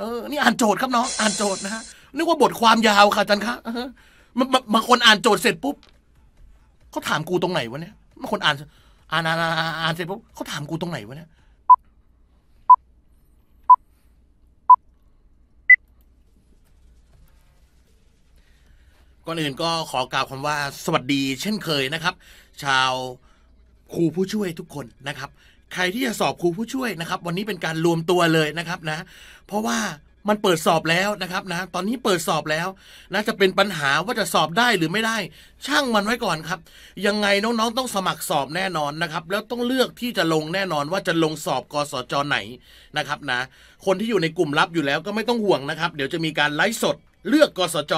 เออ นี่อ่านโจทย์ครับน้อง อ่านโจทย์นะฮะ นึกว่าบทความยาวค่ะจันคะบางคนอ่านโจทย์เสร็จปุ๊บเขาถามกูตรงไหนวะเนี่ยบางคนอ่านอ่านอ่านอ่านเสร็จปุ๊บเขาถามกูตรงไหนวะเนี่ยก่อนอื่นก็ขอกล่าวคำว่าสวัสดีเช่นเคยนะครับ ชาวครูผู้ช่วยทุกคนนะครับใครที่จะสอบครูผู้ช่วยนะครับวันนี้เป็นการรวมตัวเลยนะครับนะเพราะว่ามันเปิดสอบแล้วนะครับนะตอนนี้เปิดสอบแล้วนะจะเป็นปัญหาว่าจะสอบได้หรือไม่ได้ ช่างมันไว้ก่อนครับยังไงน้องๆต้องสมัครสอบแน่นอนนะครับแล้วต้องเลือกที่จะลงแน่นอนว่าจะลงสอบกสจไหนนะครับนะคนที่อยู่ในกลุ่มลับอยู่แล้วก็ไม่ต้องห่วงนะครับ เดี๋ยวจะมีการไลฟ์สด เลือกกสจ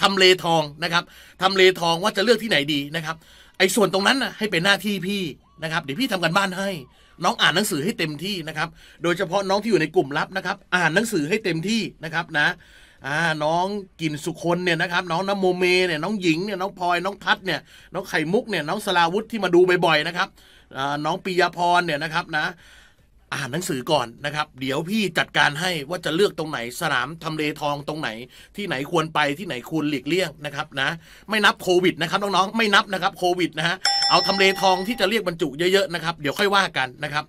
ทำเลทองนะครับทำเลทองว่าจะเลือกที่ไหนดีนะครับ ไอ้ส่วนตรงนั้นนะให้เป็นหน้าที่พี่นะครับเดี๋ยวพี่ทำกันบ้านให้น้องอ่านหนังสือให้เต็มที่นะครับ โดยเฉพาะน้องที่อยู่ในกลุ่มลับนะครับอ่านหนังสือให้เต็มที่นะครับนะอ่าน้องกินสุคนเนี่ยนะครับ น้องน้ำโมเมเนี่ยน้องหญิงเนี่ยน้องพลอย น้องพัดเนี่ยน้องไข่มุกเนี่ย น้องสลาวุธที่มาดูบ่อยๆนะครับอ่าน้องปิยพรเนี่ยนะครับนะอ่านหนังสือก่อนนะครับ เดี๋ยวพี่จัดการให้ว่าจะเลือกตรงไหนสนามทำเลทองตรงไหน ที่ไหนควรไปที่ไหนควรหลีกเลี่ยงนะครับนะ ไม่นับโควิดนะครับน้องๆไม่นับนะครับ โควิดนะฮะเอาทำเลทองที่จะเรียกบรรจุเยอะๆนะครับ เดี๋ยวค่อยว่ากันนะครับ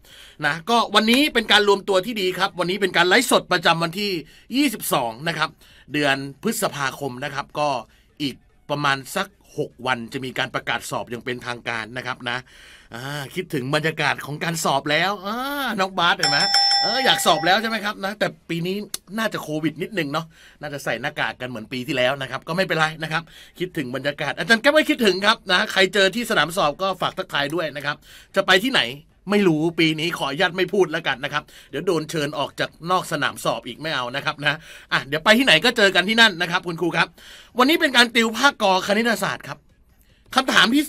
นะก็วันนี้เป็นการรวมตัวที่ดีครับ วันนี้เป็นการไลฟ์สดประจำวันที่ 22 นะครับ เดือนพฤษภาคมนะครับ ก็อีกประมาณสัก 6 วันจะมีการประกาศสอบอย่างเป็นทางการนะครับนะ คิดถึงบรรยากาศของการสอบแล้วน้องบาสเห็นไหมเอออยากสอบแล้วใช่ไหมครับนะแต่ปีนี้น่าจะโควิด นิดนึงเนาะน่าจะใส่หน้ากากกันเหมือนปีที่แล้วนะครับ ก็ไม่เป็นไรนะครับ คิดถึงบรรยากาศ อาจารย์แก้ไม่คิดถึงครับนะ ใครเจอที่สนามสอบก็ฝากทักทายด้วยนะครับ จะไปที่ไหนไม่รู้ปีนี้ขออนุญาตไม่พูดแล้วกันนะครับเดี๋ยวโดนเชิญออกจากนอกสนามสอบอีกไม่เอานะครับนะอ่ะเดี๋ยวไปที่ไหนก็เจอกันที่นั่นนะครับ คุณครูครับ วันนี้เป็นการติวภาคกอคณิตศาสตร์ครับคำถามที่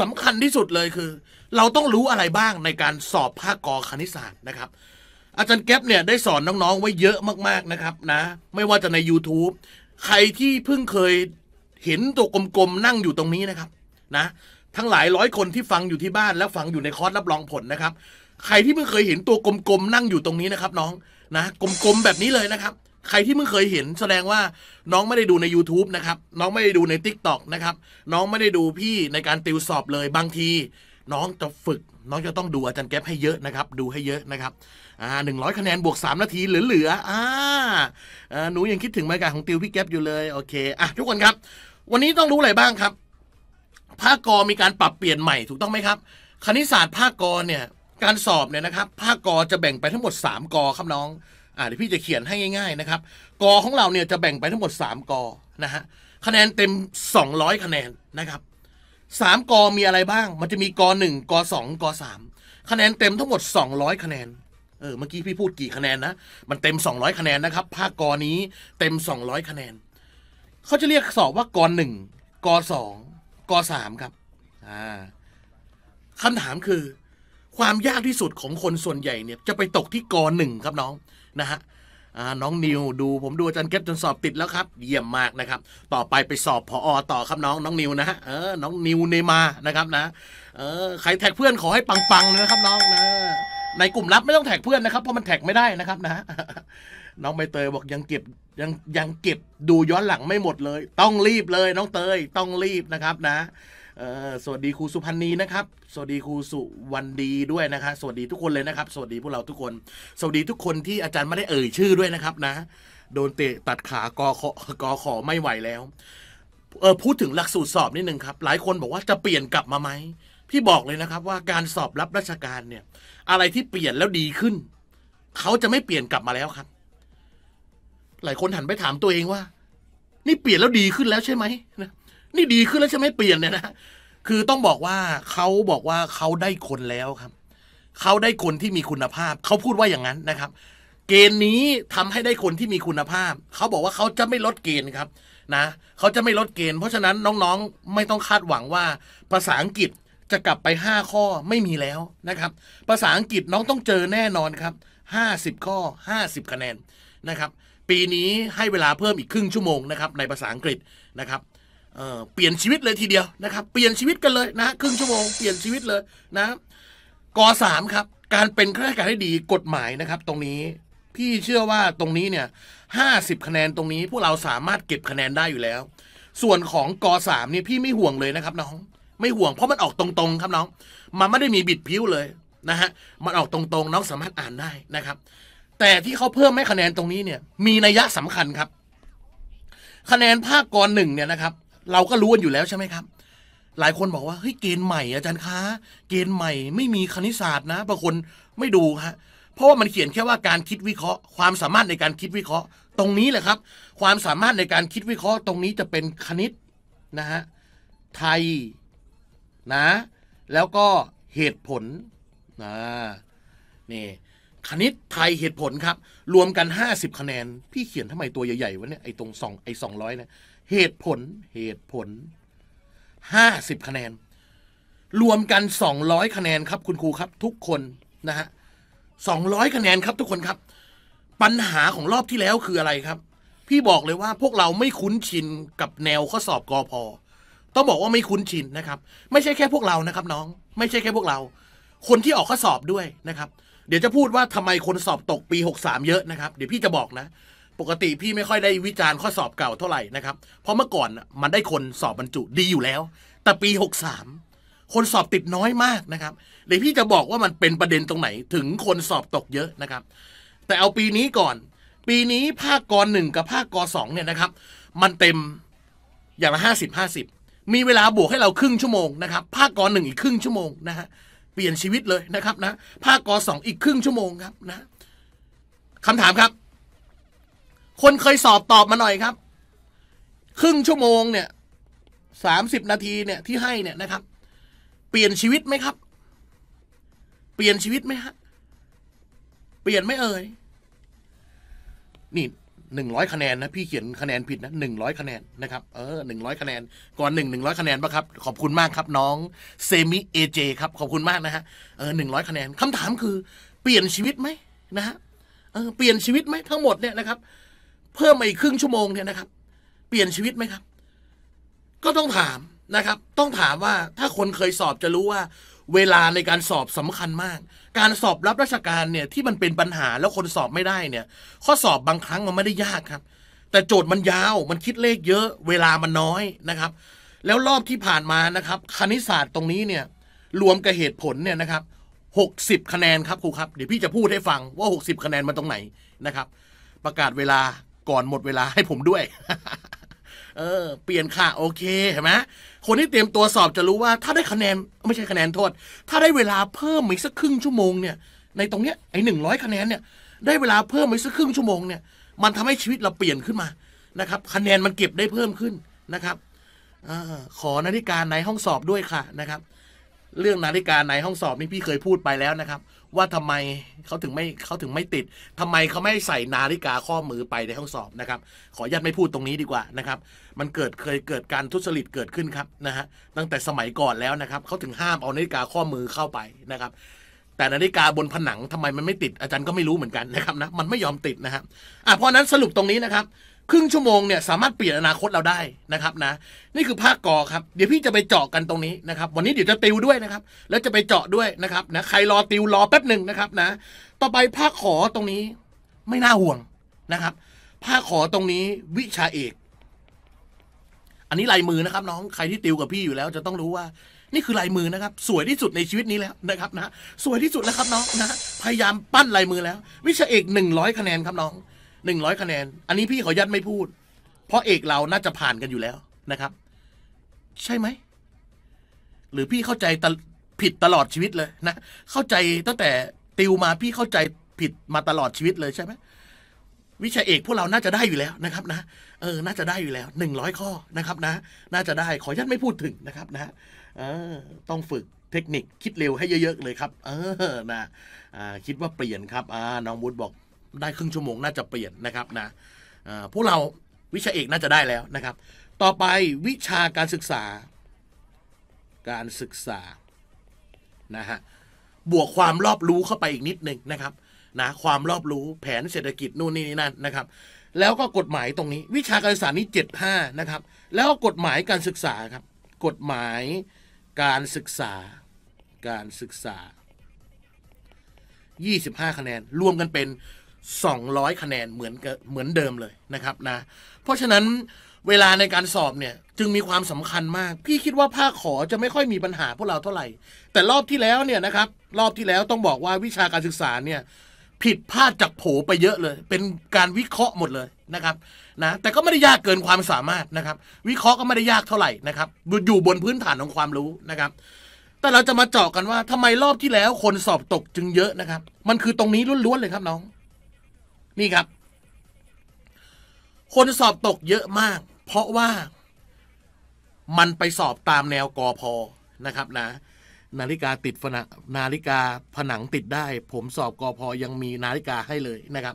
สำคัญที่สุดเลยคือ เราต้องรู้อะไรบ้างในการสอบภาคกอคณิตศาสตร์นะครับอาจารย์แก๊ปเนี่ยได้สอนน้องๆไว้เยอะมากๆนะครับนะ ไม่ว่าจะใน YouTube ใครที่เพิ่งเคยเห็นตัวกลมๆนั่งอยู่ตรงนี้นะครับนะทั้งหลายร้อยคนที่ฟังอยู่ที่บ้านและฟังอยู่ในคอร์สรับรองผลนะครับใครที่เพิ่งเคยเห็นตัวกลมๆนั่งอยู่ตรงนี้นะครับ น้องนะ กลมๆแบบนี้เลยนะครับ ใครที่เพิ่งเคยเห็นแสดงว่าน้องไม่ได้ดูใน YouTube นะครับน้องไม่ได้ดูใน Tik t o อกนะครับน้องไม่ได้ดูพี่ในการติวสอบเลยบางทีน้องจะฝึกน้องจะต้องดูอาจารย์แก๊ปให้เยอะนะครับ ดูให้เยอะนะครับอ่าหนึ่งร้อยคะแนนบวกสามนาทีเหลือๆอ่าหนูยังคิดถึงบรรยากาศของติวพี่แก๊ปอยู่เลยโอเคอ่ะทุกคนครับ วันนี้ต้องรู้อะไรบ้างครับภาคกอมีการปรับเปลี่ยนใหม่ถูกต้องไหมครับ คณิตศาสตร์ภาคกอเนี่ยการสอบเนี่ยนะครับภาคกอจะแบ่งไปทั้งหมด 3กอครับน้องอ่าเดี๋ยวพี่จะเขียนให้ง่ายๆนะครับกอของเราเนี่ยจะแบ่งไปทั้งหมด 3กอนะฮะคะแนนเต็ม 200 คะแนนนะครับสามกอมีอะไรบ้าง มันจะมีกอหนึ่งกอสองกอสามคะแนนเต็มทั้งหมดสองร้อยคะแนนเออเมื่อกี้พี่พูดกี่คะแนนนะ มันเต็มสองร้อยคะแนนนะครับ ภาคกอนี้เต็มสองร้อยคะแนน เขาจะเรียกสอบว่ากอหนึ่งกอสองกอสามครับอ่าคำถามคือ ความยากที่สุดของคนส่วนใหญ่เนี่ย จะไปตกที่กอหนึ่งครับน้องนะฮะน้องนิวดู ผมดูอาจารย์เก็บจนสอบติดแล้วครับ เยี่ยมมากนะครับ ต่อไป ไปสอบพออต่อครับน้อง น้องนิวนะฮะเออน้องนิวเนมานะครับนะ เออใครแท็กเพื่อนขอให้ปังๆเลยนะครับน้องนะในกลุ่มลับไม่ต้องแท็กเพื่อนนะครับ เพราะมันแท็กไม่ได้นะครับนะน้องใบเตย บอกยังเก็บยังยังเก็บ ดูย้อนหลังไม่หมดเลย ต้องรีบเลย น้องเตยต้องรีบนะครับนะสวัสดีครูสุพันนีนะครับ สวัสดีครูสุวันดีด้วยนะครับสวัสดีทุกคนเลยนะครับ สวัสดีพวกเราทุกคน สวัสดีทุกคนที่อาจารย์ไม่ได้เอ่ยชื่อด้วยนะครับ นะ โดนเตะตัดขากอขอกอขอไม่ไหวแล้วเออพูดถึงหลักสูตรสอบนิดนึงครับ หลายคนบอกว่าจะเปลี่ยนกลับมาไหมพี่บอกเลยนะครับ ว่าการสอบรับราชการเนี่ย อะไรที่เปลี่ยนแล้วดีขึ้น เขาจะไม่เปลี่ยนกลับมาแล้วครับ หลายคนหันไปถามตัวเองว่า นี่เปลี่ยนแล้วดีขึ้นแล้วใช่ไหมนะนี่ดีขึ้นแล้วใช่ไหมเปลี่ยนเนี่ยนะ คือต้องบอกว่าเขาบอกว่าเขาได้คนแล้วครับ เขาได้คนที่มีคุณภาพ เขาพูดว่าอย่างนั้นนะครับ เกณฑ์นี้ทำให้ได้คนที่มีคุณภาพ เขาบอกว่าเขาจะไม่ลดเกณฑ์ครับนะ เขาจะไม่ลดเกณฑ์ เพราะฉะนั้นน้องๆไม่ต้องคาดหวังว่าภาษาอังกฤษจะกลับไป 5 ข้อไม่มีแล้วนะครับ ภาษาอังกฤษน้องต้องเจอแน่นอนครับ50ข้อ50 คะแนนนะครับ ปีนี้ให้เวลาเพิ่มอีกครึ่งชั่วโมงนะครับ ในภาษาอังกฤษนะครับเปลี่ยนชีวิตเลยทีเดียวนะครับ เปลี่ยนชีวิตกันเลยนะ ครึ่งชั่วโมงเปลี่ยนชีวิตเลยนะกสามครับ การเป็นข้าราชการให้ดีกฎหมายนะครับ ตรงนี้พี่เชื่อว่าตรงนี้เนี่ยห้าสิบคะแนนตรงนี้พวกเราสามารถเก็บคะแนนได้อยู่แล้ว ส่วนของกสามนี่พี่ไม่ห่วงเลยนะครับ น้อง ไม่ห่วงเพราะมันออกตรง ๆ ครับน้อง มันไม่ได้มีบิดพิ้วเลยนะฮะมันออกตรงๆน้องสามารถอ่านได้นะครับ แต่ที่เขาเพิ่มให้คะแนนตรงนี้เนี่ย มีนัยสำคัญครับ คะแนนภาคกรหนึ่งเนี่ยนะครับเราก็รู้กันอยู่แล้วใช่ไหมครับ หลายคนบอกว่าเฮ้ยเกณฑ์ใหม่อาจารย์คะ เกณฑ์ใหม่ไม่มีคณิตศาสตร์นะบางคนไม่ดูฮะเพราะว่ามันเขียนแค่ว่าการคิดวิเคราะห์ ความสามารถในการคิดวิเคราะห์ ตรงนี้แหละครับ ความสามารถในการคิดวิเคราะห์ตรงนี้จะเป็นคณิตนะฮะไทยนะแล้วก็เหตุผลนะนี่คณิตไทยเหตุผลครับรวมกัน 50 คะแนนพี่เขียนทำไมตัวใหญ่ๆวะเนี่ยไอ้ตรงสองไอ้สองร้อยเนี่ยเหตุผลเหตุผลห้าสิบคะแนน รวมกันสองร้อยคะแนนครับ คุณครูครับทุกคนนะฮะสองร้อยคะแนนครับทุกคนครับ ปัญหาของรอบที่แล้วคืออะไรครับ พี่บอกเลยว่าพวกเราไม่คุ้นชิน กับแนวข้อสอบกอพอ ต้องบอกว่าไม่คุ้นชินนะครับ ไม่ใช่แค่พวกเรานะครับ น้อง ไม่ใช่แค่พวกเรา คนที่ออกข้อสอบด้วยนะครับ เดี๋ยวจะพูดว่าทำไมคนสอบตกปีหกสามเยอะนะครับ เดี๋ยวพี่จะบอกนะปกติพี่ไม่ค่อยได้วิจารณ์ข้อสอบเก่าเท่าไหร่นะครับ เพราะเมื่อก่อนมันได้คนสอบบรรจุดีอยู่แล้ว แต่ปี 63 คนสอบติดน้อยมากนะครับเดี๋ยวพี่จะบอกว่ามันเป็นประเด็นตรงไหนถึงคนสอบตกเยอะนะครับ แต่เอาปีนี้ก่อน ปีนี้ภาคกรหนึ่งกับภาคกสองเนี่ยนะครับ มันเต็มอย่างละห้าสิบห้าสิบมีเวลาบวกให้เราครึ่งชั่วโมงนะครับ ภาคกรหนึ่งอีกครึ่งชั่วโมงนะฮะเปลี่ยนชีวิตเลยนะครับนะภาคกสองอีกครึ่งชั่วโมงครับนะคำถามครับคนเคยสอบตอบมาหน่อยครับ ครึ่งชั่วโมงเนี่ยสามสิบนาทีเนี่ย ที่ให้เนี่ยนะครับ เปลี่ยนชีวิตไหมครับ เปลี่ยนชีวิตไหมฮะเปลี่ยนไม่เอ่ยนี่หนึ่งร้อยคะแนนนะพี่เขียนคะแนนผิดนะหนึ่งร้อยคะแนนนะครับเออหนึ่งร้อยคะแนนก่อนหนึ่งหนึ่งร้อยคะแนนปะครับขอบคุณมากครับน้องเซมิเอเจครับขอบคุณมากนะฮะเออหนึ่งร้อยคะแนน คำถามคือ เปลี่ยนชีวิตไหมนะฮะเออเปลี่ยนชีวิตไหมทั้งหมดเนี่ยนะครับเพิ่มมาอีกครึ่งชั่วโมงเนี่ยนะครับ เปลี่ยนชีวิตไหมครับ ก็ต้องถามนะครับ ต้องถามว่าถ้าคนเคยสอบจะรู้ว่าเวลาในการสอบสำคัญมาก การสอบรับราชการเนี่ยที่มันเป็นปัญหาแล้วคนสอบไม่ได้เนี่ย ข้อสอบบางครั้งมันไม่ได้ยากครับ แต่โจทย์มันยาวมันคิดเลขเยอะ เวลามันน้อยนะครับ แล้วรอบที่ผ่านมานะครับ คณิตศาสตร์ตรงนี้เนี่ยรวมกับเหตุผลเนี่ยนะครับ60 คะแนนครับครูครับเดี๋ยวพี่จะพูดให้ฟังว่า60คะแนนมันตรงไหนนะครับประกาศเวลาก่อนหมดเวลาให้ผมด้วย เออเปลี่ยนค่ะ โอเคเห็นไหมคนที่เตรียมตัวสอบจะรู้ว่าถ้าได้คะแนนไม่ใช่คะแนนโทษ ถ้าได้เวลาเพิ่มอีกสักครึ่งชั่วโมงเนี่ย ในตรงเนี้ย ไอ้หนึ่งร้อยคะแนนเนี่ย ได้เวลาเพิ่มอีกสักครึ่งชั่วโมงเนี่ย มันทำให้ชีวิตเราเปลี่ยนขึ้นมา นะครับ คะแนนมันเก็บได้เพิ่มขึ้น นะครับอขอนาฬิกาในห้องสอบด้วยค่ะ นะครับ เรื่องนาฬิกาในห้องสอบนี่พี่เคยพูดไปแล้วนะครับว่าทำไมเขาถึงไม่เขาถึงไม่ติดทำไมเขาไม่ใส่นาฬิกาข้อมือไปในห้องสอบนะครับ ขออนุญาตไม่พูดตรงนี้ดีกว่านะครับ มันเกิดเคยเกิดการทุจริตเกิดขึ้นครับนะฮะตั้งแต่สมัยก่อนแล้วนะครับเขาถึงห้ามเอานาฬิกาข้อมือเข้าไปนะครับ แต่นาฬิกาบนผนัง ทำไมมันไม่ติดอาจารย์ก็ไม่รู้เหมือนกันนะครับนะมันไม่ยอมติดนะครับอ่ะเพราะนั้นสรุปตรงนี้นะครับครึ่ง ชั่วโมงเนี่ยสามารถเปลี่ยนอนาคตเราได้นะครับนะนี่คือภาคกอครับเดี๋ยวพี่จะไปเจาะกันตรงนี้นะครับ วันนี้เดี๋ยวจะติวด้วยนะครับ แล้วจะไปเจาะด้วยนะครับนะใครรอติว รอแป๊บหนึ่งนะครับนะต่อไปภาคขอตรงนี้ ไม่น่าห่วงนะครับภาคขอตรงนี้วิชาเอก อันนี้ลายมือนะครับ น้องใครที่ติวกับพี่อยู่แล้วจะต้องรู้ว่า นี่คือ ลายมือนะครับ สวยที่สุดในชีวิตนี้แล้วนะครับนะสวยที่สุดแล้วครับน้องนะพยายามปั้นลายมือแล้ว วิชาเอกหนึ่งร้อยคะแนนครับน้องหนึ่งร้อยคะแนน อันนี้พี่ขอยัดไม่พูด เพราะเอกเราน่าจะผ่านกันอยู่แล้วนะครับ ใช่ไหมหรือพี่เข้าใจผิดตลอดชีวิตเลยนะเข้าใจตั้งแต่ติวมาพี่เข้าใจผิดมาตลอดชีวิตเลยใช่ไหมวิชาเอกพวกเราน่าจะได้อยู่แล้วนะครับนะเออ น่าจะได้อยู่แล้วหนึ่งร้อยข้อนะครับ นะน่าจะได้ขอยัดไม่พูดถึงนะครับนะเออต้องฝึกเทคนิคคิดเร็วให้เยอะ ๆ เลยครับ เออนะอ่า คิดว่าเปลี่ยนครับอ่าน้องบุ๊ิบอกได้ครึ่งชั่วโมงน่าจะเปลี่ยนนะครับนะพวกเราวิชาเอกน่าจะได้แล้วนะครับต่อไปวิชาการศึกษา การศึกษานะฮะบวกความรอบรู้เข้าไปอีกนิดนึงนะครับนะความรอบรู้แผนเศรษฐกิจนู่นนี่นั่นนะครับแล้วก็กฎหมายตรงนี้ วิชาการศึกษานี้75นะครับแล้วกฎหมายการศึกษาครับกฎหมายการศึกษาการศึกษา 25 คะแนน รวมกันเป็น200 คะแนนเหมือนเหมือนเดิมเลยนะครับนะเพราะฉะนั้นเวลาในการสอบเนี่ยจึงมีความสำคัญมากพี่คิดว่าภาคขอจะไม่ค่อยมีปัญหาพวกเราเท่าไหร่แต่รอบที่แล้วเนี่ยนะครับรอบที่แล้วต้องบอกว่าวิชาการศึกษาเนี่ยผิดพลาดจากโผไปเยอะเลย เป็นการวิเคราะห์หมดเลยนะครับนะแต่ก็ไม่ได้ยากเกินความสามารถนะครับ วิเคราะห์ก็ไม่ได้ยากเท่าไหร่นะครับอยู่บนพื้นฐานของความรู้นะครับ แต่เราจะมาเจาะกันว่าทำไมรอบที่แล้ว คนสอบตกจึงเยอะนะครับ มันคือตรงนี้ล้วนๆเลยครับน้องนี่ครับ คนสอบตกเยอะมาก เพราะว่ามันไปสอบตามแนวกอพอนะครับนะนาฬิกาติดผนังนาฬิกาผนังติดได้ ผมสอบกอพอยังมีนาฬิกาให้เลยนะครับ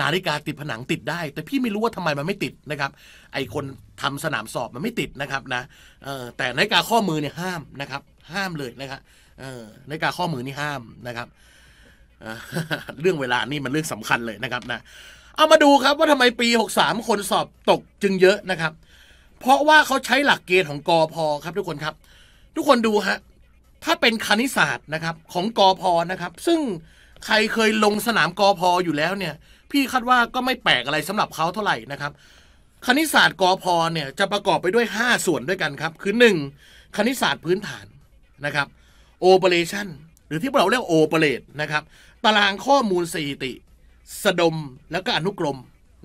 นาฬิกาติดผนังติดได้แต่พี่ไม่รู้ว่าทำไมมันไม่ติดนะครับ ไอคนทำสนามสอบมันไม่ติดนะครับนะแต่นาฬิกาข้อมือเนี่ยห้ามนะครับ ห้ามเลยนะครับนาฬิกาข้อมือนี่ห้ามนะครับเรื่องเวลานี่มันเรื่องสำคัญเลยนะครับนะ เอามาดูครับว่าทำไม ปี 63 คนสอบตกจึงเยอะนะครับ เพราะว่าเขาใช้หลักเกณฑ์ของกอพอครับทุกคนครับ ทุกคนดูฮะ ถ้าเป็นคณิตศาสตร์นะครับของกอพอนะครับ ซึ่งใครเคยลงสนามกอพออยู่แล้วเนี่ย พี่คาดว่าก็ไม่แปลกอะไรสำหรับเขาเท่าไหร่นะครับ คณิตศาสตร์กอพอเนี่ย จะประกอบไปด้วย 5 ส่วนด้วยกันครับ คือ1คณิตศาสตร์พื้นฐานนะครับโอเปอเรชั่นหรือที่เราเรียกโอเปเรตนะครับ ตารางข้อมูลสถิติสดม แล้วก็อนุกรม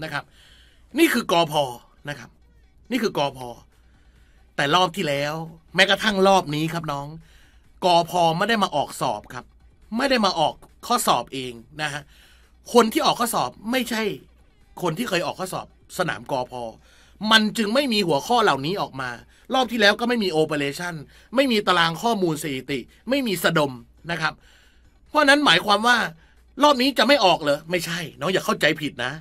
นะครับ นี่คือกอพอนะครับ นี่คือกอพอ แต่รอบที่แล้ว แม้กระทั่งรอบนี้ครับน้อง กอพอไม่ได้มาออกสอบครับ ไม่ได้มาออกข้อสอบเองนะฮะ คนที่ออกข้อสอบไม่ใช่ คนที่เคยออกข้อสอบ สนามกอพอ มันจึงไม่มีหัวข้อเหล่านี้ออกมา รอบที่แล้วก็ไม่มีโอเปอเรชันไม่มีตารางข้อมูลสถิติ ไม่มีสะดมนะครับ เพราะนั้นหมายความว่า รอบนี้จะไม่ออกเหรอไม่ใช่ น้องอย่าเข้าใจผิดนะ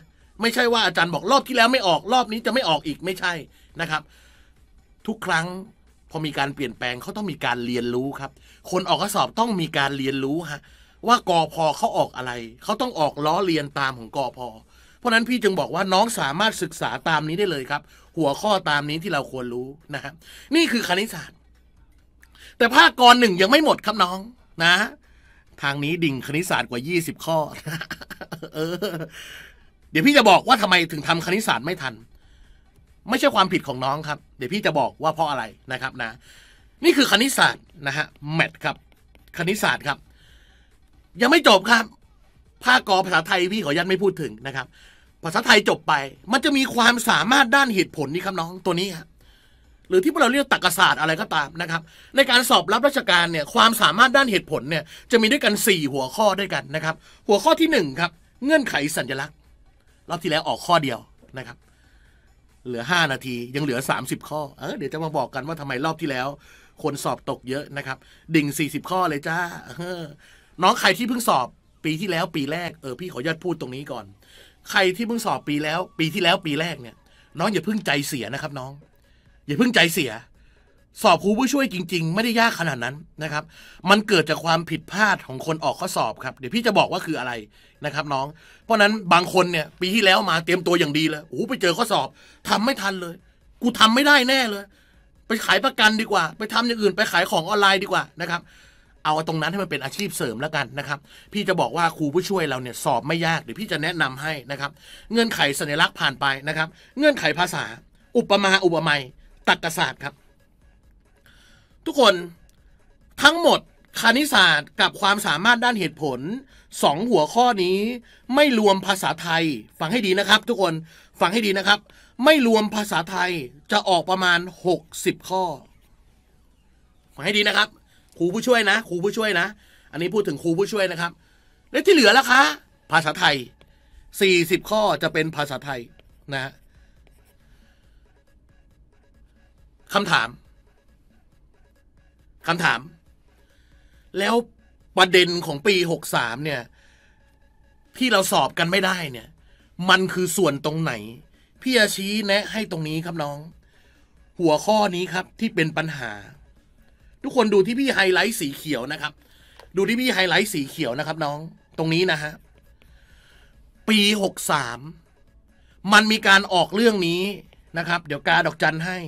ไม่ใช่ว่าอาจารย์บอกรอบที่แล้วไม่ออก รอบนี้จะไม่ออกอีก ไม่ใช่นะครับ ทุกครั้งพอมีการเปลี่ยนแปลงเขาต้องมีการเรียนรู้ครับ คนออกข้อสอบต้องมีการเรียนรู้ฮะว่ากอพอเขาออกอะไร เขาต้องออกล้อเรียนตามของกอพอเพราะนั้นพี่จึงบอกว่าน้องสามารถศึกษาตามนี้ได้เลยครับ หัวข้อตามนี้ที่เราควรรู้นะครับนี่คือคณิตศาสตร์ แต่ภาคกรหนึ่งยังไม่หมดครับน้องนะ ทางนี้ดิ่งคณิตศาสตร์กว่า 20 ข้อเออเดี๋ยวพี่จะบอกว่าทำไมถึงทำคณิตศาสตร์ไม่ทัน ไม่ใช่ความผิดของน้องครับเดี๋ยวพี่จะบอกว่าเพราะอะไรนะครับ นะ นี่คือคณิตศาสตร์นะฮะ แมทครับ คณิตศาสตร์ครับ ยังไม่จบครับภาคกอภาษาไทย พี่ขอยันไม่พูดถึงนะครับ ภาษาไทยจบไปมันจะมีความสามารถด้านเหตุผลนี่ครับน้องตัวนี้ครับหรือที่พวกเราเรียกตรรกศาสตร์อะไรก็ตามนะครับ ในการสอบรับราชการเนี่ยความสามารถด้านเหตุผลเนี่ยจะมีด้วยกัน 4 หัวข้อด้วยกันนะครับ หัวข้อที่1ครับ เงื่อนไขสัญลักษณ์ รอบที่แล้วออกข้อเดียวนะครับ เหลือ 5 นาทียังเหลือ 30 ข้อเออเดี๋ยวจะมาบอกกันว่าทำไมรอบที่แล้ว คนสอบตกเยอะนะครับ ดิ่ง40 ข้อเลยจ้าเออน้องใครที่เพิ่งสอบปีที่แล้ว ปีแรกเออพี่ขออนุญาตพูดตรงนี้ก่อนใครที่เพิ่งสอบปีแล้ว ปีที่แล้ว ปีแรกเนี่ย น้องอย่าเพิ่งใจเสียนะครับน้องอย่าเพิ่งใจเสีย สอบครูผู้ช่วยจริง ๆ ไม่ได้ยากขนาดนั้นนะครับ มันเกิดจากความผิดพลาดของคนออกข้อสอบครับ เดี๋ยวพี่จะบอกว่าคืออะไรนะครับ น้อง เพราะนั้นบางคนเนี่ยปีที่แล้วมาเตรียมตัวอย่างดีเลยโอ้ไปเจอข้อสอบ ทำไม่ทันเลย กูทำไม่ได้แน่เลย ไปขายประกันดีกว่า ไปทำอย่างอื่นไปขายของออนไลน์ดีกว่านะครับเอาตรงนั้นให้มันเป็นอาชีพเสริมแล้วกันนะครับ พี่จะบอกว่าครูผู้ช่วยเราเนี่ยสอบไม่ยากเดี๋ยวพี่จะแนะนำให้นะครับ เงื่อนไขสัญลักษณ์ผ่านไปนะครับ เงื่อนไขภาษา อุปมาอุปไมยตรรกศาสตร์ครับ ทุกคน ทั้งหมดคณิตศาสตร์กับความสามารถด้านเหตุผลสองหัวข้อนี้ไม่รวมภาษาไทยฟังให้ดีนะครับ ทุกคนฟังให้ดีนะครับ ไม่รวมภาษาไทยจะออกประมาณ 60 ข้อฟังให้ดีนะครับครูผู้ช่วยนะครูผู้ช่วยนะ อันนี้พูดถึงครูผู้ช่วยนะครับและที่เหลือล่ะคะภาษาไทย40ข้อจะเป็นภาษาไทยนะคำถาม คำถาม แล้วประเด็นของปีหกสามเนี่ยที่เราสอบกันไม่ได้เนี่ย มันคือส่วนตรงไหน พี่อาชี้แนะให้ตรงนี้ครับน้อง หัวข้อนี้ครับที่เป็นปัญหา ทุกคนดูที่พี่ไฮไลท์สีเขียวนะครับ ดูที่พี่ไฮไลท์สีเขียวนะครับน้อง ตรงนี้นะฮะปีหกสามมันมีการออกเรื่องนี้นะครับ เดี๋ยวกาดอกจันให้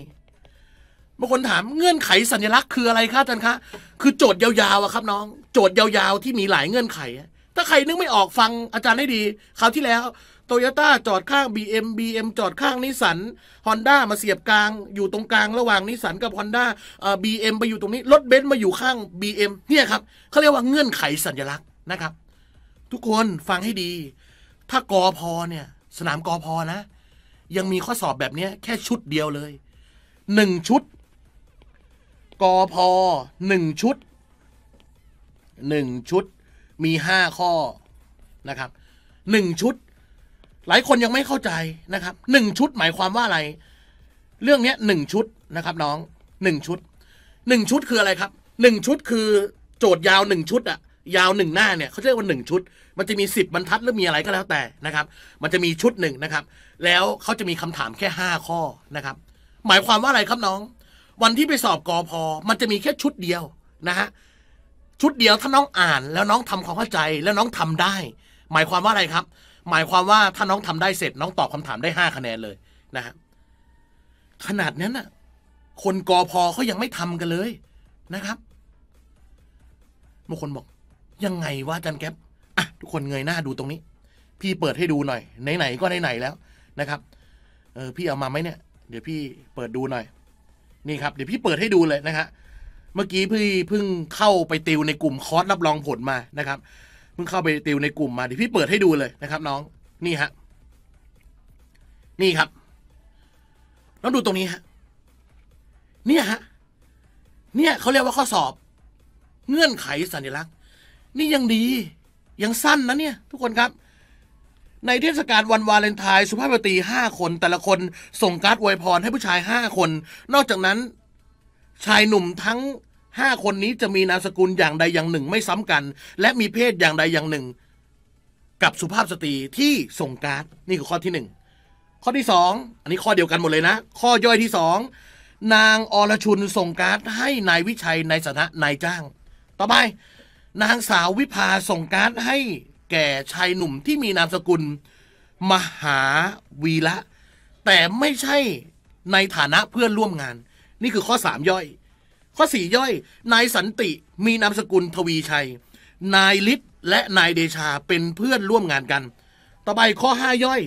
บางคนถามเงื่อนไขสัญลักษณ์คืออะไรครับอาจารย์คะคือโจทย์ยาวๆอะครับน้องโจทย์ยาวๆ ที่มีหลายเงื่อนไขถ้าใครนึกไม่ออกฟังอาจารย์ให้ดีคราวที่แล้วโตโยต้าจอดข้าง BM BM จอดข้างนิสันฮอนด้ามาเสียบกลาง อยู่ตรงกลางระหว่างนิสันกับฮอนด้าบีเอ็มไปอยู่ตรงนี้ รถเบนซ์มาอยู่ข้าง BM เนี่ยครับเขาเรียกว่าเงื่อนไขสัญลักษณ์นะครับ ทุกคนฟังให้ดีถ้ากอพอเนี่ยสนามกอพอนะยังมีข้อสอบแบบนี้แค่ชุดเดียวเลยหนึ่งชุดกอพอหนึ่งชุดหนึ่งชุด มีห้าข้อนะครับหนึ่งชุด หลายคนยังไม่เข้าใจนะครับหนึ่งชุดหมายความว่าอะไร เรื่องนี้หนึ่งชุดนะครับน้องหนึ่งชุดหนึ่งชุดคืออะไรครับหนึ่งชุดคือโจทย์ยาวหนึ่งชุดอะยาวหนึ่งหน้าเนี่ยเขาเรียกว่าหนึ่งชุด มันจะมีสิบบรรทัดหรือมีอะไรก็แล้วแต่นะครับ มันจะมีชุดหนึ่งนะครับแล้วเขาจะมีคำถามแค่ห้าข้อนะครับหมายความว่าอะไรครับน้องวันที่ไปสอบกอพอ มันจะมีแค่ชุดเดียวนะฮะชุดเดียวถ้าน้องอ่านแล้วน้องทำความเข้าใจ แล้วน้องทำได้ หมายความว่าอะไรครับ หมายความว่าถ้าน้องทำได้เสร็จ น้องตอบคำถามได้ห้าคะแนนเลย นะฮะขนาดนั้นน่ะ คนกอพอเขายังไม่ทำกันเลยนะครับบางคนบอก ยังไงว่าจันแก๊ปอ่ะทุกคนเงยหน้าดูตรงนี้ พี่เปิดให้ดูหน่อยไหนๆก็ไหนๆแล้วนะครับเออ พี่เอามาไหมเนี่ย เดี๋ยวพี่เปิดดูหน่อยนี่ครับเดี๋ยวพี่เปิดให้ดูเลยนะฮะ เมื่อกี้พี่เพิ่งเข้าไปติวในกลุ่มคอร์สรับรองผลมานะครับเพิ่งเข้าไปติวในกลุ่มมาเดี๋ยวพี่เปิดให้ดูเลยนะครับ น้อง นี่ฮะ นี่ครับน้องดูตรงนี้ฮะเนี่ยฮะเนี่ยเขาเรียกว่าข้อสอบ เงื่อนไขสัญลักษณ์นี่ยังดียังสั้นนะเนี่ยทุกคนครับในเทศกาลวันวาเลนไทน์สุภาพสตรีห้าคน แต่ละคนส่งการ์ดอวยพรให้ผู้ชายห้าคน นอกจากนั้นชายหนุ่มทั้งห้าคนนี้จะมีนามสกุลอย่างใดอย่างหนึ่ง ไม่ซ้ำกัน และมีเพศอย่างใดอย่างหนึ่ง กับสุภาพสตรีที่ส่งการ์ดนี่คือข้อที่หนึ่งข้อที่สองอันนี้ข้อเดียวกันหมดเลยนะ ข้อย่อยที่สองนางอรชุนส่งการ์ดให้นายวิชัยในสถานะนายจ้าง ต่อไปนางสาววิภาส่งการ์ดให้แก่ชายหนุ่มที่มีนามสกุล มหาวีระแต่ไม่ใช่ในฐานะเพื่อนร่วมงาน นี่คือข้อสามย่อย ข้อสี่ย่อย นายสันติมีนามสกุลทวีชัย นายฤทธิ์และนายเดชาเป็นเพื่อนร่วมงานกัน ต่อไปข้อห้าย่อย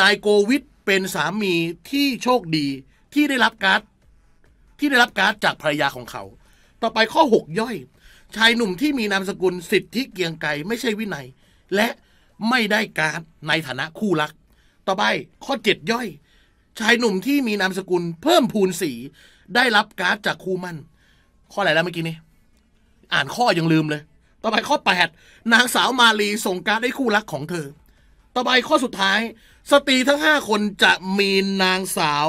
นายโกวิทเป็นสามีที่โชคดีที่ได้รับการ์ดที่ได้รับการ์ดจากภรรยาของเขา ต่อไปข้อหกย่อย ชายหนุ่มที่มีนามสกุลสิทธิเกียงไกรไม่ใช่วินัยและไม่ได้การในฐานะคู่รัก ต่อไปข้อเจ็ดย่อย ชายหนุ่มที่มีนามสกุลเพิ่มพูนสีได้รับการจากคู่มั่น ข้ออะไรแล้วเมื่อกี้นี้อ่านข้อยังลืมเลย ต่อไปข้อแปดนางสาวมาลีส่งการไดให้คู่รักของเธอ ต่อไปข้อสุดท้าย สตรีทั้งห้าคนจะมีนางสาว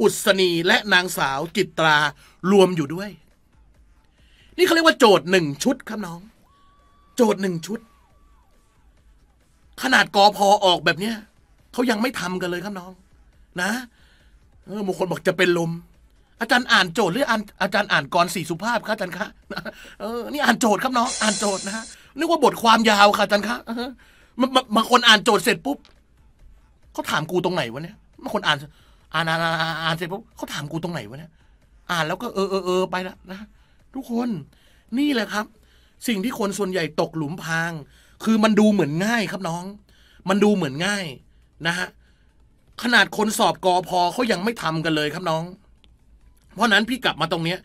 อุศนีและนางสาวจิตรารวมอยู่ด้วย นี่เขาเรียกว่าโจทย์หนึ่งชุดครับน้อง โจทย์หนึ่งชุดขนาดกอพอออกแบบเนี้ยเขายังไม่ทำกันเลยครับน้อง นะ เออบางคนบอกจะเป็นลมอาจารย์อ่านโจทย์หรืออ่านอาจารย์อ่านกรสี่สุภาพครับอาจารย์คะเออนี่อ่านโจทย์ครับน้องอ่านโจทย์นะฮะนึกว่าบทความยาวค่ะอาจารย์คะบางคนอ่านโจทย์เสร็จปุ๊บเขาถามกูตรงไหนวะเนี่ยบางคนอ่านอ่านอ่านอ่านเสร็จปุ๊บเขาถามกูตรงไหนวะเนี่ย อ่านแล้วก็ เออเออเออไปละนะทุกคนนี่แหละครับ สิ่งที่คนส่วนใหญ่ตกหลุมพรางคือมันดูเหมือนง่ายครับน้อง มันดูเหมือนง่ายนะฮะ ขนาดคนสอบกอพอเขายังไม่ทำกันเลยครับน้อง เพราะนั้นพี่กลับมาตรงเนี้ย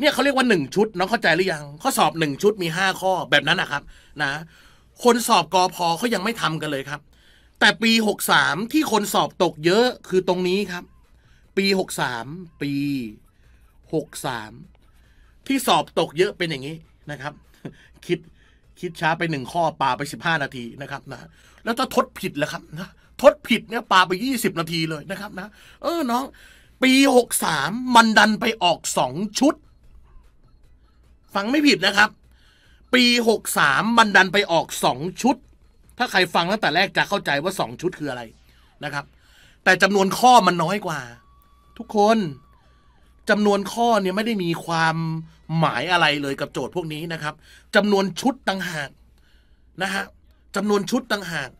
เนี่ยเขาเรียกว่าหนึ่งชุด น้องเข้าใจหรือยัง ข้อสอบหนึ่งชุดมีห้าข้อแบบนั้นนะครับนะ คนสอบกอพอเขายังไม่ทำกันเลยครับ แต่ปีหกสามที่คนสอบตกเยอะคือตรงนี้ครับ ปีหกสามปีหกสามที่สอบตกเยอะเป็นอย่างนี้นะครับ คิดคิดช้าไปหนึ่งข้อปาไปสิบห้านาทีนะครับนะแล้วถ้าทดผิดล่ะครับนะทดผิดเนี่ยปาไปยี่สิบนาทีเลยนะครับนะเออน้อง ปีหกสาม มันดันไปออกสองชุด ฟังไม่ผิดนะครับ ปีหกสามมันดันไปออกสองชุด ถ้าใครฟังตั้งแต่แรกจะเข้าใจว่าสองชุดคืออะไรนะครับ แต่จำนวนข้อมันน้อยกว่า ทุกคนจำนวนข้อเนี่ยไม่ได้มีความหมายอะไรเลยกับโจทย์พวกนี้นะครับจำนวนชุดต่างหากนะฮะจำนวนชุดต่างหาก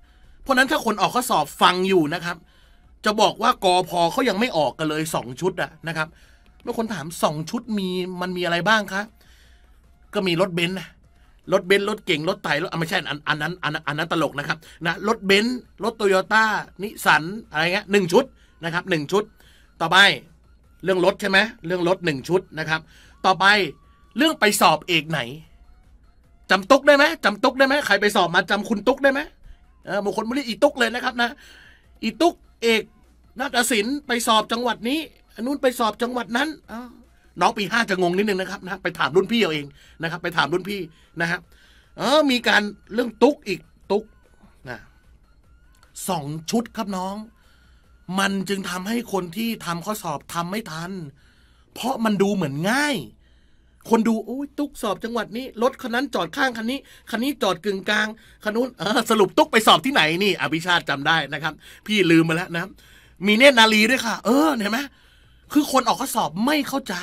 เพราะนั้นถ้าคนออกข้อสอบฟังอยู่นะครับ จะบอกว่ากอพอเขายังไม่ออกกันเลยสองชุดอะนะครับเมื่อคนถามสองชุดมีมันมีอะไรบ้างคะก็มีรถเบนซ์รถเบนซ์รถเก่ง รถไต่รถไม่ใช่อันอันนั้นอันอันนั้นตลกนะครับนะรถเบนซ์รถโตโยต้านิสันอะไรเงี้ยหนึ่งชุดนะครับหนึ่งชุด ต่อไปเรื่องรถใช่ไหมเรื่องรถหนึ่งชุดนะครับต่อไป เรื่องไปสอบเอกไหนจำตุกได้ไหมจำตุกได้ไหมใครไปสอบมา จำคุณตุกได้ไหมบางคนไม่รีอีตุกเลยนะครับ นะ อีตุกเอกนาฏศิลป์ไปสอบจังหวัดนี้อันนู้นไปสอบจังหวัดนั้นน้องปีห้าจะงงนิดนึงนะครับนะไปถามรุ่นพี่เอาเองนะครับ ไปถามรุ่นพี่นะฮะเออมีการเรื่องตุกอีกตุกนะสองชุดครับน้อง มันจึงทำให้คนที่ทำข้อสอบทำไม่ทันเพราะมันดูเหมือนง่าย คนดูโอ้ยตุ๊กสอบจังหวัดนี้รถคันนั้นจอดข้างคันนี้ คันนี้จอดกึ่งกลาง คันนู้น เออ สรุปตุ๊กไปสอบที่ไหนนี่ อภิชาติจำได้นะครับ พี่ลืมมาแล้วนะ มีเนตรนาลีด้วยค่ะ เออ เห็นไหมคือคนออกข้อสอบไม่เข้าใจ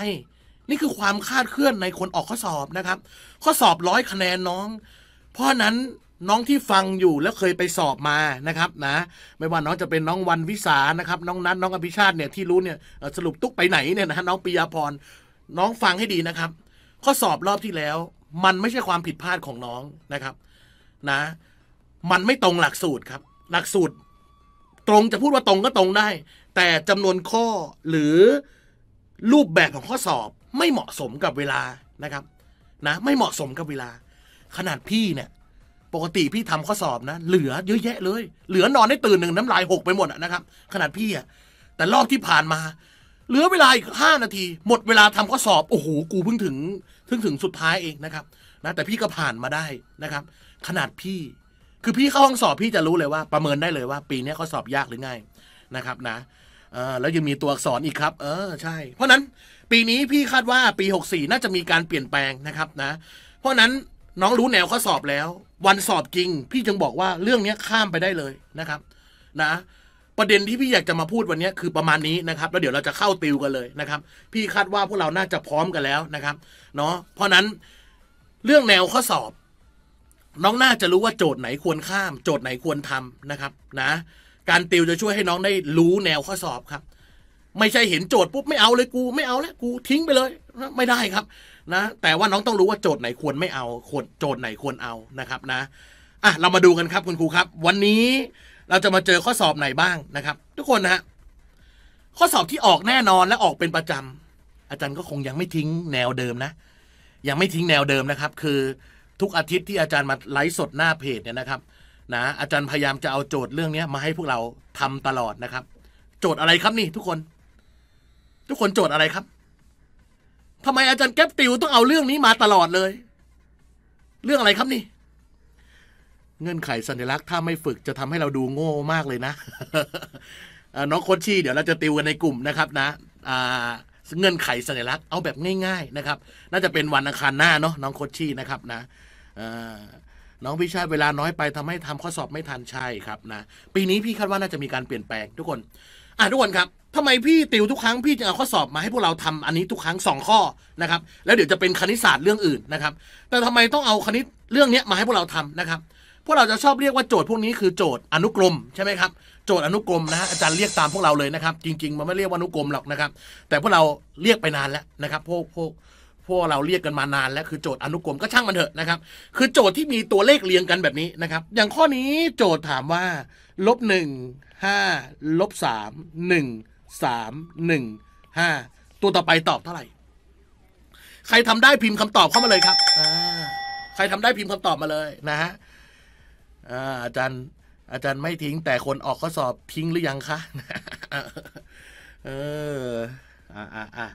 นี่คือความคาดเคลื่อนในคนออกข้อสอบนะครับ ข้อสอบร้อยคะแนนน้อง เพราะนั้นน้องที่ฟังอยู่แล้วเคยไปสอบมานะครับ นะไม่ว่าน้องจะเป็นน้องวันวิสานะครับ น้องนัทน้องอภิชาติเนี่ยที่รู้เนี่ยสรุปตุ๊กไปไหนเนี่ยนะน้องปิยาพรน้องฟังให้ดีนะครับ ข้อสอบรอบที่แล้ว มันไม่ใช่ความผิดพลาดของน้องนะครับนะ มันไม่ตรงหลักสูตรครับ หลักสูตร ตรงจะพูดว่าตรงก็ตรงได้ แต่จำนวนข้อหรือรูปแบบของข้อสอบไม่เหมาะสมกับเวลานะครับ นะ ไม่เหมาะสมกับเวลา ขนาดพี่เนี่ยปกติพี่ทำข้อสอบนะ เหลือเยอะแยะเลย เหลือนอนได้ตื่นหนึ่งน้ำลายหก ไปหมดนะครับ ขนาดพี่อ่ะแต่รอบที่ผ่านมา เหลือเวลาอีกห้านาที หมดเวลาทำข้อสอบโอ้โหกูเพิ่งถึงถึงถึงสุดท้ายเองนะครับนะแต่พี่ก็ผ่านมาได้นะครับ ขนาดพี่ คือพี่เข้าห้องสอบพี่จะรู้เลยว่าประเมินได้เลยว่า ปีนี้ข้อสอบยากหรือง่ายนะครับ นะแล้วยังมีตัวอักษรอีกครับ เออใช่ เพราะนั้นปีนี้พี่คาดว่า ปี64น่าจะมีการเปลี่ยนแปลงนะครับนะเพราะนั้นน้องรู้แนวข้อสอบแล้ววัน สอบจริง พี่จึงบอกว่าเรื่องนี้ข้ามไปได้เลยนะครับ นะประเด็นที่ พี่อยากจะมาพูดวันนี้คือประมาณนี้นะครับ แล้วเดี๋ยวเราจะเข้าติว กันเลยนะครับ พี่คาดว่าพวกเราน่าจะพร้อมกันแล้วนะครับเนาะเพราะนั้นเรื่องแนวข้อสอบ น้องน่าจะรู้ว่าโจทย์ไหนควรข้าม โจทย์ไหนควรทำนะครับ นะ การติวจะช่วยให้น้องได้รู้แนวข้อสอบครับ ไม่ใช่เห็นโจทย์ปุ๊บไม่เอาเลยกู ไม่เอาแล้วกูทิ้งไปเลย ไม่ได้ครับนะแต่ว่าน้องต้องรู้ว่าโจทย์ไหนควรไม่เอาควรโจทย์ไหนควรเอานะครับนะอ่ะเรามาดูกันครับ คุณครูครับ วันนี้เราจะมาเจอข้อสอบไหนบ้างนะครับ ทุกคนนะฮะ ข้อสอบที่ออกแน่นอนและออกเป็นประจำอาจารย์ก็คงยังไม่ทิ้งแนวเดิมนะยังไม่ทิ้งแนวเดิมนะครับ คือ ทุกอาทิตย์ที่อาจารย์มาไลฟ์สดหน้าเพจเนี่ยนะครับ นะอาจารย์พยายามจะเอาโจทย์เรื่องนี้มาให้พวกเราทำตลอดนะครับ โจทย์อะไรครับนี่ ทุกคน ทุกคนโจทย์อะไรครับทำไมอาจารย์แก๊ปติว ต้องเอาเรื่องนี้มาตลอดเลย เรื่องอะไรครับนี่ เงื่อนไขสัญลักษณ์ถ้าไม่ฝึกจะทำให้เราดูโง่มากเลยนะ น้องโคชชี่เดี๋ยวเราจะติวกันในกลุ่มนะครับนะเงื่อนไขสัญลักษณ์เอาแบบง่าย ๆ นะครับ น่าจะเป็นวันอังคารหน้าเนาะน้องโคชชี่นะครับนะ น้องพี่ชาติเวลาน้อยไปทำให้ทำข้อสอบไม่ทันใช่ครับ นะ ปีนี้พี่คาดว่าน่าจะมีการเปลี่ยนแปลง ทุกคน่ะทุกคนครับ ทำไมพี่ติวทุกครั้งพี่จะเอาข้อสอบมาให้พวกเราทำอันนี้ทุกครั้งสองข้อนะครับ แล้วเดี๋ยวจะเป็นคณิตศาสตร์เรื่องอื่นนะครับ แต่ทำไมต้องเอาคณิตเรื่องนี้มาให้พวกเราทำนะครับ พวกเราจะชอบเรียกว่าโจทย์พวกนี้คือโจทย์อนุกรม ใช่ไหมครับ โจทย์อนุกรมนะอาจารย์เรียกตามพวกเราเลยนะครับ จริง ๆมันไม่เรียกว่าอนุกรมหรอกนะครับ แต่พวกเราเรียกไปนานแล้วนะครับพวกพวกพวกเราเรียกกันมานานแล้วคือโจทย์อนุกรมก็ช่างมันเถอะนะครับ คือโจทย์ที่มีตัวเลขเรียงกันแบบนี้นะครับ อย่างข้อนี้โจทย์ถามว่าลบหนึ่ง5ลบ3 1 3 1 5ตัวต่อไปตอบเท่าไหร่ ใครทำได้พิมพ์คำตอบเข้ามาเลยครับใครทำได้พิมพ์คำตอบมาเลยนะฮะอาจารย์อาจารย์ไม่ทิ้งแต่คนออกข้อสอบทิ้งหรือยังคะเอออ่อ่าอ่า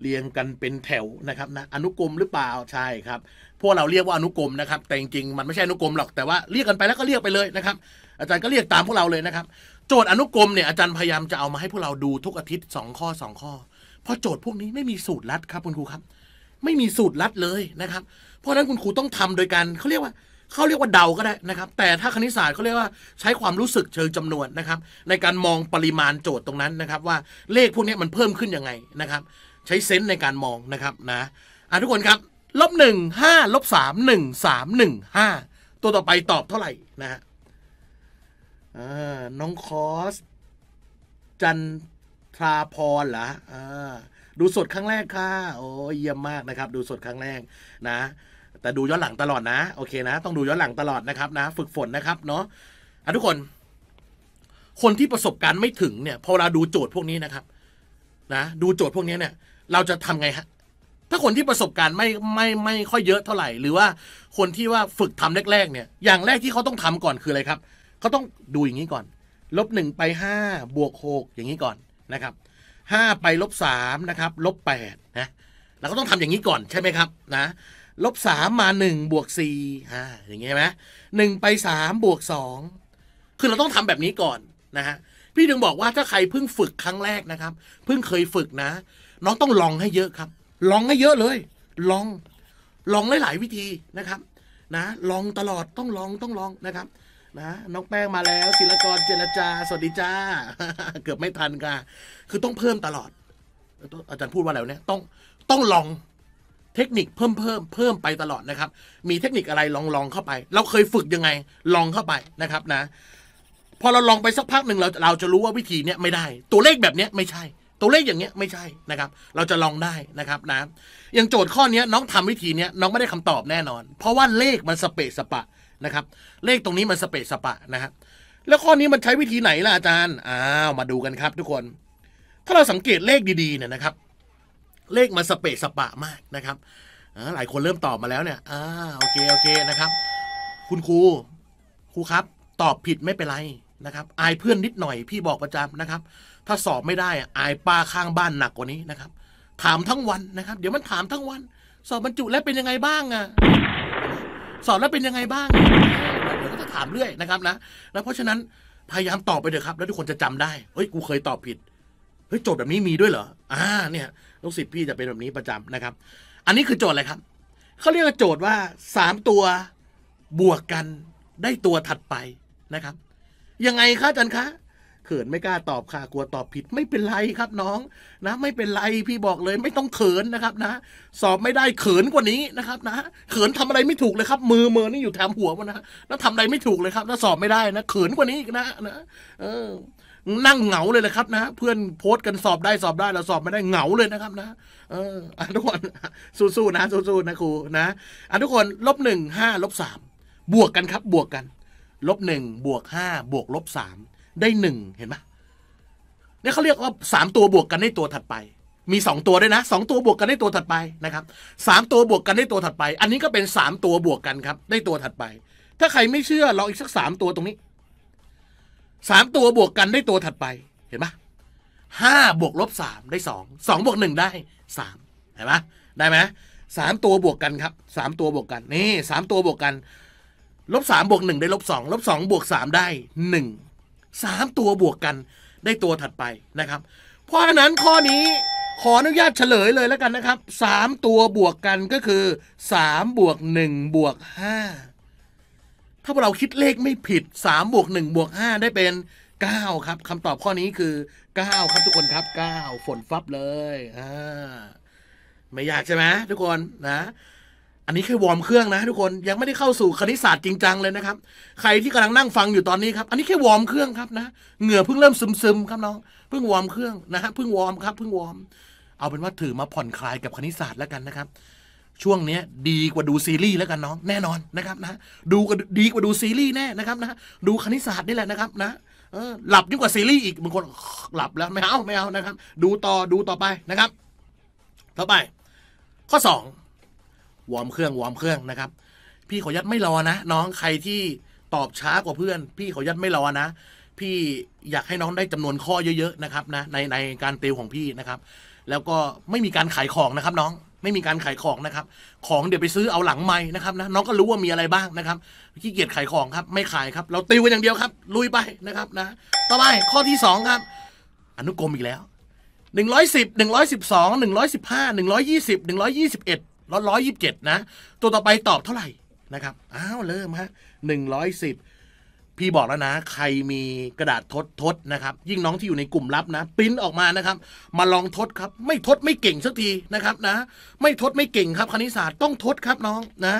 เรียงกันเป็นแถวนะครับ นะอนุกรมหรือเปล่าใช่ ครับ พวกเราเรียกว่าอนุกรมนะครับ แต่จริงๆมันไม่ใช่อนุกรมหรอกแต่ว่าเรียกกันไปแล้วก็เรียกไปเลยนะครับอาจารย์ก็เรียกตามพวกเราเลยนะครับ โจทย์อนุกรมเนี่ยอาจารย์พยายามจะเอามาให้พวกเราดูทุกอาทิตย์2ข้อ 2 ข้อ เพราะโจทย์พวกนี้ไม่มีสูตรลัดครับ คุณครูครับ ไม่มีสูตรลัดเลยนะครับ เพราะฉะนั้นคุณครูต้องทำโดยการเขาเรียกว่าเขาเรียกว่าเดาก็ได้นะครับ แต่ถ้าคณิตศาสตร์เขาเรียกว่าใช้ความรู้สึกเชิงจำนวนนะครับ ในการมองปริมาณโจทย์ตรงนั้นนะครับ ว่าเลขพวกนี้มันเพิ่มขึ้นยังไงนะครับ ใช้เซนส์ในการมองนะครับนะอ่ะทุกคนครับลบหนึ่งห้าลบสามหนึ่งสามหนึ่งห้าตัวต่อไปตอบเท่าไหร่นะฮะน้องคอส จันทราพรเหรอดูสดครั้งแรกค่ะ โอ้เยี่ยมมากนะครับ ดูสดครั้งแรกนะ แต่ดูย้อนหลังตลอดนะ โอเคนะ ต้องดูย้อนหลังตลอดนะครับนะ ฝึกฝนนะครับ เนาะะทุกคน คนที่ประสบการณ์ไม่ถึงเนี่ย พอเราดูโจทย์พวกนี้นะครับ นะ ดูโจทย์พวกนี้เนี่ย เราจะทำไงฮะ ถ้าคนที่ประสบการณ์ไม่ไม่ไม่ค่อยเยอะเท่าไหร่ หรือว่าคนที่ว่าฝึกทำแรกๆ เนี่ย อย่างแรกที่เขาต้องทำก่อนคืออะไรครับเขาต้องดูอย่างนี้ก่อนลบหนึ่งไปห้าบวกหกอย่างนี้ก่อนนะครับห้าไปลบสามนะครับลบแปดนะเราก็ต้องทำอย่างนี้ก่อนใช่ไหมครับนะลบสามมาหนึ่งบวกสี่ฮะอย่างงี้ใช่ไหมหนึ่งไปสามบวกสองคือเราต้องทำแบบนี้ก่อนนะฮะพี่ถึงบอกว่าถ้าใครเพิ่งฝึกครั้งแรกนะครับเพิ่งเคยฝึกนะ น้องต้องลองให้เยอะครับ ลองให้เยอะเลย ลองลองหลาย ๆ วิธีนะครับนะ ลองตลอดต้องลองต้องลองนะครับนะน้องแป้งมาแล้วศิลกรเจรจาสวัสดีจ้า เกือบไม่ทันค่ะคือต้องเพิ่มตลอด อาจารย์พูดว่าอะไรเนี่ยต้องต้องลองเทคนิคเพิ่มเพิ่มเพิ่มไปตลอดนะครับ มีเทคนิคอะไรลองลองเข้าไป เราเคยฝึกยังไงลองเข้าไปนะครับนะ พอเราลองไปสักพักหนึ่งเราเราจะรู้ว่าวิธีเนี้ยไม่ได้ ตัวเลขแบบเนี้ยไม่ใช่ ตัวเลขอย่างเนี้ยไม่ใช่นะครับ เราจะลองได้นะครับนะอย่างโจทย์ข้อนี้น้องทำวิธีเนี้ยน้องไม่ได้คำตอบแน่นอน เพราะว่าเลขมันสเปะสปะนะครับเลขตรงนี้มันสเปะสปะนะครับ แล้วข้อนี้มันใช้วิธีไหนล่ะอาจารย์อ้าวมาดูกันครับทุกคน ถ้าเราสังเกตเลขดีๆเนี่ยนะครับเลขมันสเปะสปะมากนะครับหลายคนเริ่มตอบมาแล้วเนี่ยอ้าโอเคโอเคนะครับ คุณครูครูครับ ตอบผิดไม่เป็นไรนะครับ อายเพื่อนนิดหน่อยพี่บอกประจำนะครับ ถ้าสอบไม่ได้อายป้าข้างบ้านหนักกว่านี้นะครับ ถามทั้งวันนะครับ เดี๋ยวมันถามทั้งวัน สอบบรรจุแล้วเป็นยังไงบ้างอะสอนแล้วเป็นยังไงบ้าง เดี๋ยวก็จะถามเรื่อยนะครับนะ แล้วเพราะฉะนั้นพยายามตอบไปเถอะครับ แล้วทุกคนจะจำได้ เฮ้ย กูเคยตอบผิด เฮ้ยโจทย์แบบนี้มีด้วยเหรอ อ่าเนี่ยลูกศิษย์พี่จะเป็นแบบนี้ประจำนะครับ อันนี้คือโจทย์อะไรครับ เขาเรียกว่าโจทย์ว่าสามตัวบวกกันได้ตัวถัดไปนะครับ ยังไงคะอาจารย์คะเขินไม่กล้าตอบค่ะกลัวตอบผิดไม่เป็นไรครับน้องนะไม่เป็นไรพี่บอกเลยไม่ต้องเขินนะครับ นะสอบไม่ได้เขินกว่านี้นะครับ นะ เขินทำอะไรไม่ถูกเลยครับ มือมือนี่อยู่แถมหัวมันนะแล้วทำอะไรไม่ถูกเลยครับถ้าสอบไม่ได้นะเขินกว่านี้อีกนะนะเออ นั่งเหงาเลยแหละครับ นะ เพื่อนโพสต์กันสอบได้สอบได้เราสอบไม่ได้เหงาเลยนะครับ นะเออทุกคนสู้ๆนะ สู้ๆนะครูนะอ่ะทุกคนลบหนึ่งห้าลบสามบวกกันครับ บวกกันลบหนึ่งบวกห้าบวกลบสามได้หนึ่งเห็นไหมนี่เขาเรียกว่าสามตัวบวกกันได้ตัวถัดไป มีสองตัวด้วยนะสองตัวบวกกันได้ตัวถัดไปนะครับสามตัวบวกกันได้ตัวถัดไป อันนี้ก็เป็นสามตัวบวกกันครับ ได้ตัวถัดไป ถ้าใครไม่เชื่อลองอีกสักสามตัวตรงนี้สามตัวบวกกันได้ตัวถัดไปเห็นไหมห้าบวกลบสามได้สองสองบวกหนึ่งได้สามเห็นไหมได้ไหมสามตัวบวกกันครับสามตัวบวกกันนี่สามตัวบวกกันลบสามบวกหนึ่งได้ลบสองลบสองบวกสามได้หนึ่งสามตัวบวกกันได้ตัวถัดไปนะครับ เพราะฉะนั้นข้อนี้ขออนุญาตเฉลยเลยแล้วกันนะครับสามตัวบวกกันก็คือสามบวกหนึ่งบวกห้าถ้าเราคิดเลขไม่ผิดสามบวกหนึ่งบวกห้าได้เป็นเก้าครับคำตอบข้อนี้คือเก้าครับทุกคนครับเก้าฝนฟับเลยอ่าไม่ยากใช่ไหมทุกคนนะอันนี้แค่วอร์มเครื่องนะ ทุกคนยังไม่ได้เข้าสู่คณิตศาสตร์จริงจังเลยนะครับ ใครที่กำลังนั่งฟังอยู่ตอนนี้ครับอันนี้แค่วอร์มเครื่องครับนะเหงื่อเพิ่งเริ่มซึมๆ ครับน้องเพิ่งวอร์มเครื่องนะฮะเพิ่งวอร์มครับเพิ่งวอร์มเอาเป็นว่าถือมาผ่อนคลายกับคณิตศาสตร์แล้วกันนะครับ ช่วงนี้ดีกว่าดูซีรีส์แล้วกันน้อง แน่นอนนะครับนะ ดูดีกว่าดูซีรีส์แน่นะครับนะดูคณิตศาสตร์นี่แหละนะครับ นะหลับยิ่งกว่าซีรีส์อีกบางคนหลับแล้ว ไม่เอาไม่เอานะครับ ดูต่อดูต่อไปนะครับ ต่อไป ข้องวอร์มเครื่องวอร์มเครื่องนะครับ พี่ขอยัดไม่รอนะน้องใครที่ตอบช้ากว่าเพื่อน พี่ขอยัดไม่รอนะ พี่อยากให้น้องได้จำนวนข้อเยอะ ๆนะครับนะในในการเตลของพี่นะครับ แล้วก็ไม่มีการขายของนะครับ น้องไม่มีการขายของนะครับของเดี๋ยวไปซื้อเอาหลังไม้นะครับนะน้องก็รู้ว่ามีอะไรบ้างนะครับขี้เกียจขายของครับ ไม่ขายครับ เราติวกันอย่างเดียวครับ ลุยไปนะครับนะ ต่อไปข้อที่2ครับอนุกรมอีกแล้ว 110 112 115 120 121ร้อยร้อยยิบเจ็ดนะ ตัวต่อไปตอบเท่าไหร่นะครับอ้าวเริ่มฮะหนึ่งร้อยสิบพี่บอกแล้วนะ ใครมีกระดาษทดทดนะครับยิ่งน้องที่อยู่ในกลุ่มลับนะปริ้นออกมานะครับ มาลองทดครับ ไม่ทดไม่เก่งสักทีนะครับนะไม่ทดไม่เก่งครับคณิตศาสตร์ต้องทดครับน้องนะ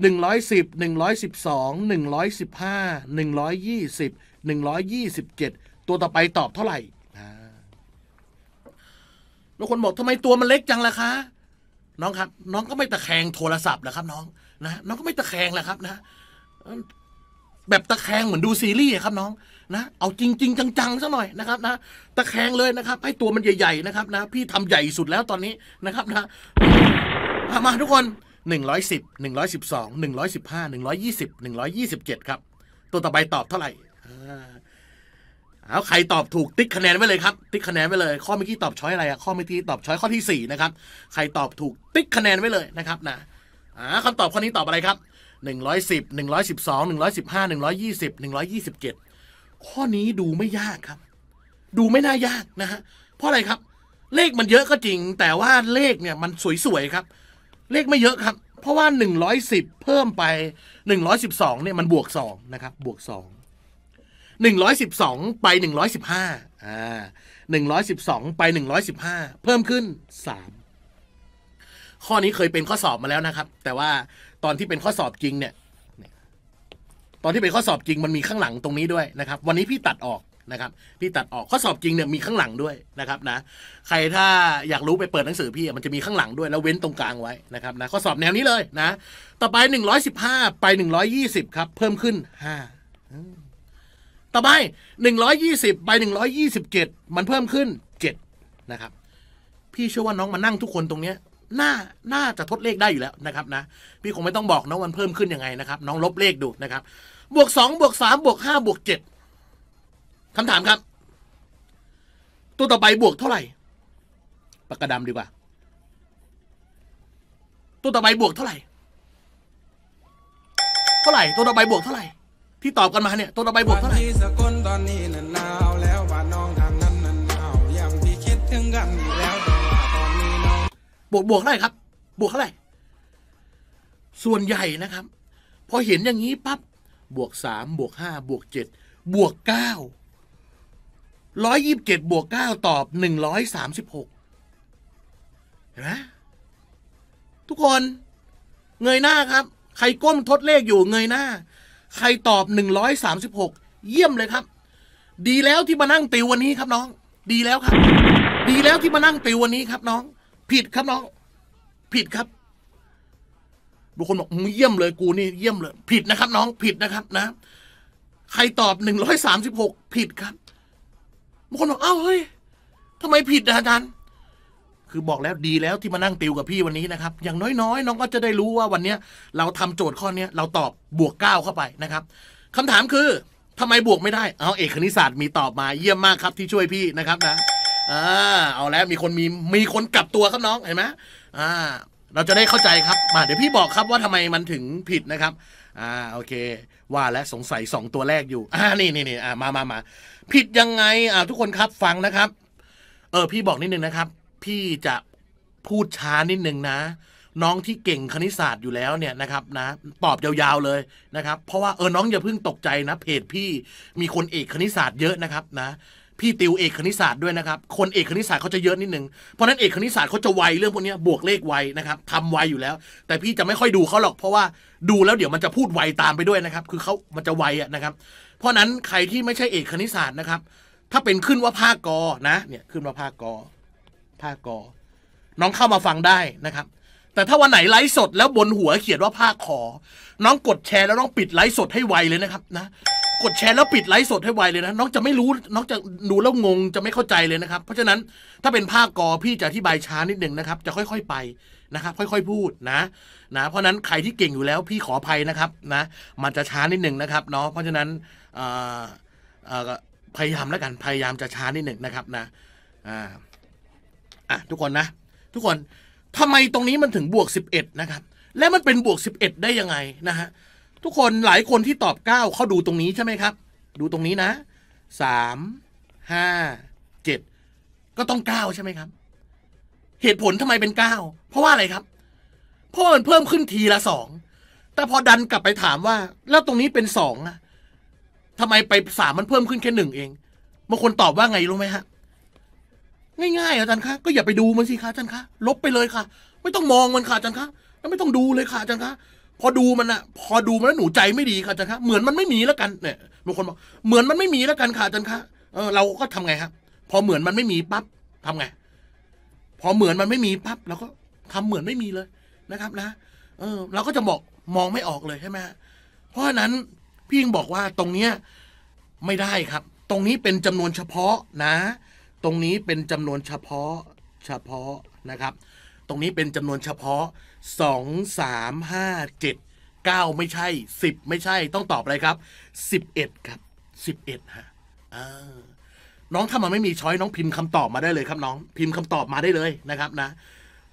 หนึ่งร้อยสิบหนึ่งร้อยสิบสองหนึ่งร้อยสิบห้าหนึ่งร้อยยี่สิบหนึ่งร้อยยี่สิบเจ็ดตัวต่อไปตอบเท่าไหร่บางคนบอกทำไมตัวมันเล็กจังล่ะคะน้องครับน้องก็ไม่ตะแคงโทรศัพท์นะครับ น้องนะน้องก็ไม่ตะแคงแหละครับนะ แบบตะแคงเหมือนดูซีรีส์ครับ น้องนะเอาจริงจริงจังๆซะหน่อยนะครับนะ ตะแคงเลยนะครับ ให้ตัวมันใหญ่ๆนะครับนะพี่ทำใหญ่สุดแล้วตอนนี้นะครับนะมาทุกคน 110 112 115 120 127ครับ ตัวต่อไปตอบเท่าไหร่เอาใครตอบถูกติ๊กคะแนน ไว้เลยครับติ๊กคะแนนไว้เลย ข้อเมื่อกี้ตอบช้อยอะไรอะข้อเมื่อกี้ตอบ ช้อยข้อที่ 4 นะครับ ใครตอบถูกติ๊กคะแนนไว้เลยนะครับนะอ่าคำตอบข้อนี้ตอบอะไรครับ110 112 115 120 127 ข้อนี้ดูไม่ยากครับ ดูไม่น่ายากนะฮะเพราะอะไรครับ เลขมันเยอะก็จริง แต่ว่าเลขเนี่ยมันสวย ๆ ครับ เลขไม่เยอะครับ เพราะว่า 110เพิ่มไป112เนี่ยมันบวก2นะครับบวก 2 112 ไป 115อ่า112 ไป 115 เพิ่มขึ้น 3 ข้อนี้เคยเป็นข้อสอบมาแล้วนะครับ แต่ว่าตอนที่เป็นข้อสอบจริงเนี่ย ตอนที่เป็นข้อสอบจริงมันมีข้างหลังตรงนี้ด้วยนะครับ วันนี้พี่ตัดออกนะครับ พี่ตัดออกข้อสอบจริงเนี่ยมีข้างหลังด้วยนะครับ นะ ใครถ้าอยากรู้ไปเปิดหนังสือพี่มันจะมีข้างหลังด้วย แล้วเว้นตรงกลางไว้นะครับ นะ ข้อสอบแนวนี้เลยนะ ต่อไป 115 ไป 120ครับ เพิ่มขึ้น 5ต่อไป120 ไป 127 มันเพิ่มขึ้น7นะครับ พี่เชื่อว่าน้องมานั่งทุกคนตรงเนี้ย น่าน่าจะทดเลขได้อยู่แล้วนะครับ นะ พี่คงไม่ต้องบอกน้องมันเพิ่มขึ้นยังไงนะครับ น้องลบเลขดูนะครับ บวก2บวก3บวก5บวก7คำถามครับ ตัวต่อไปบวกเท่าไหร่ปากกาดำดีกว่า ตัวต่อไปบวกเท่าไหร่ เท่าไหร่ ตัวต่อไปบวกเท่าไหร่ที่ตอบกันมาเนี่ยตัวเราไปบวกเท่าไหร่ตอนนี้หนาวแล้วว่าน้องทางนั้นหนาวอย่างที่คิดถึงกันแล้วตอนนี้น้องบวกบวกเท่าไหร่ครับ บวกเท่าไหร่ส่วนใหญ่นะครับพอเห็นอย่างนี้ ปั๊บ บวกสามบวกห้าบวกเจ็ดบวกเก้าร้อยยิบเจ็ดบวกเก้าตอบหนึ่งร้อยสามสิบหกเห็นไหมทุกคน เงยหน้าครับ ใครก้มทดเลขอยู่เงยหน้าใครตอบ136เยี่ยมเลยครับ ดีแล้วที่มานั่งติววันนี้ครับน้อง ดีแล้วครับ ดีแล้วที่มานั่งติววันนี้ครับ น้อง ผิดครับน้อง ผิดครับบางคนบอกเยี่ยมเลยกูนี่เยี่ยมเลย ผิดนะครับ น้องผิดนะครับ นะ ใครตอบ136ผิดครับบางคนบอกเอ้าเฮ้ยทำไมผิดอาจารย์คือบอกแล้วดีแล้วที่มานั่งติวกับพี่วันนี้นะครับอย่างน้อยๆ น้องก็จะได้รู้ว่าวันนี้เราทำโจทย์ข้อนี้เราตอบบวก 9 เข้าไปนะครับคำถามคือทำไมบวกไม่ได้เอาเอกคณิตศาสตร์มีตอบมาเยี่ยมมากครับที่ช่วยพี่นะครับนะอเอาแล้วมีคนมีมีคนกลับตัวครับน้องเห็นไหมอ่า เราจะได้เข้าใจครับมาเดี๋ยวพี่บอกครับว่าทำไมมันถึงผิดนะครับ อ่าโอเค ว่าและสงสัย2ตัวแรกอยู่อ่านี่นี่นี่อ่ามามามาผิดยังไงอ่าทุกคนครับฟังนะครับ เออ พี่บอกนิดนึงนะครับพี่จะพูดช้านิดนึงนะ น้องที่เก่งคณิตศาสตร์อยู่แล้วเนี่ยนะครับนะตอบยาวๆเลยนะครับ เพราะว่าเออน้องอย่าเพิ่งตกใจนะเพจพี่มีคนเอกคณิตศาสตร์เยอะนะครับนะ พี่ติวเอกคณิตศาสตร์ด้วยนะครับคนเอกคณิตศาสตร์เขาจะเยอะนิดนึงเพราะนั้นเอกคณิตศาสตร์เขาจะไวเรื่องพวกนี้บวกเลขไวนะครับทำไวอยู่แล้ว แต่พี่จะไม่ค่อยดูเขาหรอกเพราะว่าดูแล้วเดี๋ยวมันจะพูดไวตามไปด้วยนะครับคือเขามันจะไวอะนะครับ เพราะนั้นใครที่ไม่ใช่เอกคณิตศาสตร์นะครับ ถ้าเป็นขึ้นว่าภาคกอนะเนี่ยขึ้นว่าภาคกอท่ากอ น้องเข้ามาฟังได้นะครับ แต่ถ้าวันไหนไลฟ์สดแล้วบนหัวเขียนว่า ภาคขอ น้องกดแชร์แล้วน้องปิดไลฟ์สดให้ไวเลยนะครับนะ กดแชร์แล้วปิดไลฟ์สดให้ไวเลยนะน้องจะไม่รู้น้องจะดูแล้วงงจะไม่เข้าใจเลยนะครับ เพราะฉะนั้นถ้าเป็นภาคกอพี่จะอธิบายช้านิดหนึ่งนะครับ จะค่อยๆไปนะครับ ค่อยๆพูดนะ นะ เพราะนั้นใครที่เก่งอยู่แล้วพี่ขออภัยนะครับ นะ มันจะช้านิดหนึ่งนะครับเนาะเพราะฉะนั้นพยายามแล้วกันพยายามจะช้านิดหนึ่งนะครับนะอ่าอ่ะทุกคนนะ ทุกคนทำไมตรงนี้มันถึงบวกสิบเอ็ดนะครับ และมันเป็นบวกสิบเอ็ดได้ยังไงนะฮะทุกคนหลายคนที่ตอบเก้าเขาดูตรงนี้ใช่ไหมครับ ดูตรงนี้นะสาามห้เจ็ดก็ต้องเก้าใช่ไหมครับ เหตุผลทำไมเป็นเก้าเพราะว่าอะไรครับ เพราะมันเพิ่มขึ้นทีละสองแต่พอดันกลับไปถามว่าแล้วตรงนี้เป็นสองอะทำไมไปสามมันเพิ่มขึ้นแค่หนึ่งเองบางคนตอบว่าไงรู้ไหมฮะง่ายๆอาจารย์คะก็อย่าไปดูมันสิคะอาจารย์คะ ลบไปเลยค่ะ ไม่ต้องมองมันค่ะอาจารย์คะแล้วไม่ต้องดูเลยค่ะอาจารย์คะ พอดูมันอะพอดูมันแล้วหนูใจไม่ดีค่ะอาจารย์คะ เหมือนมันไม่มีแล้วกัน เนี่ย บางคนบอก เหมือนมันไม่มีแล้วกันค่ะอาจารย์คะ เออเราก็ทำไงครับพอเหมือนมันไม่มีปั๊บทำไง พอเหมือนมันไม่มีปั๊บ เราก็ทำเหมือนไม่มีเลยนะครับ นะเออเราก็จะบอกมองไม่ออกเลยใช่ไหมเพราะฉะนั้นพี่ยิงบอกว่าตรงเนี้ย ไม่ได้ครับ ตรงนี้เป็นจำนวนเฉพาะนะตรงนี้เป็นจำนวนเฉพาะเฉพาะนะครับ ตรงนี้เป็นจำนวนเฉพาะ 2 3 5 7 9ไม่ใช่ 10 ไม่ใช่ต้องตอบอะไรครับ 11 ครับ 11ฮะน้องถ้ามันไม่มีช้อยน้องพิมพ์คำตอบมาได้เลยครับน้อง พิมพ์คำตอบมาได้เลยนะครับนะ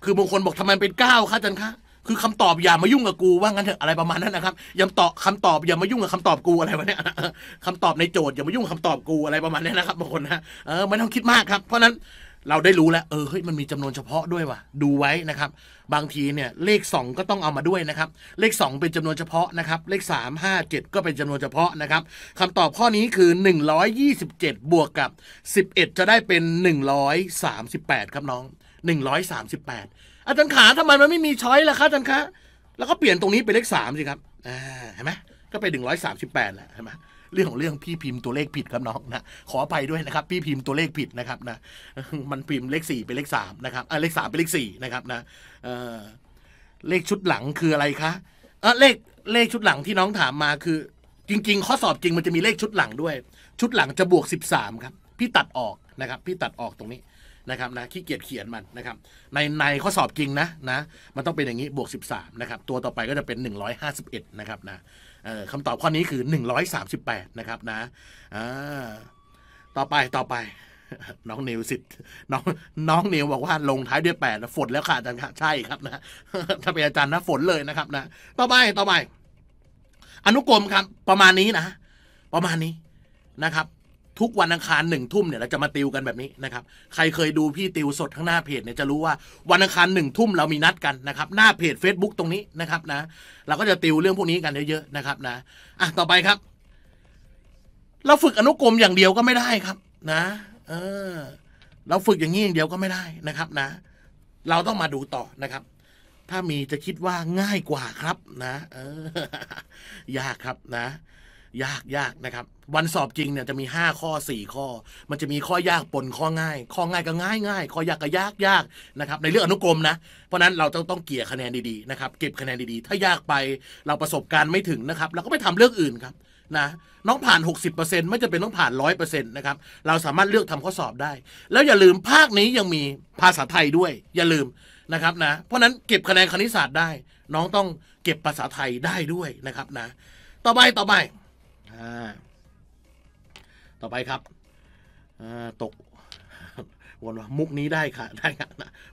คือบางคนบอกทำไมเป็น 9คะจันคะคือคำตอบอย่ามายุ่งกับกูว่างั้นเถอะอะไรประมาณนั้นนะครับย้าตอบคำตอบอย่ามายุ่งกับคำตอบกูอะไรวะเนี่ยคำตอบในโจทย์อย่ามายุ่งคำตอบกูอะไรประมาณนี้นะครับบางคนนะเออไม่ต้องคิดมากครับ เพราะนั้นเราได้รู้แล้วเออเฮ้ยมันมีจำนวนเฉพาะด้วยว่ะดูไว้นะครับบางทีเนี่ยเลข2 ก็ต้องเอามาด้วยนะครับเลข 2 เป็นจำนวนเฉพาะนะครับเลข3 5 7 ก็เป็นจำนวนเฉพาะนะครับคำตอบข้อนี้คือ 127 บวกกับ 11 จะได้เป็น 138 ครับน้อง 138อาจารย์ขาทำไมมันไม่มีช้อยล่ะคะอาจารย์คะ แล้วก็เปลี่ยนตรงนี้เป็นเลขสามสิครับเห็นไหมก็ไปหนึ่งร้อยสามสิบแปดแล้วเห็นไหมเรื่องของเรื่องพี่พิมพ์ตัวเลขผิดครับน้องนะ ขออภัยด้วยนะครับพี่พิมพ์ตัวเลขผิดนะครับนะ มันพิมพ์เลขสี่เป็นเลขสามนะครับเลขสามเป็นเลขสี่นะครับนะเเลขชุดหลังคืออะไรคะเเลขเลขชุดหลังที่น้องถามมาคือ จริงๆข้อสอบจริงมันจะมีเลขชุดหลังด้วย ชุดหลังจะบวกสสิบามครับ พี่ตัดออกนะครับ พี่ตัดออกตรงนี้นะครับนะขี้เกียจเขียนมันนะครับ ในในข้อสอบจริงนะนะ มันต้องเป็นอย่างนี้บวก13นะครับ ตัวต่อไปก็จะเป็น 151นะครับ นะคำตอบข้อนี้คือ 138 นะครับ นะต่อไปต่อไป น้องนิวสิทธิ์น้องน้องนิวบอกว่าลงท้ายด้วยแปดฝนแล้วค่ะอาจารย์ใช่ครับนะถ้าเป็นอาจารย์นะ ฝนเลยนะครับ นะ ต่อไปต่อไป อนุกรมครับ ประมาณนี้นะ ประมาณนี้นะครับทุกวันอังคารหนึ่งทุ่มเนี่ยเราจะมาติวกันแบบนี้นะครับ ใครเคยดูพี่ติวสดข้างหน้าเพจเนี่ยจะรู้ว่าวันอังคารหนึ่งทุ่มเรามีนัดกันนะครับ หน้าเพจ Facebook ตรงนี้นะครับ นะเราก็จะติวเรื่องพวกนี้กันเยอะๆนะครับ นะ อ่ะต่อไปครับ เราฝึกอนุกรมอย่างเดียวก็ไม่ได้ครับ นะ เออ เราฝึกอย่างนี้อย่างเดียวก็ไม่ได้นะครับ นะ เราต้องมาดูต่อนะครับ ถ้ามีจะคิดว่าง่ายกว่าครับ นะเออยากครับนะยากยากนะครับวันสอบจริงเนี่ยจะมี 5 ข้อ 4 ข้อ มันจะมีข้อยากปนข้อง่าย ข้อง่ายก็ง่ายง่ายข้อยากก็ยากยากนะครับ ในเรื่องอนุกรมนะ เพราะนั้นเราต้องต้องเกี่ยคะแนนดีๆนะครับเก็บคะแนนดีๆ ถ้ายากไปเราประสบการณ์ไม่ถึงนะครับเราก็ไปทำเรื่องอื่นครับนะน้องผ่าน 60%ไม่จะเป็นต้องผ่าน100%นะครับเราสามารถเลือกทำข้อสอบได้ แล้วอย่าลืมภาคนี้ยังมีภาษาไทยด้วย อย่าลืมนะครับนะเพราะนั้นเก็บคะแนนคณิตศาสตร์ได้ น้องต้องเก็บภาษาไทยได้ด้วยนะครับนะ ต่อไปต่อไปต่อไปครับ ตกวนว่ามุกนี้ได้ค่ะได้ค่ะ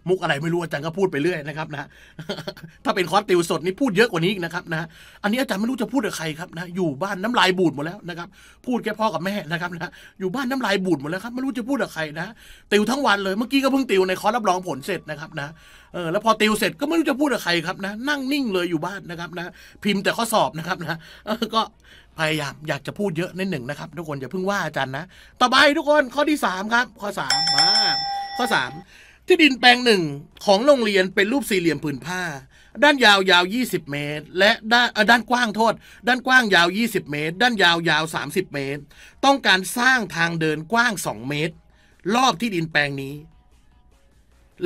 มุกอะไรไม่รู้อาจารย์ก็พูดไปเรื่อยนะครับนะ ถ้าเป็นคอร์สติวสดนี่พูดเยอะกว่านี้อีกนะครับนะอันนี้อาจารย์ไม่รู้จะพูดกับใครครับนะ อยู่บ้านน้ำลายบูดหมดแล้วนะครับ พูดแค่พ่อกับแม่นะครับนะ อยู่บ้านน้ำลายบูดหมดแล้วครับไม่รู้จะพูดกับใครนะ ติวทั้งวันเลยเมื่อกี้ก็เพิ่งติวในคอร์สรับรองผลเสร็จนะครับนะ เออแล้วพอติวเสร็จก็ไม่รู้จะพูดกับใครครับนะ นั่งนิ่งเลยอยู่บ้านนะครับนะพิมพ์แต่ข้อสอบนะครับนะก็พยายามอยากจะพูดเยอะนิดหนึ่งนะครับ ทุกคนอย่าเพิ่งว่าอาจารย์นะต่อไปทุกคนข้อที่สามครับ ข้อสามมาข้อสามที่ดินแปลงหนึ่งของโรงเรียนเป็นรูปสี่เหลี่ยมผืนผ้า ด้านยาวยาว 20 เมตร และด้านด้านกว้างโทษ ด้านกว้างยาว 20 เมตร ด้านยาวยาว 30 เมตร ต้องการสร้างทางเดินกว้าง 2 เมตร รอบที่ดินแปลงนี้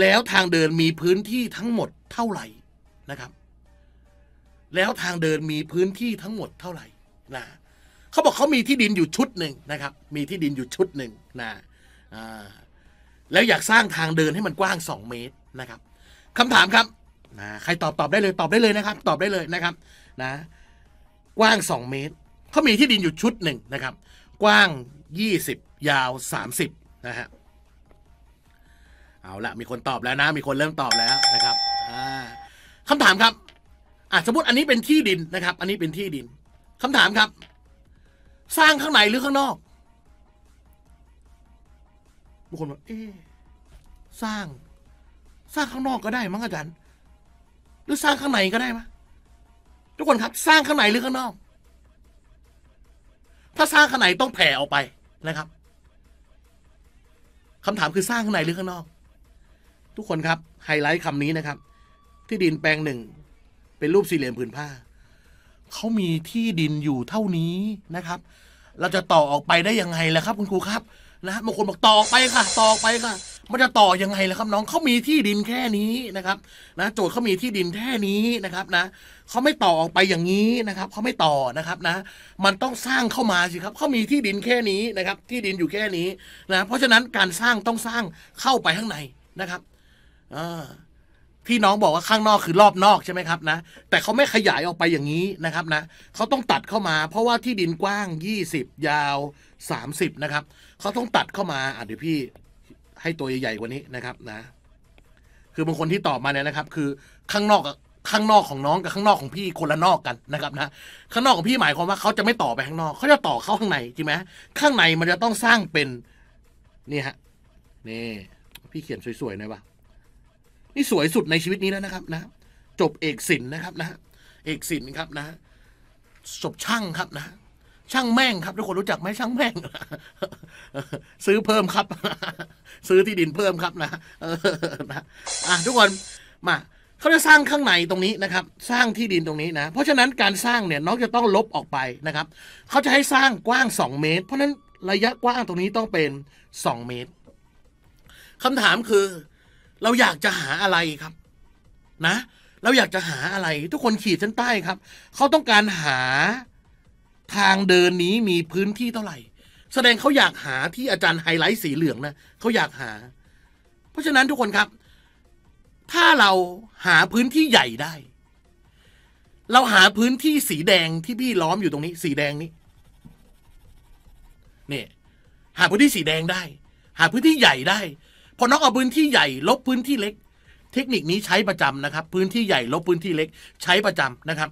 แล้วทางเดินมีพื้นที่ทั้งหมดเท่าไหร่นะครับ แล้วทางเดินมีพื้นที่ทั้งหมดเท่าไหร่นะเขาบอกเขามีที่ดินอยู่ชุดหนึ่งนะครับ มีที่ดินอยู่ชุดหนึ่งนะแล้วอยากสร้างทางเดินให้มันกว้าง 2 เมตรนะครับคำถามครับนะใครตอบตอบได้เลย ตอบได้เลยนะครับ ตอบได้เลยนะครับ นะ กว้าง 2 เมตร เขามีที่ดินอยู่ ชุดหนึ่งนะครับ กว้าง 20ยาว30นะฮะ เอาละมีคนตอบแล้วนะ มีคนเริ่มตอบแล้วนะครับ คำถามครับอ่ะสมมติอันนี้เป็นที่ดินนะครับ อันนี้เป็นที่ดินคำถามครับ สร้างข้างในหรือข้างนอกบางคนบอกเอ๊สร้างสร้างข้างนอกก็ได้มั้งอาจารย์หรือสร้างข้างในก็ได้มั้ยทุกคนครับสร้างข้างในหรือข้างนอก ถ้าสร้างข้างในต้องแผ่ออกไปนะครับคำถามคือสร้างข้างในหรือข้างนอก ทุกคนครับไฮไลท์คำนี้นะครับ ที่ดินแปลงหนึ่งเป็นรูปสี่เหลี่ยมผืนผ้าเขา มีที่ดินอยู่เท่านี้ นะครับ เราจะต่อออกไปได้ ยังไง ล่ะ ครับ คุณครูครับ นะบางคน บอก ต่อ ไป ค่ะ ต่อ ไป ค่ะ มันจะ ต่อ ยังไง ล่ะ ครับ น้อง เขามีที่ดินแค่นี้นะครับ นะ โจทย์ เขา มี ที่ ดิน แค่ นี้ นะครับ นะ เขาไม่ต่อออกไปอย่างนี้ นะครับ เขา ไม่ ต่อ นะครับ นะ มันต้องสร้างเข้ามา สิครับ เขา มี ที่ ดิน แค่ นี้ นะครับ ที่ดินอยู่แค่นี้ นะ เพราะฉะนั้น การสร้างต้องสร้าง เข้าไปข้างในนะครับอ่าที่น้องบอกว่าข้างนอกคือรอบนอกใช่ไหมครับนะ แต่เขาไม่ขยายออกไปอย่างนี้นะครับนะเขาต้องตัดเข้ามา เพราะว่าที่ดินกว้าง20ยาว 30นะครับเขาต้องตัดเข้ามาอ่ะเดี๋ยวพี่ให้ตัวใหญ่ๆกว่านี้นะครับนะ คือบางคนที่ตอบมาเนี่ยนะครับคือข้างนอกข้างนอกของน้องกับข้างนอกของพี่คนละนอกกันนะครับนะข้างนอกของพี่หมายความว่าเขาจะไม่ต่อไปข้างนอกเขาจะต่อเข้าข้างในจริงไหมข้างในมันจะต้องสร้างเป็น นี่ฮะนี่พี่เขียนสวยๆหน่อยวะนี่สวยสุดในชีวิตนี้แล้วนะครับนะ จบเอกศิลป์นะครับนะ เอกศิลป์ครับนะ จบช่างครับนะ ช่างแม่งครับทุกคนรู้จักไหมช่างแม่ง ซื้อเพิ่มครับ ซื้อที่ดินเพิ่มครับนะนะอ่ะทุกคนมาเขาจะสร้างข้างในตรงนี้นะครับ สร้างที่ดินตรงนี้นะ เพราะฉะนั้นการสร้างเนี่ยน้องจะต้องลบออกไปนะครับเขาจะให้สร้างกว้าง 2 เมตร เพราะฉะนั้นระยะกว้างตรงนี้ต้องเป็น 2 เมตร คำถามคือเราอยากจะหาอะไรครับ นะ เราอยากจะหาอะไร ทุกคนขีดเส้นใต้ครับเขาต้องการหาทางเดินนี้มีพื้นที่เท่าไหร่ แสดงเขาอยากหาที่อาจารย์ไฮไลท์สีเหลืองนะเขาอยากหา เพราะฉะนั้นทุกคนครับ ถ้าเราหาพื้นที่ใหญ่ได้ เราหาพื้นที่สีแดงที่พี่ล้อมอยู่ตรงนี้ สีแดงนี้เนี่ยหาพื้นที่สีแดงได้ หาพื้นที่ใหญ่ได้พอน้องเอาพื้นที่ใหญ่ ลบพื้นที่เล็ก เทคนิคนี้ใช้ประจำนะครับ พื้นที่ใหญ่ ลบพื้นที่เล็ก ใช้ประจำนะครับ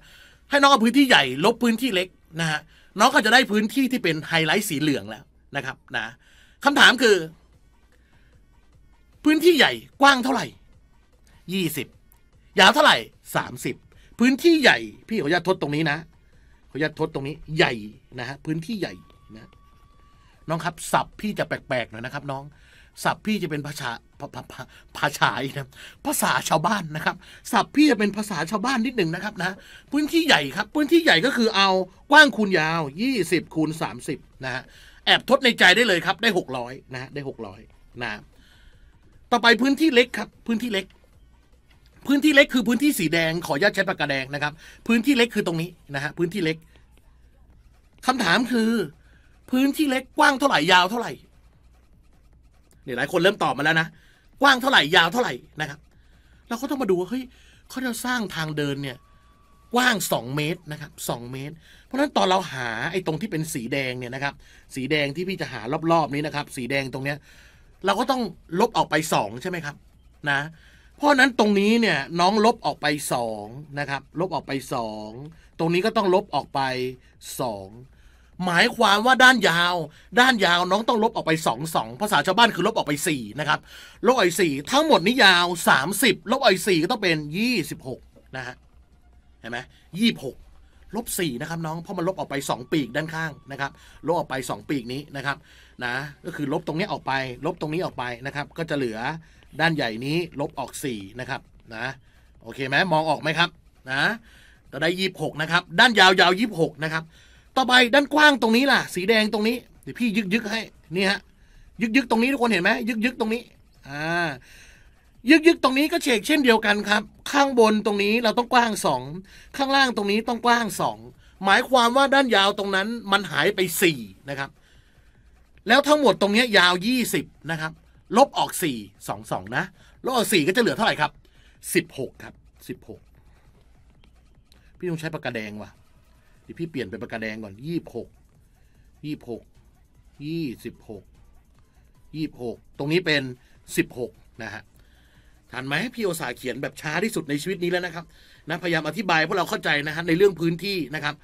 ให้น้องเอาพื้นที่ใหญ่ลบพื้นที่เล็กนะฮะน้องก็จะได้พื้นที่ที่เป็นไฮไลท์สีเหลืองแล้วนะครับนะคำถามคือ พื้นที่ใหญ่กว้างเท่าไหร่ยี่สิบยาวเท่าไหร่สามสิบพื้นที่ใหญ่พี่ขออนุญาตทดตรงนี้นะขออนุญาตทดตรงนี้ใหญ่นะฮะพื้นที่ใหญ่นะน้องครับสับพี่จะแปลกๆหน่อยนะครับ น้องศัพท์พี่จะเป็นภาษาภาษาอีกนะภาษาชาวบ้านนะครับศัพท์พี่จะเป็นภาษาชาวบ้านนิดหนึ่งนะครับนะพื้นที่ใหญ่ครับ พื้นที่ใหญ่ก็คือเอากว้างคูณยาว 20คูณ30นะฮะแอบทดในใจได้เลยครับได้600นะฮะได้600นะต่อไปพื้นที่เล็กครับพื้นที่เล็ก พื้นที่เล็กคือพื้นที่สีแดง ขอญาตใช้ปากกาแดงนะครับพื้นที่เล็กคือตรงนี้นะฮะพื้นที่เล็ก คำถามคือ พื้นที่เล็กกว้างเท่าไหร่ยาวเท่าไหร่เนี่ยหลายคนเริ่มตอบมาแล้วนะกว้างเท่าไหร่ยาวเท่าไหร่นะครับเราก็ต้องมาดูว่าเฮ้ยเขาจะสร้างทางเดินเนี่ยกว้าง 2 เมตรนะครับ2เมตร เพราะฉะนั้นตอนเราหาไอ้ตรงที่เป็นสีแดงเนี่ยนะครับสีแดงที่พี่จะหารอบๆนี้นะครับ สีแดงตรงเนี้ยเราก็ต้องลบออกไป2ใช่ไหมครับนะเพราะนั้นตรงนี้เนี่ยน้องลบออกไป2นะครับลบออกไป 2 ตรงนี้ก็ต้องลบออกไป 2หมายความว่าด้านยาว ด้านยาวน้องต้องลบออกไป2 2ภาษาชาวบ้านคือลบออกไป4นะครับลบไอ้ส4ทั้งหมดนี้ยาว 30 ลบไอ้ส4ก็ต้องเป็น 26นะฮะเห็นไหมยี่สิบหกลบ4นะครับน้องเพราะมันลบออกไป 2 ปีกด้านข้างนะครับ ลบออกไป 2 ปีกนี้นะครับนะก็คือลบตรงนี้ออกไป ลบตรงนี้ออกไปนะครับ ก็จะเหลือด้านใหญ่นี้ลบออก4นะครับนะโอเคไหมมองออกไหมครับนะก็ได้26นะครับด้านยาวยาว26นะครับต่อไปด้านกว้างตรงนี้ล่ะสีแดงตรงนี้เดี๋ยวพี่ยึกยึกให้นี่ฮะยึกยึกตรงนี้ทุกคนเห็นไหมยึกยึกตรงนี้อ่ายึกยึกตรงนี้ก็เฉกเช่นเดียวกันครับ ข้างบนตรงนี้เราต้องกว้างสองข้างล่างตรงนี้ต้องกว้างสองหมายความว่าด้านยาวตรงนั้นมันหายไปสี่นะครับ แล้วทั้งหมดตรงนี้ยาวยี่สิบนะครับลบออกสี่สองสองนะลบออกสี่ก็จะเหลือเท่าไหร่ครับสิบหกครับสิบหกพี่ต้องใช้ปากกาแดงว่ะดี๋ยวพี่เปลี่ยนเป็นปากกาแดงก่อนยี่บหกยี่บหกยี่สิบหกยี่บหกตรงนี้เป็นสิบหกนะฮะทันไหมพี่โอสาเขียนแบบช้าที่สุดในชีวิตนี้แล้วนะครับนะพยายามอธิบายพวกเราเข้าใจนะฮะในเรื่องพื้นที่นะครับ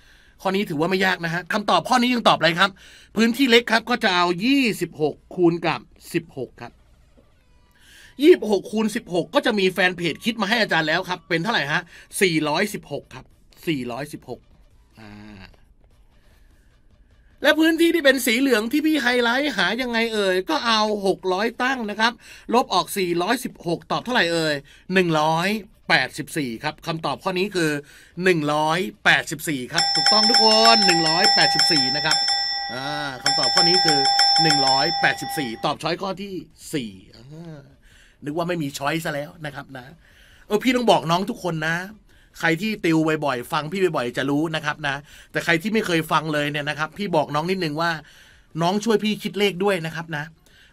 ข้อนี้ถือว่าไม่ยากนะฮะคำตอบข้อนี้ยังตอบอะไรครับพื้นที่เล็กครับก็จะเอา 26 คูณกับ 16ครับ 26คูณ16 ก็จะมีแฟนเพจ คิดมาให้อาจารย์แล้วครับเป็นเท่าไหร่ฮะ416ครับ416และพื้นที่ที่เป็นสีเหลืองที่พี่ไฮไลท์หายังไงเอ่ยก็เอา 600ตั้งนะครับลบออก 416 ตอบเท่าไหร่เอ่ย 184 ครับคำตอบข้อนี้คือ184 ครับ ถูกต้องทุกคน 184 นะครับคำตอบข้อนี้คือ 184 ตอบช้อยข้อที่4นึกว่าไม่มีช้อยซะแล้วนะครับ นะเออพี่ต้องบอกน้องทุกคนนะใครที่ติวบ่อยๆฟัง พี่บ่อย ๆ จะรู้นะครับนะ แต่ใครที่ไม่เคยฟังเลยเนี่ยนะครับ พี่บอกน้องนิดนึงว่า น้องช่วยพี่คิดเลขด้วยนะครับนะ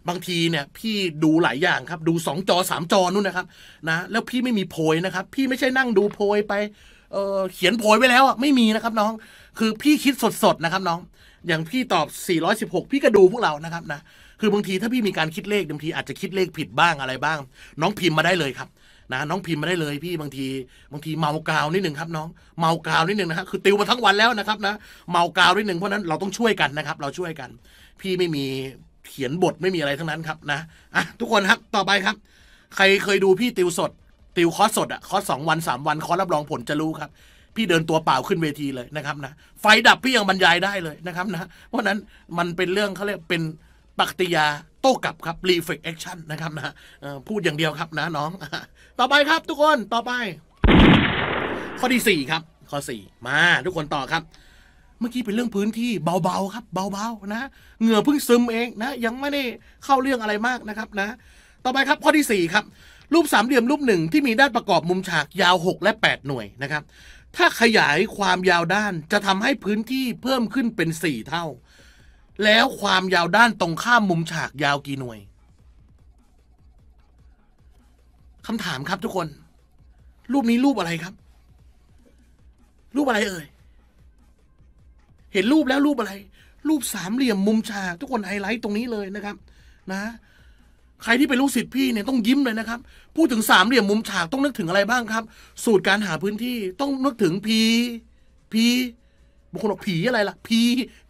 บางทีเนี่ยพี่ดูหลายอย่างครับดูสองจอสามจอนู่นนะครับนะ แล้วพี่ไม่มีโพยนะครับ พี่ไม่ใช่นั่งดูโพยไปเออเขียนโพยไว้แล้วอ่ะไม่มีนะครับ น้องคือพี่คิดสดๆ นะครับ น้องอย่างพี่ตอบ416พี่ก็ดูพวกเรานะครับนะ คือบางทีถ้าพี่มีการคิดเลขบางทีอาจจะคิดเลขผิดบ้างอะไรบ้าง น้องพิมพ์มาได้เลยครับนะน้องพิมพ์มาได้เลย พี่บางทีบางทีเมากาวนิดหนึ่งครับ น้องเมากาวนิดหนึ่งนะฮะคือติวมาทั้งวันแล้วนะครับนะ เมากาวนิดหนึ่งเพราะนั้นเราต้องช่วยกันนะครับ เราช่วยกัน พี่ไม่มีเขียนบทไม่มีอะไรทั้งนั้นครับนะอ่ะทุกคนครับต่อไปครับ ใครเคยดูพี่ติวสด ติวคอสสดอะคอสสองวันสามวันคอรสรับรองผลจะรู้ครับ พี่เดินตัวเปล่าขึ้นเวทีเลยนะครับนะไฟดับพี่ยังบรรยายได้เลยนะครับนะเพราะนั้นมันเป็นเรื่องเขาเรียกเป็นปักติยาโต้กลับครับรีเฟกแอคชั่นนะครับนะพูดอย่างเดียวครับ นะ น้อง ต่อไปครับทุกคนต่อไป ข้อที่ 4 ครับข้อ 4 มาทุกคนต่อครับ เมื่อกี้เป็นเรื่องพื้นที่เบาๆครับ เบาๆนะเหงื่อเพิ่งซึมเองนะ ยังไม่ได้เข้าเรื่องอะไรมากนะครับนะ ต่อไปครับข้อที่ 4 ครับ รูปสามเหลี่ยมรูปหนึ่งที่มีด้านประกอบมุมฉากยาว 6 และ 8 หน่วยนะครับถ้าขยายความยาวด้านจะทำให้พื้นที่เพิ่มขึ้นเป็น 4 เท่าแล้วความยาวด้านตรงข้ามมุมฉาก ยาวกี่หน่วย คำ ถามครับ ทุกคน รูปนี้รูปอะไรครับ รูปอะไร เอ่ย เห็นรูปแล้วรูปอะไร รูปสามเหลี่ยม มุม ฉาก ทุกคนไฮไลท์ตรงนี้เลยนะครับ นะ ใครที่เป็นลูกศิษย์พี่เนี่ยต้องยิ้มเลยนะครับ พูดถึงสามเหลี่ยม มุมฉากต้อง นึก ถึงอะไรบ้างครับ สูตรการหาพื้นที่ต้องนึกถึง P P บางคนบอกผีอะไรล่ะผี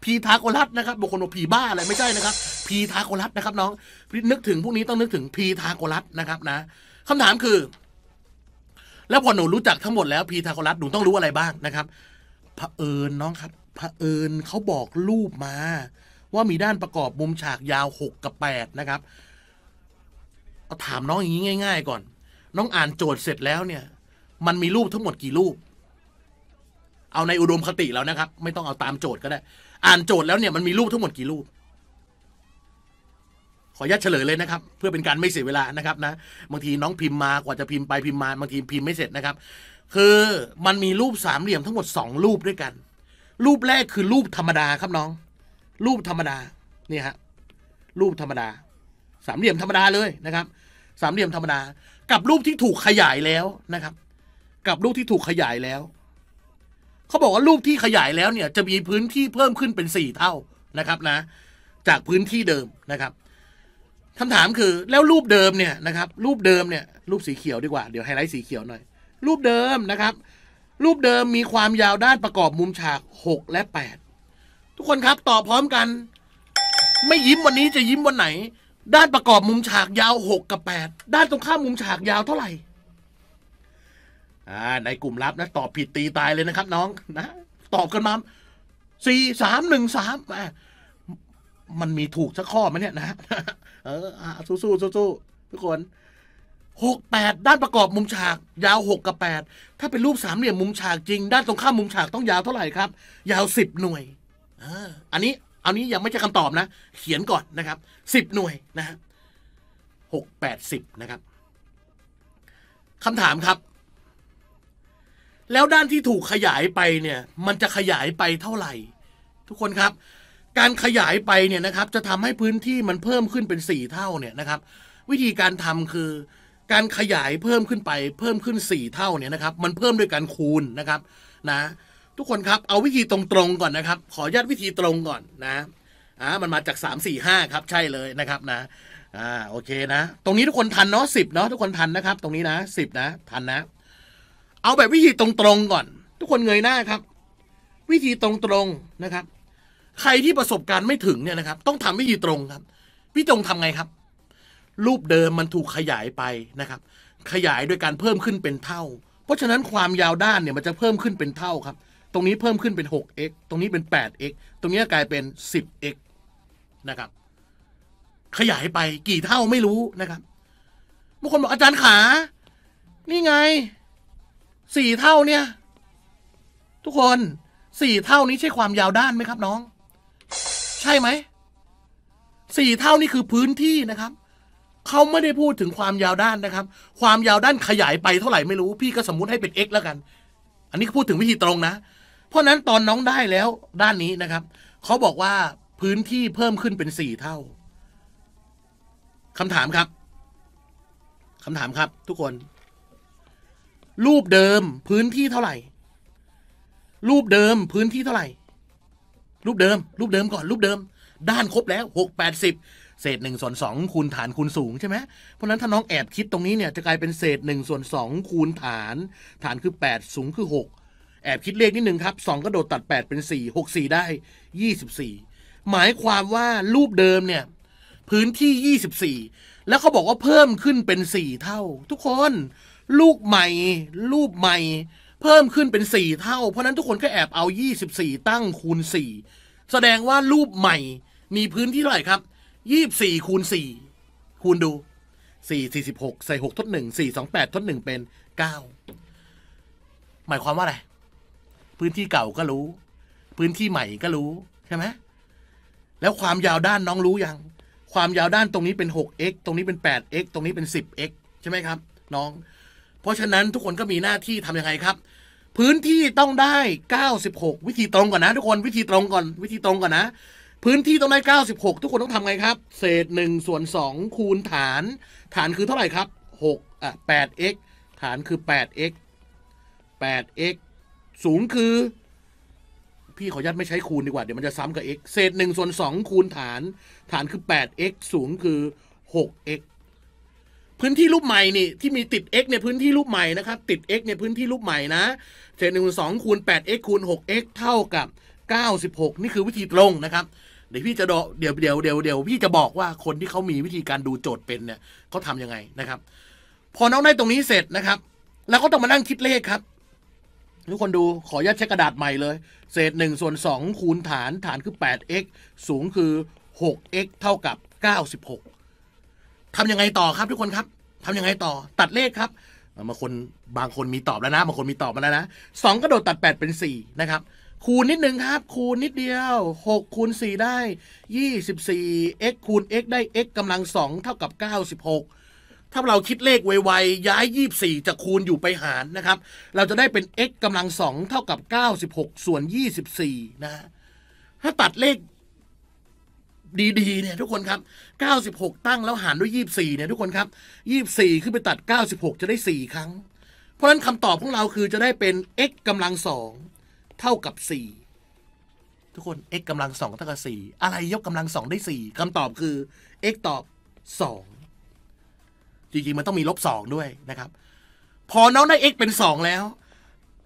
ผีทาโกลัดนะครับบางคนบอกผีบ้าอะไรไม่ใช่นะครับผีทาโกลัดนะครับ น้องนึกถึงพวกนี้ต้องนึกถึงผีทาโกลัดนะครับนะคำถามคือ แล้วพอหนูรู้จักทั้งหมดแล้วผีทาโกลัดหนูต้องรู้อะไรบ้างนะครับพระเอิญน้องครับพระเอิญเขาบอกรูปมา ว่ามีด้านประกอบมุมฉากยาวหกกับแปดนะครับเอาถามน้องอย่างนี้ง่ายๆก่อน น้องอ่านโจทย์เสร็จแล้วเนี่ย มันมีรูปทั้งหมดกี่รูปเอาในอุดมคติแล้วนะครับ ไม่ต้องเอาตามโจทย์ก็ได้ อ่านโจทย์แล้วเนี่ยมันมีรูปทั้งหมดกี่รูป ขออนุญาตเฉลยเลยนะครับ เพื่อเป็นการไม่เสียเวลานะครับนะบางทีน้องพิมพ์มากว่าจะพิมพ์ไปพิมพ์มาบางทีพิมพ์ไม่เสร็จนะครับคือมันมีรูปสามเหลี่ยมทั้งหมดสองรูปด้วยกัน รูปแรกคือรูปธรรมดาครับน้อง รูปธรรมดานี่ฮะรูปธรรมดา สามเหลี่ยมธรรมดาเลยนะครับสามเหลี่ยมธรรมดากับรูปที่ถูกขยายแล้วนะครับ กับรูปที่ถูกขยายแล้วเขาบอกว่ารูปที่ขยายแล้วเนี่ย จะมีพื้นที่เพิ่มขึ้นเป็นสี่เท่านะครับนะ จากพื้นที่เดิมนะครับคำถามคือ แล้วรูปเดิมเนี่ยนะครับรูปเดิมเนี่ย รูปสีเขียวดีกว่าเดี๋ยวไฮไลท์สีเขียวหน่อยรูปเดิมนะครับ รูปเดิมมีความยาวด้านประกอบมุมฉาก 6 และ 8 ทุกคนครับตอบพร้อมกัน ไม่ยิ้มวันนี้จะยิ้มวันไหน ด้านประกอบมุมฉากยาว 6 กับ 8 ด้านตรงข้ามมุมฉากยาวเท่าไหร่อในกลุ่มลับนะตอบผิดตีตายเลยนะครับน้องนะตอบกันมาสี่สามหนึ่งสามมันมีถูกสักข้อไหมเนี่ยนะ เออ สู้สู้สู้ทุกคนหกแปดด้านประกอบมุมฉาก ยาวหกกับแปดถ้าเป็นรูปสามเหลี่ยมมุมฉากจริง ด้านตรงข้ามมุมฉากต้องยาวเท่าไหร่ครับ ยาวสิบหน่วยอันนี้อันนี้ยังไม่ใช่คำตอบนะ เขียนก่อนนะครับสิบหน่วยนะฮะหกแปดสิบนะครับคำถามครับแล้วด้านที่ถูกขยายไปเนี่ย มันจะขยายไปเท่าไหร่ ทุกคนครับ การขยายไปเนี่ยนะครับ จะทำให้พื้นที่มันเพิ่มขึ้นเป็น4เท่าเนี่ยนะครับ วิธีการทำคือ การขยายเพิ่มขึ้นไปเพิ่มขึ้น 4 เท่าเนี่ยนะครับ มันเพิ่มด้วยการคูณนะครับนะ ทุกคนครับเอาวิธีตรงๆก่อนนะครับ ขออนุญาตวิธีตรงก่อนนะอ่ามันมาจาก3 4 5ครับ ใช่เลยนะครับนะอ่าโอเคนะ ตรงนี้ทุกคนทันเนาะสิบเนาะทุกคนทันนะครับ ตรงนี้นะสิบนะทันนะเอาแบบวิธีตรงๆก่อน ทุกคนเงยหน้าครับ วิธีตรงๆนะครับ ใครที่ประสบการณ์ไม่ถึงเนี่ยนะครับต้องทำวิธีตรงครับวิธีตรงทำไงครับ รูปเดิมมันถูกขยายไปนะครับ ขยายโดยการเพิ่มขึ้นเป็นเท่า เพราะฉะนั้นความยาวด้านเนี่ยมันจะเพิ่มขึ้นเป็นเท่าครับ ตรงนี้เพิ่มขึ้นเป็น 6x ตรงนี้เป็น 8x ตรงนี้กลายเป็น 10x นะครับขยายไปกี่เท่าไม่รู้นะครับบางคนบอกอาจารย์ขา นี่ไงสี่เท่าเนี่ย ทุกคน สี่เท่านี้ใช่ความยาวด้านไหมครับน้อง ใช่ไหม สี่เท่านี่คือพื้นที่นะครับเขาไม่ได้พูดถึงความยาวด้านนะครับ ความยาวด้านขยายไปเท่าไหร่ไม่รู้ พี่ก็สมมติให้เป็น x แล้วกัน อันนี้พูดถึงวิธีตรงนะ เพราะนั้นตอนน้องได้แล้วด้านนี้นะครับเขาบอกว่าพื้นที่เพิ่มขึ้นเป็นสี่เท่าคำถามครับคำถามครับ ทุกคนรูปเดิมพื้นที่เท่าไหร่ รูปเดิมพื้นที่เท่าไหร่ รูปเดิมรูปเดิมก่อนรูปเดิม ด้านครบแล้วหกแปดสิบเศษหนึ่งส่วนสองคูณฐานคูณสูงใช่ไหม เพราะนั้นถ้าน้องแอบคิดตรงนี้เนี่ยจะกลายเป็นเศษหนึ่งส่วนสองคูณฐาน ฐานคือแปดสูงคือหกแอบคิดเลขนิดหนึ่งครับสองก็โดดตัดแปดเป็นสี่หกสี่ได้ยี่สิบสี่หมายความว่ารูปเดิมเนี่ยพื้นที่ยี่สิบสี่แล้วเขาบอกว่าเพิ่มขึ้นเป็นสี่เท่า ทุกคนลูกใหม่ รูปใหม่ เพิ่มขึ้นเป็นสี่เท่า เพราะนั้นทุกคนก็แอบเอายี่สสิบี่ตั้งคูณสี่ แสดงว่ารูปใหม่มีพื้นที่เท่าไหร่ครับ ยี่สบี่คูณสี่ คูณดูสสสีี่่ิบหกใส่หกทดหนึ่่งสสีองแปดทดหนึ่งเป็นเก้า หมายความว่าอะไร พื้นที่เก่าก็รู้ พื้นที่ใหม่ก็รู้ ใช่ไหม แล้วความยาวด้านน้องรู้ยัง ความยาวด้านตรงนี้เป็น 6x ตรงนี้เป็น 8x ตรงนี้เป็น 10x ใช่ไหมครับ น้องราะฉะนั้นทุกคนก็มีหน้าที่ทํำยังไงครับ พื้นที่ต้องได้ 96 วิธีตรงก่อนนะทุกคนวิธีตรงก่อนวิธีตรงก่อนนะพื้นที่ต้องได้96 ทุกคนต้องทำไงครับ เศษ1 ส่วน 2 คูณฐาน ฐานคือเท่าไหร่ครับ6อ่ะ 8x ฐานคือ 8x 8x สูงคือพี่ขอยัดไม่ใช้คูณดีกว่า เดี๋ยวมันจะซ้ำกับ x เศษ1ส่วน2คูณฐาน ฐานคือ 8x สูงคือ 6x พื้นที่รูปใหม่นี่ที่มีติด x ในพื้นที่รูปใหม่นะครับติด x ในพื้นที่รูปใหม่นะเศษหนึ่งสองคูณแปด x คูณหก x เท่ากับเก้าสิบหกนี่คือวิธีตรงนะครับเดี๋ยวพี่จะเดี๋ยวเดี๋ยวเดี๋ยวเดี๋ยวพี่จะบอกว่าคนที่เขามีวิธีการดูโจทย์เป็นเนี่ยเขาทำยังไงนะครับ พอน้องได้ตรงนี้เสร็จนะครับ แล้วก็ต้องมานั่งคิดเลขครับทุกคนดูขออนุญาตเช็คกระดาษใหม่เลย เศษหนึ่งส่วนสองคูณฐานฐานคือแปด x สูงคือหก x เท่ากับเก้าสิบหกทำยังไงต่อครับทุกคนครับทำยังไงต่อตัดเลขครับบางคนบางคนมีตอบแล้วนะบางคนมีตอบมาแล้วนะสองกระโดดตัด8เป็น4นะครับคูณนิดนึงครับคูณนิดเดียว6คูณ4ได้24 x คูณ x ได้ x กำลัง2เท่ากับ96ถ้าเราคิดเลขไวๆย้าย 24 จะคูณอยู่ไปหารนะครับ เราจะได้เป็น x กำลัง2เท่ากับ96ส่วน24 นะถ้าตัดเลขดีๆ เนี่ยทุกคนครับ96 ตั้งแล้วหารด้วย24 เนี่ยทุกคนครับ 24 ขึ้นไปตัด 96 จะได้ 4 ครั้ง เพราะฉะนั้นคำตอบของเราคือจะได้เป็น x กำลัง 2 เท่ากับ 4 ทุกคน x กำลัง2เท่ากับ 4 อะไรยกกำลัง 2 ได้ 4คำตอบคือ x ตอบ 2 จริงๆ มันต้องมีลบ 2 ด้วยนะครับ พอน้องได้ x เป็น 2 แล้ว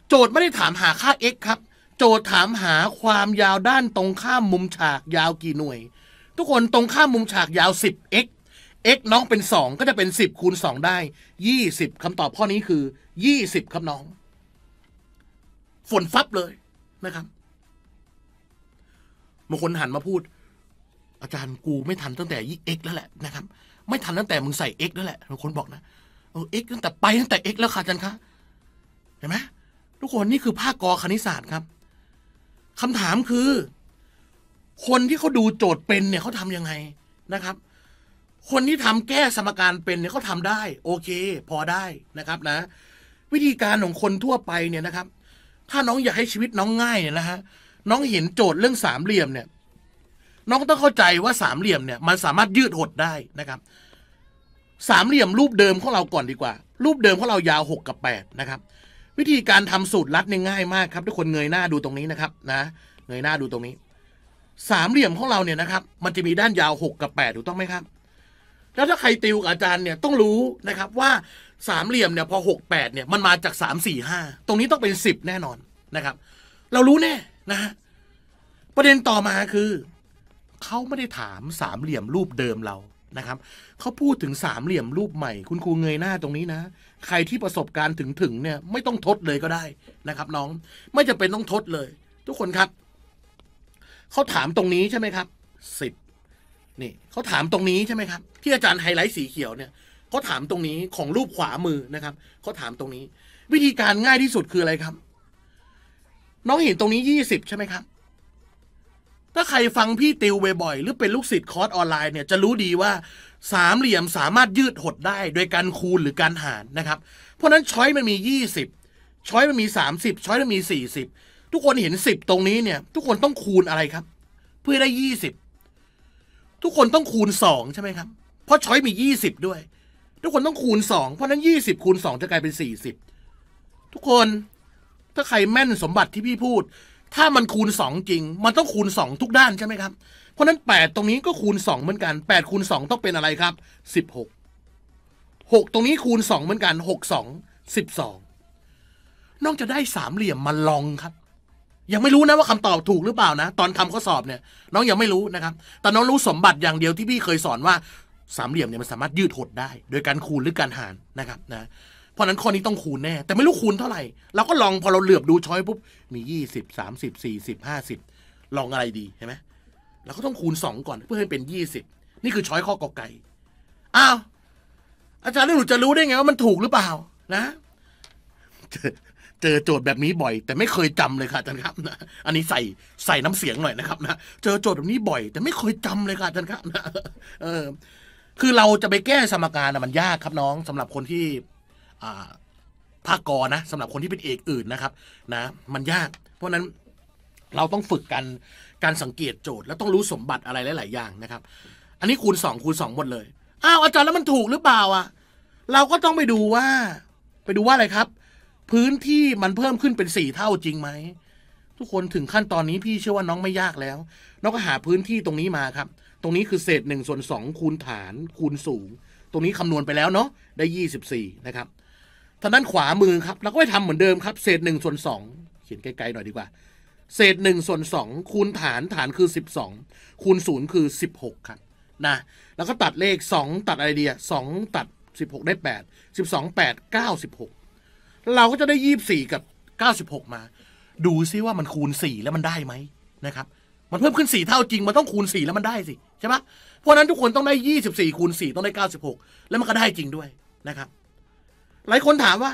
โจทย์ไม่ได้ถามหาค่า x ครับ โจทย์ถามหาความยาวด้านตรงข้ามมุมฉากยาวกี่หน่วยทุกคนตรงข้ามมุมฉากยาว 10x x น้องเป็น 2 ก็จะเป็น 10คูณ2ได้ 20คำตอบข้อนี้คือ 20 ครับน้อง ฝนฟับเลยนะครับบางคนหันมาพูด อาจารย์กูไม่ทันตั้งแต่ x แล้วแหละนะครับ ไม่ทันตั้งแต่มึงใส่ x แล้วแหละบางคนบอกนะ เออ x ตั้งแต่ไปตั้งแต่ x แล้วค่ะอาจารย์คะเห็นไหมทุกคนนี่คือภาคกอคณิตศาสตร์ครับคำถามคือคนที่เขาดูโจทย์เป็นเนี่ยเขาทำยังไงนะครับ คนที่ทำแก้สมการเป็นเนี่ยเขาทำได้ โอเคพอได้นะครับนะ วิธีการของคนทั่วไปเนี่ยนะครับ ถ้าน้องอยากให้ชีวิตน้องง่ายเนี่ยนะฮะน้องเห็นโจทย์เรื่องสามเหลี่ยมเนี่ย น้องต้องเข้าใจว่าสามเหลี่ยมเนี่ย มันสามารถยืดหดได้นะครับ สามเหลี่ยมรูปเดิมของเราก่อนดีกว่า รูปเดิมของเรายาวหกกับแปดนะครับ วิธีการทำสูตรลัดง่ายมากครับทุกคนเงยหน้าดูตรงนี้นะครับ นะเงยหน้าดูตรงนี้สามเหลี่ยมของเราเนี่ยนะครับ มันจะมีด้านยาวหกกับแปดถูกต้องไหมครับ แล้วถ้าใครติวกับอาจารย์เนี่ยต้องรู้นะครับ ว่าสามเหลี่ยมเนี่ย พอหกแปดเนี่ยมันมาจากสามสี่ห้าตรงนี้ต้องเป็นสิบแน่นอนนะครับ เรารู้ แน่นะฮะประเด็นต่อมาคือ เขาไม่ได้ถามสามเหลี่ยมรูปเดิมเรานะครับเขาพูดถึงสามเหลี่ยมรูปใหม่ คุณครูเงยหน้าตรงนี้นะ ใครที่ประสบการณ์ถึงถึงเนี่ยไม่ต้องทดเลยก็ได้นะครับ น้อง ไม่จะเป็นต้องทดเลย ทุกคนครับเขาถามตรงนี้ใช่ไหมครับสิบนี่เขาถามตรงนี้ใช่ไหมครับที่อาจารย์ไฮไลท์สีเขียวเนี่ย เขาถามตรงนี้ของรูปขวามือนะครับ เขาถามตรงนี้ วิธีการง่ายที่สุดคืออะไรครับ น้องเห็นตรงนี้ยี่สิบใช่ไหมครับ ถ้าใครฟังพี่ติวบ่อยๆหรือเป็นลูกศิษย์คอร์สออนไลน์เนี่ยจะรู้ดีว่าสามเหลี่ยมสามารถยืดหดได้โดยการคูณหรือการหารนะครับ เพราะนั้นช้อยมันมียี่สิบช้อยมันมีสสามิบช้อยมันมีสสี่ิบทุกคนเห็นสิบตรงนี้เนี่ยทุกคนต้องคูณอะไรครับ เพื่อได้ยี่สิบทุกคนต้องคูณสองใช่ไหมครับเพราะช้อยมียี่สิบด้วย ทุกคนต้องคูณสองเพราะนั้นยี่สิบคูณสองจะกลายเป็นสี่สิบทุกคนถ้าใครแม่นสมบัติที่พี่พูด ถ้ามันคูณสองจริง มันต้องคูณสองทุกด้านใช่ไหมครับเพราะนั้นแปดตรงนี้ก็คูณสองเหมือนกันแปดคูณสองต้องเป็นอะไรครับสิบหกหกตรงนี้คูณสองเหมือนกันหกสองสิบสองนอกจะได้สามเหลี่ยมมันลองครับยังไม่รู้นะว่าคำตอบถูกหรือเปล่านะ ตอนทำข้อสอบเนี่ย น้องยังไม่รู้นะครับ แต่น้องรู้สมบัติอย่างเดียวที่พี่เคยสอนว่าสามเหลี่ยมเนี่ยมันสามารถยืด หดได้ โดยการคูณหรือการหารนะครับ นะ เพราะนั้นข้อนี้ต้องคูณแน่ แต่ไม่รู้คูณเท่าไหร่เราก็ลองพอเราเหลือบดูช้อยปุ๊บ มียี่สิบสามสิบสี่สิบห้าสิบลองอะไรดีใช่ไหมเราก็ต้องคูณสองก่อน เพื่อให้เป็นยี่สิบนี่คือช้อยข้อกอไก่อ้าวอาจารย์หนูจะรู้ได้ไงว่ามันถูกหรือเปล่า นะเจอโจทย์แบบนี้บ่อยแต่ไม่เคยจำเลยค่ะอาจารย์ครับนะ อันนี้ใส่ใส่น้ำเสียงหน่อยนะครับ นะ เจอโจทย์แบบนี้บ่อยแต่ไม่เคยจำเลยค่ะอาจารย์ครับนะ เออ คือเราจะไปแก้สมการนะมันยากครับ น้องสำหรับคนที่ อ่าภาคกอนะสำหรับคนที่เป็นเอกอื่นนะครับ นะมันยาก เพราะนั้นเราต้องฝึกกันการสังเกตโจทย์แล้วต้องรู้สมบัติอะไรหลายๆอย่างนะครับ อันนี้คูณ2คูณ2หมดเลย อ้าวอาจารย์แล้วมันถูกหรือเปล่าอ่ะ เราก็ต้องไปดูว่า ไปดูว่าอะไรครับพื้นที่มันเพิ่มขึ้นเป็นสี่เท่าจริงไหม ทุกคนถึงขั้นตอนนี้พี่เชื่อว่าน้องไม่ยากแล้วน้องก็หาพื้นที่ตรงนี้มาครับ ตรงนี้คือเศษหนึ่งส่วนสองคูณฐานคูณสูง ตรงนี้คำนวณไปแล้วเนาะได้ยี่สิบสี่นะครับทางด้านขวามือครับเราก็ไปทำเหมือนเดิมครับ เศษหนึ่งส่วนสองเขียนไกลๆหน่อยดีกว่า เศษหนึ่งส่วนสองคูณฐานฐานคือสิบสองคูณศูนย์คือสิบหกครับนะแล้วก็ตัดเลขสองตัดอะไรเดียสองตัดสิบหกได้แปดสิบสองแปดเก้าสิบหกเราก็จะได้ยี่บสี่กับเก้าสิบหกมา ดูซิว่ามันคูณสี่แล้วมันได้ไหมนะครับ มันเพิ่มขึ้นสี่เท่าจริง มันต้องคูณสี่แล้วมันได้สิใช่ปะเพราะนั้นทุกคนต้องได้ยี่สิบสี่คูณสี่ต้องได้เก้าสิบหกแล้วมันก็ได้จริงด้วยนะครับ หลายคนถามว่า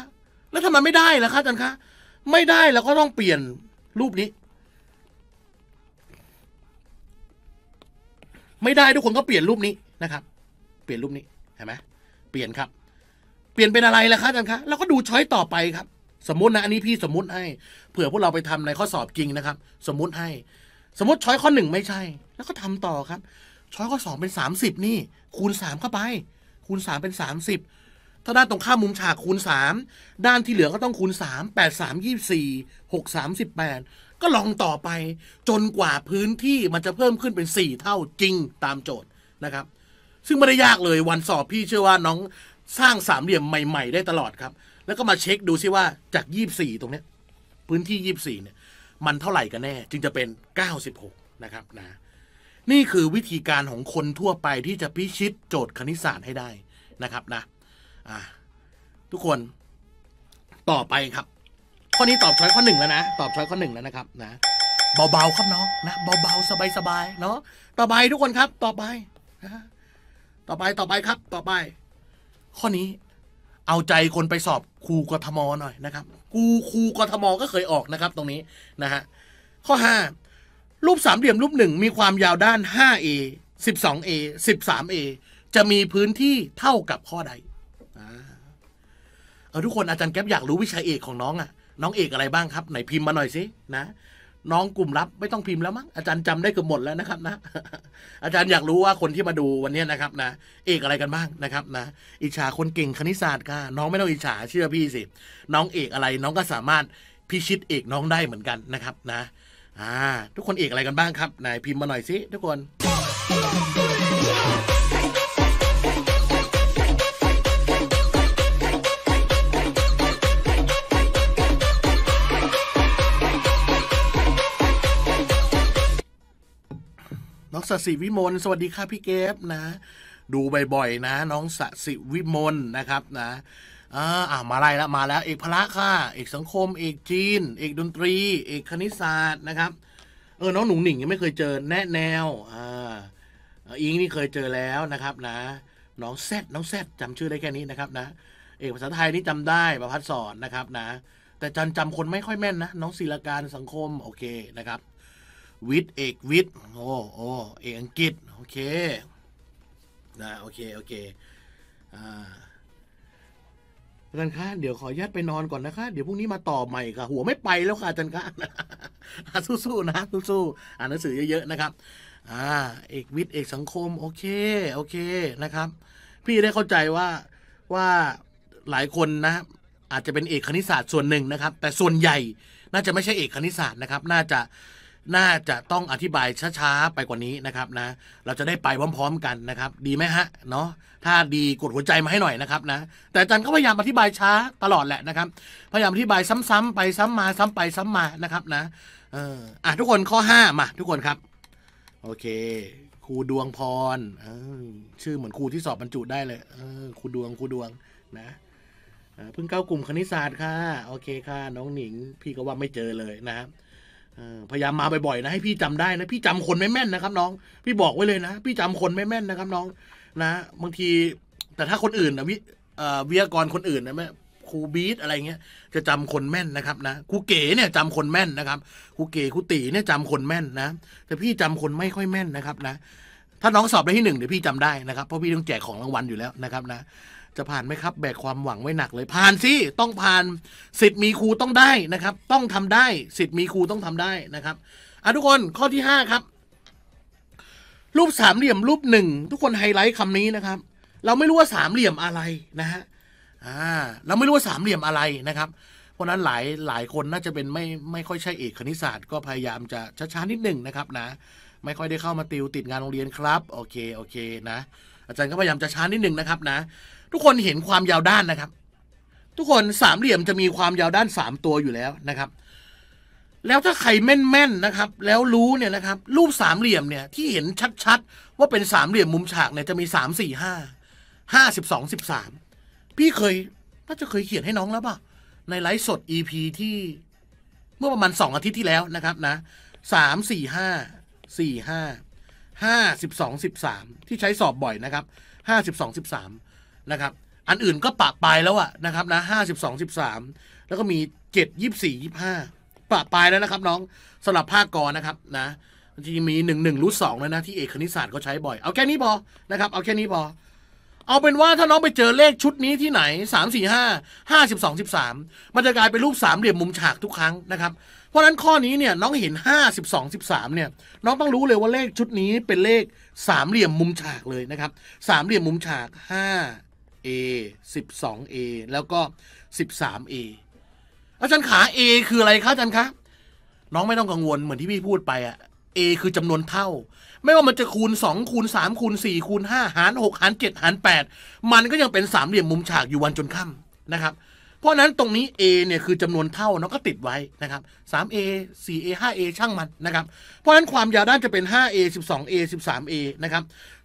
แล้วทำไมไม่ได้ล่ะคะอาจารย์คะ ไม่ได้แล้วก็ต้องเปลี่ยนรูปนี้ ไม่ได้ทุกคนก็เปลี่ยนรูปนี้นะครับ เปลี่ยนรูปนี้เห็นไหมเปลี่ยนครับปลี่ยนเป็นอะไรล่ะคะอาจารย์คะเราก็ดูช้อยต่อไปครับ สมมตินะ อันนี้พี่สมมติให้ เผื่อพวกเราไปทำในข้อสอบจริงนะครับ สมมติให้ สมมติช้อยข้อหนึ่งไม่ใช่ แล้วก็ทำต่อครับ ช้อยข้อสองเป็นสามสิบนี่ คูณสามเข้าไป คูณสามเป็นสามสิบถ้าด้านตรงข้ามมุมฉากคูณสามด้านที่เหลือก็ต้องคูณสามแปดสามยี่สี่หกสามสิบแปดก็ลองต่อไป จนกว่าพื้นที่มันจะเพิ่มขึ้นเป็นสี่เท่าจริงตามโจทย์นะครับ ซึ่งไม่ได้ยากเลยวันสอบพี่เชื่อว่าน้องสร้างสามเหลี่ยมใหม่ ๆ ได้ตลอดครับ แล้วก็มาเช็คดูซิว่าจากยี่สี่ตรงเนี้ยพื้นที่ยี่สี่เนี่ย มันเท่าไหร่กันแน่ จึงจะเป็นเก้าสิบหกนะครับนะ นี่คือวิธีการของคนทั่วไปที่จะพิชิตโจทย์คณิตศาสตร์ให้ได้นะครับนะทุกคน ต่อไปครับ ข้อนี้ตอบช้อยข้อหนึ่งแล้วนะตอบช้อยข้อหนึ่งแล้วนะครับ นะเบา ๆ ครับน้องนะ เบา ๆ สบายๆเนาะต่อไปทุกคนครับ ต่อไปนะต่อไปต่อไปครับ ต่อไปข้อนี้ เอาใจคนไปสอบครูกทมหน่อยนะครับกูครูกทมก็เคยออกนะครับตรงนี้นะฮะข้อ 5 รูปสามเหลี่ยมรูปหนึ่งมีความยาวด้าน 5a 12a 13a จะมีพื้นที่เท่ากับข้อใดเออทุกคน อาจารย์แก๊ปอยากรู้วิชาเอกของน้องอะ่ะน้องเอกอะไรบ้างครับไหนพิมพ์มาหน่อยสินะน้องกลุ่มลับไม่ต้องพิมพ์แล้วมั้งอาจารย์จำได้เกือบหมดแล้วนะครับนะอาจารย์อยากรู้ว่าคนที่มาดูวันนี้นะครับนะเอกอะไรกันบ้างนะครับนะ อิจฉาคนเก่งคณิตศาสตร์ค่ะน้องไม่ต้องอิจฉาเชื่อพี่สิน้องเอกอะไรน้องก็สามารถพิชิตเอกน้องได้เหมือนกันนะครับนะอ่าทุกคนเอกอะไรกันบ้างครับนายพิมพ์มาหน่อยสิทุกคนน้องสศิวิมลสวัสดีค่ะพี่เกฟนะ ดูบ่อยๆนะน้องสศิวิมลนะครับนะอ่ามาไล่ละมาแล้วเอกพละค่ะเอกสังคมเอกจีนเอกดนตรีเอกคณิตศาสตร์นะครับเออน้องหนุ่งหนิงยังไม่เคยเจอแนะแนวอ่าอิงนี่เคยเจอแล้วนะครับนะ น้องแซดน้องแซดจำชื่อได้แค่นี้นะครับนะเอกภาษาไทยนี่จำได้ประพัดสอนนะครับนะ แต่จันจำคนไม่ค่อยแม่นนะ น้องศิลการสังคมโอเคนะครับวิทย์เอกวิทย์โอ้โอ้เอกอังกฤษโอเคนะโอเคโอเคอ่าอาจารย์คะเดี๋ยวขออนุญาตไปนอนก่อนนะคะเดี๋ยวพรุ่งนี้มาต่อใหม่ค่ะหัวไม่ไปแล้วค่ะอาจารย์คะสู้ๆนะสู้ๆอ่านหนังสือเยอะๆนะครับอ่าเอกวิทย์เอกสังคมโอเคโอเคนะครับ พี่ได้เข้าใจว่าว่าหลายคนนะ อาจจะเป็นเอกคณิตศาสตร์ส่วนหนึ่งนะครับ แต่ส่วนใหญ่น่าจะไม่ใช่เอกคณิตศาสตร์นะครับ น่าจะน่าจะต้องอธิบายช้าๆไปกว่านี้นะครับนะเราจะได้ไปพร้อมๆกันนะครับ ดีไหมฮะเนาะถ้าดีกดหัวใจมาให้หน่อยนะครับนะแต่อาจารย์ก็พยายามอธิบายช้าตลอดแหละนะครับ พยายามอธิบายซ้ำ ๆ ไปซ้ำมาซ้ำไปซ้ำมานะครับนะ เอออ่ะทุกคนข้อห้ามาทุกคนครับ โอเคครูดวงพรชื่อเหมือนครูที่สอบบรรจุได้เลยเออครูดวงครูดวงนะเพิ่งเข้ากลุ่มคณิตศาสตร์ค่ะ โอเคค่ะ น้องหนิงพี่ก็ว่าไม่เจอเลยนะครับพยายามมาบ่อยๆนะให้พี่จำได้นะพี่จำคนไม่แม่นนะครับน้อง พี่บอกไว้เลยนะ พี่จำคนไม่แม่นนะครับน้องนะ บางทีแต่ถ้าคนอื่นนะวิวิทยากรคนอื่นนะแม่ครูบีทอะไรเงี้ยจะจำคนแม่นนะครับนะครูเก๋เนี่ยจำคนแม่นนะครับ ครูเก๋ครูตีเนี่ยจำคนแม่นนะแต่พี่จำคนไม่ค่อยแม่นนะครับนะ ถ้าน้องสอบได้ที่หนึ่งเดี๋ยวพี่จำได้นะครับเพราะพี่ต้องแจกของรางวัลอยู่แล้วนะครับนะจะผ่านไหมครับแบกความหวังไว้หนักเลยผ่านสิ ต้องผ่าน สิทธิ์มีครูต้องได้นะครับ ต้องทำได้ สิทธิ์มีครูต้องทำได้นะครับอ่ะทุกคนข้อที่ห้าครับ รูปสามเหลี่ยมรูปหนึ่งทุกคนไฮไลท์คำนี้นะครับ เราไม่รู้ว่าสามเหลี่ยมอะไรนะฮะอ่าเราไม่รู้ว่าสามเหลี่ยมอะไรนะครับ เพราะนั้นหลายหลายคนน่าจะเป็นไม่ไม่ค่อยใช่ เอกคณิตศาสตร์ก็พยายามจะช้าๆนิดหนึ่งนะครับ นะ ไม่ค่อยได้เข้ามาติวติดงานโรงเรียนครับ โอเคโอเคนะ อาจารย์ก็พยายามจะช้านิดหนึ่งนะครับนะทุกคนเห็นความยาวด้านนะครับ ทุกคนสามเหลี่ยมจะมีความยาวด้านสามตัวอยู่แล้วนะครับ แล้วถ้าใครแม่นๆนะครับ แล้วรู้เนี่ยนะครับ รูปสามเหลี่ยมเนี่ย ที่เห็นชัด ๆ ว่าเป็นสามเหลี่ยมมุมฉากเนี่ยจะมีสามสี่ห้าห้าสิบสองสิบสามพี่เคยน่าจะเคยเขียนให้น้องแล้วป่ะ ในไลฟ์สดอีพีที่เมื่อประมาณสองอาทิตย์ที่แล้วนะครับนะสามสี่ห้าสี่ห้าห้าสิบสองสิบสามที่ใช้สอบบ่อยนะครับห้าสิบสองสิบสามนะครับ อันอื่นก็ปะปลายแล้วอะนะครับนะห้าสิบสองสิบสามแล้วก็มีเจ็ดยี่สี่ยี่ห้าปะปลายแล้วนะครับ น้องสำหรับภาคกอนะครับนะจริงมีหนึ่งหนึ่งรูทสองเลยนะที่เอกคณิตศาสตร์เขาใช้บ่อยเอาแค่นี้พอนะครับเอาแค่นี้พอ เอาเป็นว่าถ้าน้องไปเจอเลขชุดนี้ที่ไหน 3 4 5 5 12 13 มันจะกลายเป็นรูปสามเหลี่ยมมุมฉากทุกครั้งนะครับเพราะฉะนั้นข้อนี้เนี่ยน้องเห็น5 12 13เนี่ยน้องต้องรู้เลยว่าเลขชุดนี้เป็นเลขสามเหลี่ยมมุมฉากเลยนะครับสามเหลี่ยมมุมฉาก5 A 12A แล้วก็ 13A อาจารย์ขา A คืออะไรคะอาจารย์คะ น้องไม่ต้องกังวลเหมือนที่พี่พูดไปอะ A คือจำนวนเท่า ไม่ว่ามันจะคูณ 2 คูณ 3 คูณ 4 คูณ 5หาร 6 หาร 7 หาร 8 มันก็ยังเป็นสามเหลี่ยมมุมฉากอยู่วันจนค่ำนะครับ เพราะนั้นตรงนี้ A เนี่ยคือจำนวนเท่าน้องก็ติดไว้นะครับ 3A 4A 5A ช่างมันนะครับ เพราะนั้นความยาวด้านจะเป็น 5A 12A 13A นะครับ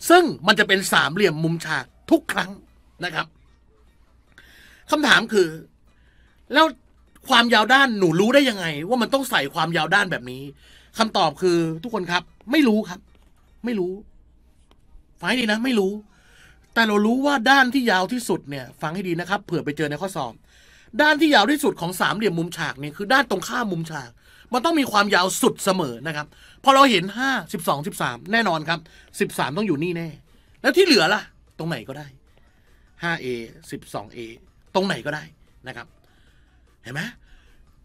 ซึ่งมันจะเป็นสามเหลี่ยมมุมฉากทุกครั้งนะครับ คำถามคือ แล้วความยาวด้านหนูรู้ได้ยังไง ว่ามันต้องใส่ความยาวด้านแบบนี้คำตอบคือทุกคนครับ ไม่รู้ครับ ไม่รู้ฟังให้ดีนะไม่รู้ แต่เรารู้ว่าด้านที่ยาวที่สุดเนี่ยฟังให้ดีนะครับ เผื่อไปเจอในข้อสอบด้านที่ยาวที่สุดของสามเหลี่ยมมุมฉากเนี่ยคือด้านตรงข้ามมุมฉาก มันต้องมีความยาวสุดเสมอนะครับ พอเราเห็นห้าสิบองสิบสามแน่นอนครับสิบามต้องอยู่นี่แน่ แล้วที่เหลือล่ะตรงไหนก็ได้ 5A 12A ตรงไหนก็ได้นะครับ เห็นไหม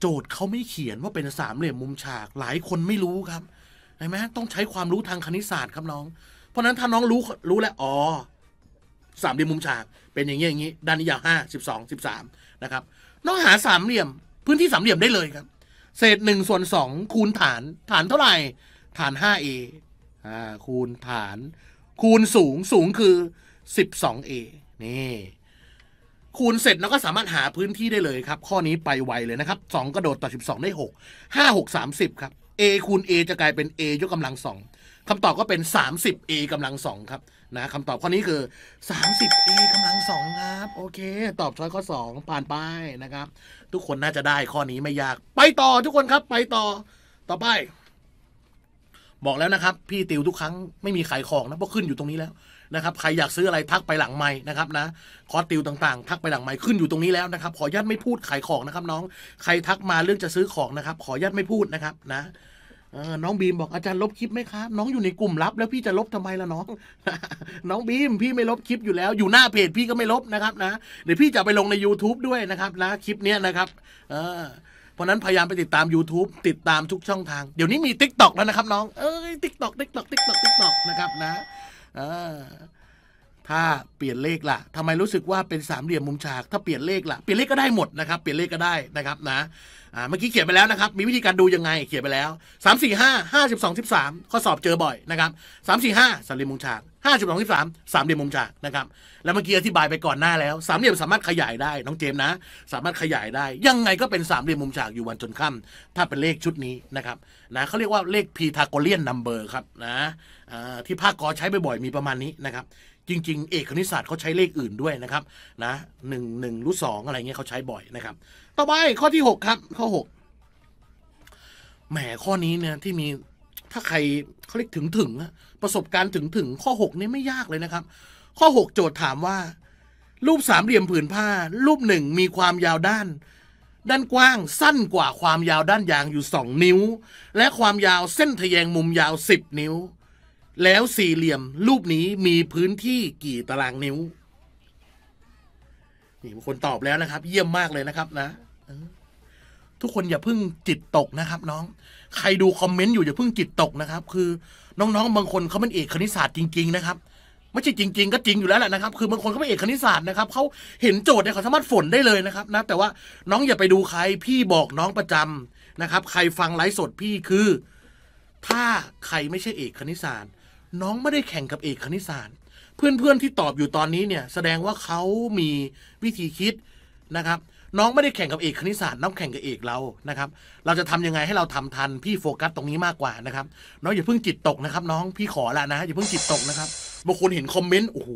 โจทย์เขาไม่เขียนว่าเป็นสามเหลี่ยมมุมฉาก หลายคนไม่รู้ครับ เห็นไหมต้องใช้ความรู้ทางคณิตศาสตร์ครับน้อง เพราะนั้นถ้าน้องรู้ รู้แล้วอ๋อสามเหลี่ยมมุมฉากเป็นอย่างนี้อย่างนี้ด้านนี้ยาวห้าสิบสองสิบสามนะครับน้องหาสามเหลี่ยมพื้นที่สามเหลี่ยมได้เลยครับ เศษหนึ่งส่วนสองคูณฐานฐานเท่าไหร่ ฐาน 5a อ่าคูณฐานคูณสูงสูงคือ 12a นี่คูณเสร็จเราก็สามารถหาพื้นที่ได้เลยครับ ข้อนี้ไปไวเลยนะครับ2กระโดดต่อ 12 ได้ 6 5 6 30ครับ a คูณ a จะกลายเป็น a ยกกำลังสองคำตอบก็เป็น 30a กำลังสองครับนะคำตอบข้อนี้คือ 30a กำลังสองครับโอเคตอบช้อยข้อ2ผ่านไปนะครับทุกคนน่าจะได้ข้อนี้ไม่ยากไปต่อทุกคนครับไปต่อต่อไป บอกแล้วนะครับพี่ติวทุกครั้งไม่มีขายของนะเพราะขึ้นอยู่ตรงนี้แล้วนะครับใครอยากซื้ออะไรทักไปหลังไม้นะครับนะคอร์สติวต่างๆ ทักไปหลังไม้ขึ้นอยู่ตรงนี้แล้วนะครับ ขออนุญาตไม่พูดขายของนะครับ น้องใครทักมาเรื่องจะซื้อของนะครับ ขออนุญาตไม่พูดนะครับ นะน้องบีมบอกอาจารย์ลบคลิปไหมครับ น้องอยู่ในกลุ่มลับ แล้วพี่จะลบทำไมล่ะน้องน้องบีมพี่ไม่ลบคลิปอยู่แล้ว อยู่หน้าเพจพี่ก็ไม่ลบนะครับ นะเดี๋ยวพี่จะไปลงใน YouTube ด้วยนะครับนะคลิปเนี้ยนะครับ เออเพราะนั้นพยายามไปติดตาม YouTube ติดตามทุกช่องทางเดี๋ยวนี้มี Tik t o อกแล้วนะครับน้องเอ้ย Tik t o อก Tik t o อก Tik t o อก Tik t o อกนะครับนะถ้าเปลี่ยนเลขละ่ะทำไมรู้สึกว่าเป็นสามเหลี่ยมมุมฉาก ถ้าเปลี่ยนเลขละ่ะ เปลี่ยนเลขก็ได้หมดนะครับ เปลี่ยนเลขก็ได้นะครับนะเมื่อกี้เขียนไปแล้วนะครับ มีวิธีการดูยังไงเขียนไปแล้ว3 4 5 5 12 13 ข้อสอบเจอบ่อยนะครับ3 4 5สามเหลี่ยมมุมฉาก5 12 13สามเหลี่ยมมุมฉากนะครับ แล้วเมื่อกี้อธิบายไปก่อนหน้าแล้วสามเหลี่ยมสามารถขยายได้น้องเจมนะ สามารถขยายได้ ยังไงก็เป็นสามเหลี่ยมมุมฉากอยู่วันจนค่ำถ้าเป็นเลขชุดนี้นะครับนะเขาเรียกว่าเลขพีทาโกเลียนนัมเบอร์ครับนะที่ภาคกอใช้ไปบ่อยมีประมาณนี้นะครับ จริง ๆ เอกคณิตศาสตร์เขาใช้เลขอื่นด้วยนะครับนะหนึ่งหนึ่งรู้สองอะไรเงี้ยเขาใช้บ่อยนะครับ ต่อไปข้อที่6ครับข้อ6 แหมข้อนี้เนี่ยที่มีถ้าใครเขาเรียกถึงถึงประสบการณ์ถึง ถึงข้อ6นี่ไม่ยากเลยนะครับ ข้อ 6 โจทย์ถามว่า รูปสามเหลี่ยมผืนผ้า รูปหนึ่งมีความยาวด้านด้านกว้างสั้นกว่าความยาวด้านยางอยู่ 2 นิ้ว และความยาวเส้นทะแยงมุมยาว 10 นิ้วแล้วสี่เหลี่ยมรูปนี้มีพื้นที่กี่ตารางนิ้วนี่คนตอบแล้วนะครับ เยี่ยมมากเลยนะครับ นะทุกคนอย่าเพิ่งจิตตกนะครับ น้อง ใครดูคอมเมนต์อยู่อย่าเพิ่งจิตตกนะครับ คือ น้อง ๆ บางคนเขาเป็นเอกคณิตศาสตร์จริงๆ นะครับไม่ใช่จริง ๆ ก็จริงอยู่แล้วแหละนะครับ คือบางคนเขาเป็นเอกคณิตศาสตร์นะครับเขาเห็นโจทย์เนี่ยเขาสามารถฝนได้เลยนะครับนะแต่ว่า น้องอย่าไปดูใคร พี่บอกน้องประจำนะครับ ใครฟังไลฟ์สดพี่คือ ถ้าใครไม่ใช่เอกคณิตศาสตร์น้องไม่ได้แข่งกับเอกคณิตศาสตร์ เพื่อนๆที่ตอบอยู่ตอนนี้เนี่ย แสดงว่าเขามีวิธีคิดนะครับ น้องไม่ได้แข่งกับเอกคณิตศาสตร์น้องแข่งกับเอกเรานะครับ เราจะทำยังไงให้เราทำทันพี่โฟกัสตรงนี้มากกว่านะครับ น้องอย่าเพิ่งจิตตกนะครับ น้องพี่ขอละนะอย่าเพิ่งจิตตกนะครับบางคนเห็นคอมเมนต์โอ้โห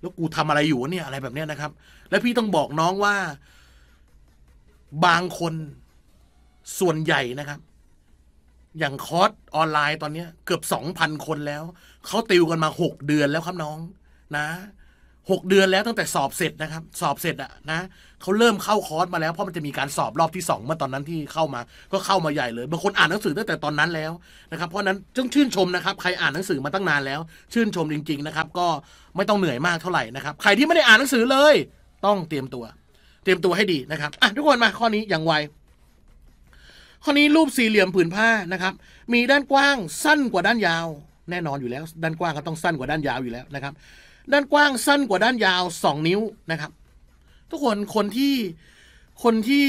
แล้วกูทำอะไรอยู่เนี่ยอะไรแบบเนี้ยนะครับ แล้วพี่ต้องบอกน้องว่า บางคนส่วนใหญ่นะครับอย่างคอร์สออนไลน์ตอนนี้เกือบสองพันคนแล้ว เขาติวกันมาหกเดือนแล้วครับน้องนะหกเดือนแล้วตั้งแต่สอบเสร็จนะครับ สอบเสร็จอะนะเขาเริ่มเข้าคอร์สมาแล้วเพราะมันจะมีการสอบรอบที่สองเมื่อตอนนั้นที่เข้ามา ก็เข้ามาใหญ่เลยบางคนอ่านหนังสือตั้งแต่ตอนนั้นแล้วนะครับ เพราะนั้นจึงชื่นชมนะครับใครอ่านหนังสือมาตั้งนานแล้ว ชื่นชมจริงๆนะครับก็ไม่ต้องเหนื่อยมากเท่าไหร่นะครับ ใครที่ไม่ได้อ่านหนังสือเลย ต้องเตรียมตัว เตรียมตัวให้ดีนะครับ อ่ะทุกคนมาข้อนี้อย่างไวข้อนี้ รูปสี่เหลี่ยมผืนผ้านะครับ มีด้านกว้างสั้นกว่าด้านยาว แน่นอนอยู่แล้วด้านกว้างก็ต้องสั้นกว่าด้านยาวอยู่แล้วนะครับ ด้านกว้างสั้นกว่าด้านยาวสองนิ้วนะครับ ทุกคนคนที่คนที่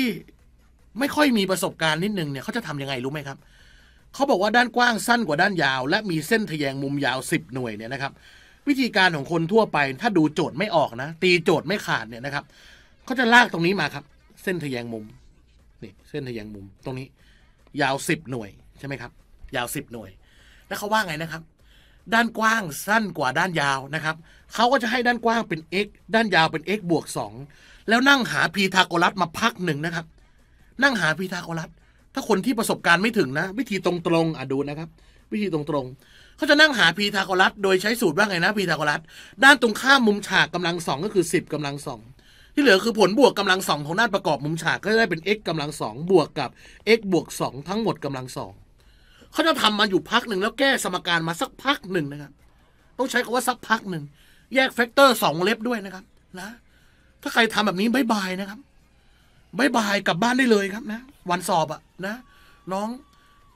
ไม่ค่อยมีประสบการณ์นิดนึงเนี่ยเขาจะทํำยังไงรู้ไหมครับเขาบอกว่าด้านกว้างสั้นกว่าด้านยาว และมีเส้นทะแยงมุมยาวสิบหน่วยเนี่ยนะครับ วิธีการของคนทั่วไปถ้าดูโจทย์ไม่ออกนะ ตีโจทย์ไม่ขาดเนี่ยนะครับเขาจะลากตรงนี้มาครับ เส้นทะแยงมุมนี่เส้นทะแยงมุมตรงนี้ยาวสิบหน่วยใช่ไหมครับ ยาวสิบหน่วย แล้วเขาว่าไงนะครับ ด้านกว้างสั้นกว่าด้านยาวนะครับเขาก็จะให้ด้านกว้างเป็น x ด้านยาวเป็น x บวกสองแล้วนั่งหาพีทาโกรัสมาพักหนึ่งนะครับ นั่งหาพีทาโกรัสถ้าคนที่ประสบการณ์ไม่ถึงนะ วิธีตรงๆอ่ะดูนะครับ วิธีตรงๆเขาจะนั่งหาพีทาโกรัสโดยใช้สูตรว่าไงนะพีทาโกรัสด้านตรงข้ามมุมฉากกำลังสองก็คือ 10 กำลังสองที่เหลือคือผลบวกกำลังสองของด้านประกอบมุมฉากก็จะได้เป็น x กำลังสองบวกกับ x บวกสองทั้งหมดกำลังสองเขาจะทำมาอยู่พักหนึ่ง แล้วแก้สมการมาสักพักหนึ่งนะครับต้องใช้คำว่าสักพักหนึ่ง แยกแฟกเตอร์สองเล็บด้วยนะครับ นะ ถ้าใครทำแบบนี้บายบายนะครับบายบายกลับบ้านได้เลยครับนะ วันสอบอะนะ น้อง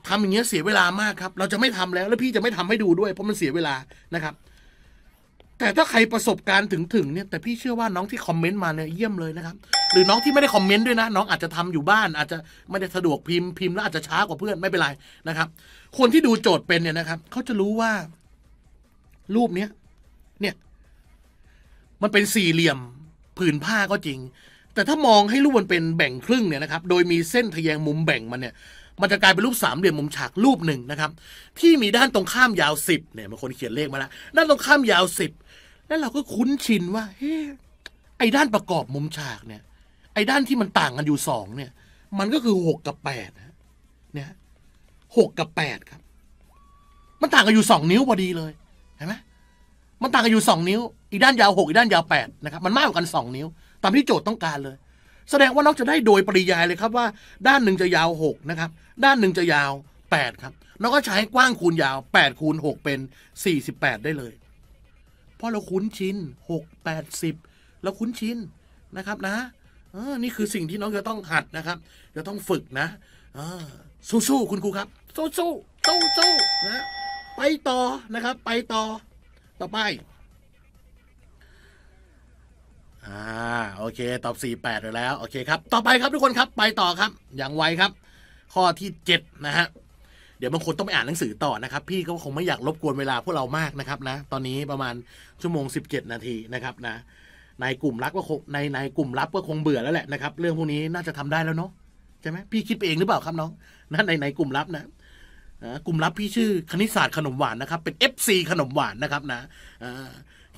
ทำอย่างเงี้ยเสียเวลามากครับเราจะไม่ทำแล้วแล้วพี่จะไม่ทำให้ดูด้วยเพราะมันเสียเวลานะครับแต่ถ้าใครประสบการณ์ถึงถึงเนี่ยแต่พี่เชื่อว่าน้องที่คอมเมนต์มาเนี่ยเยี่ยมเลยนะครับ หรือน้องที่ไม่ได้คอมเมนต์ด้วยนะน้องอาจจะทำอยู่บ้าน อาจจะไม่ได้สะดวกพิมพ์พิมพ์แล้วอาจจะช้ากว่าเพื่อน ไม่เป็นไรนะครับ คนที่ดูโจทย์เป็นเนี่ยนะครับเขาจะรู้ว่ารูปเนี้ยเนี่ย มันเป็นสี่เหลี่ยมผืนผ้าก็จริง แต่ถ้ามองให้รูปมันเป็นแบ่งครึ่งเนี่ยนะครับโดยมีเส้นทะแยงมุมแบ่งมันเนี่ยมันจะกลายเป็นรูปสามเหลี่ยมมุมฉากรูปหนึ่งนะครับที่มีด้านตรงข้ามยาวสิบเนี่ยบางคนเขียนเลขมาแล้วด้านตรงข้ามยาวสิบแล้วเราก็คุ้นชินว่าเฮ้ไอ้ด้านประกอบมุมฉากเนี่ย ไอ้ด้านที่มันต่างกันอยู่สองเนี่ย มันก็คือหกกับแปดเนี่ยหกกับแปดครับ มันต่างกันอยู่สองนิ้วพอดีเลยเห็นไหมมันต่างกันอยู่สองนิ้ว อีกด้านยาวหกอีกด้านยาวแปดนะครับ มันมากกว่ากันสองนิ้ว ตามที่โจทย์ต้องการเลย แสดงว่าน้องจะได้โดยปริยายเลยครับว่า ด้านหนึ่งจะยาวหกนะครับ ด้านหนึ่งจะยาวแปดครับน้องก็ใช้กว้างคูณยาวแปดคูณหกเป็นสี่สิบแปดได้เลยพราะเราคุ้นชินหกแปดสิบเราคุ้นชินนะครับนะออนี่คือสิ่งที่น้องจะต้องหัดนะครับ จะต้องฝึกนะอสู้ๆ คุณครูครับ สู้ๆสู้ๆนะ ไปต่อนะครับ ไปต่อ ต่อไป อ่า โอเค ตอบ 4 8ไปแล้ว โอเคครับ ต่อไปครับทุกคนครับ ไปต่อครับ อย่างไวครับ ข้อที่ 7นะฮะเดี๋ยวบางคนต้องไปอ่านหนังสือต่อนะครับ พี่ก็คงไม่อยากรบกวนเวลาพวกเรามากนะครับ นะ ตอนนี้ประมาณชั่วโมง 17 นาทีนะครับนะ ในกลุ่มรักก็คงในในกลุ่มรับก็คงเบื่อแล้วแหละนะครับเรื่องพวกนี้น่าจะทำได้แล้วเนาะใช่ไหมพี่คิดไปเองหรือเปล่าครับน้อง นั่นในในกลุ่มรับนะ กลุ่มรับพี่ชื่อคณิตศาสตร์ขนมหวานนะครับเป็น FC ขนมหวานนะครับนะ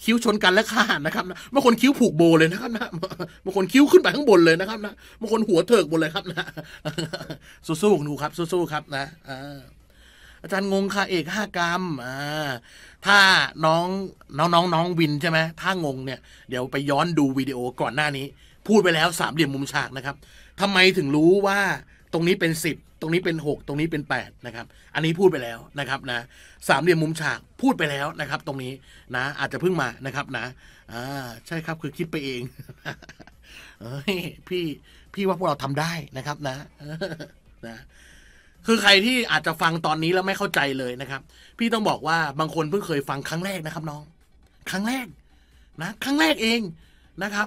คิ้วชนกันและขาดนะครับนะบางคนคิ้วผูกโบเลยนะครับนะบางคนคิ้วขึ้นไปข้างบนเลยนะครับนะบางคนหัวเถิกบนเลยครับ นะสู้ๆหนูครับสู้ๆครับ นะอาจารย์งงค่ะเอกห้ากรรมอ่าถ้าน้องน้องน้องน้องวินใช่ไหมถ้างงเนี่ย เดี๋ยวไปย้อนดูวิดีโอก่อนหน้านี้ พูดไปแล้วสามเหลี่ยมมุมฉากนะครับ ทำไมถึงรู้ว่าตรงนี้เป็นสิบตรงนี้เป็น6ตรงนี้เป็น 8 นะครับ อันนี้พูดไปแล้วนะครับ นะสามเหลี่ยมมุมฉากพูดไปแล้วนะครับ ตรงนี้นะอาจจะเพิ่งมานะครับ นะอ่าใช่ครับ คือคิดไปเองเอ้ยพี่พี่ว่าพวกเราทำได้นะครับ นะนะ คือใครที่อาจจะฟังตอนนี้แล้วไม่เข้าใจเลยนะครับ พี่ต้องบอกว่าบางคนเพิ่งเคยฟังครั้งแรกนะครับ น้อง ครั้งแรกนะครั้งแรกเองนะครับ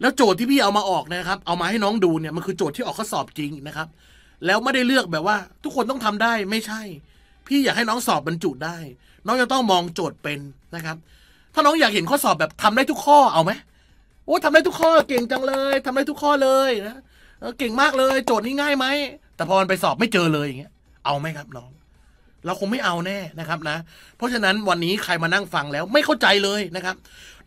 แล้วโจทย์ที่พี่เอามาออกนะครับ เอามาให้น้องดูเนี่ยมันคือโจทย์ที่ออกข้อสอบจริงนะครับแล้วไม่ได้เลือกแบบว่าทุกคนต้องทำได้ไม่ใช่ พี่อยากให้น้องสอบบรรจุได้ น้องจะต้องมองโจทย์เป็นนะครับ ถ้าน้องอยากเห็นข้อสอบแบบทำได้ทุกข้อเอาไหมโอ้ทำได้ทุกข้อเก่งจังเลย ทำได้ทุกข้อเลยนะเก่งมากเลย โจทย์นี้ง่ายไหมแต่พอมันไปสอบไม่เจอเลยอย่างเงี้ยเอาไหมครับ น้อง เราคงไม่เอาแน่นะครับนะเพราะฉะนั้นวันนี้ใครมานั่งฟังแล้วไม่เข้าใจเลยนะครับ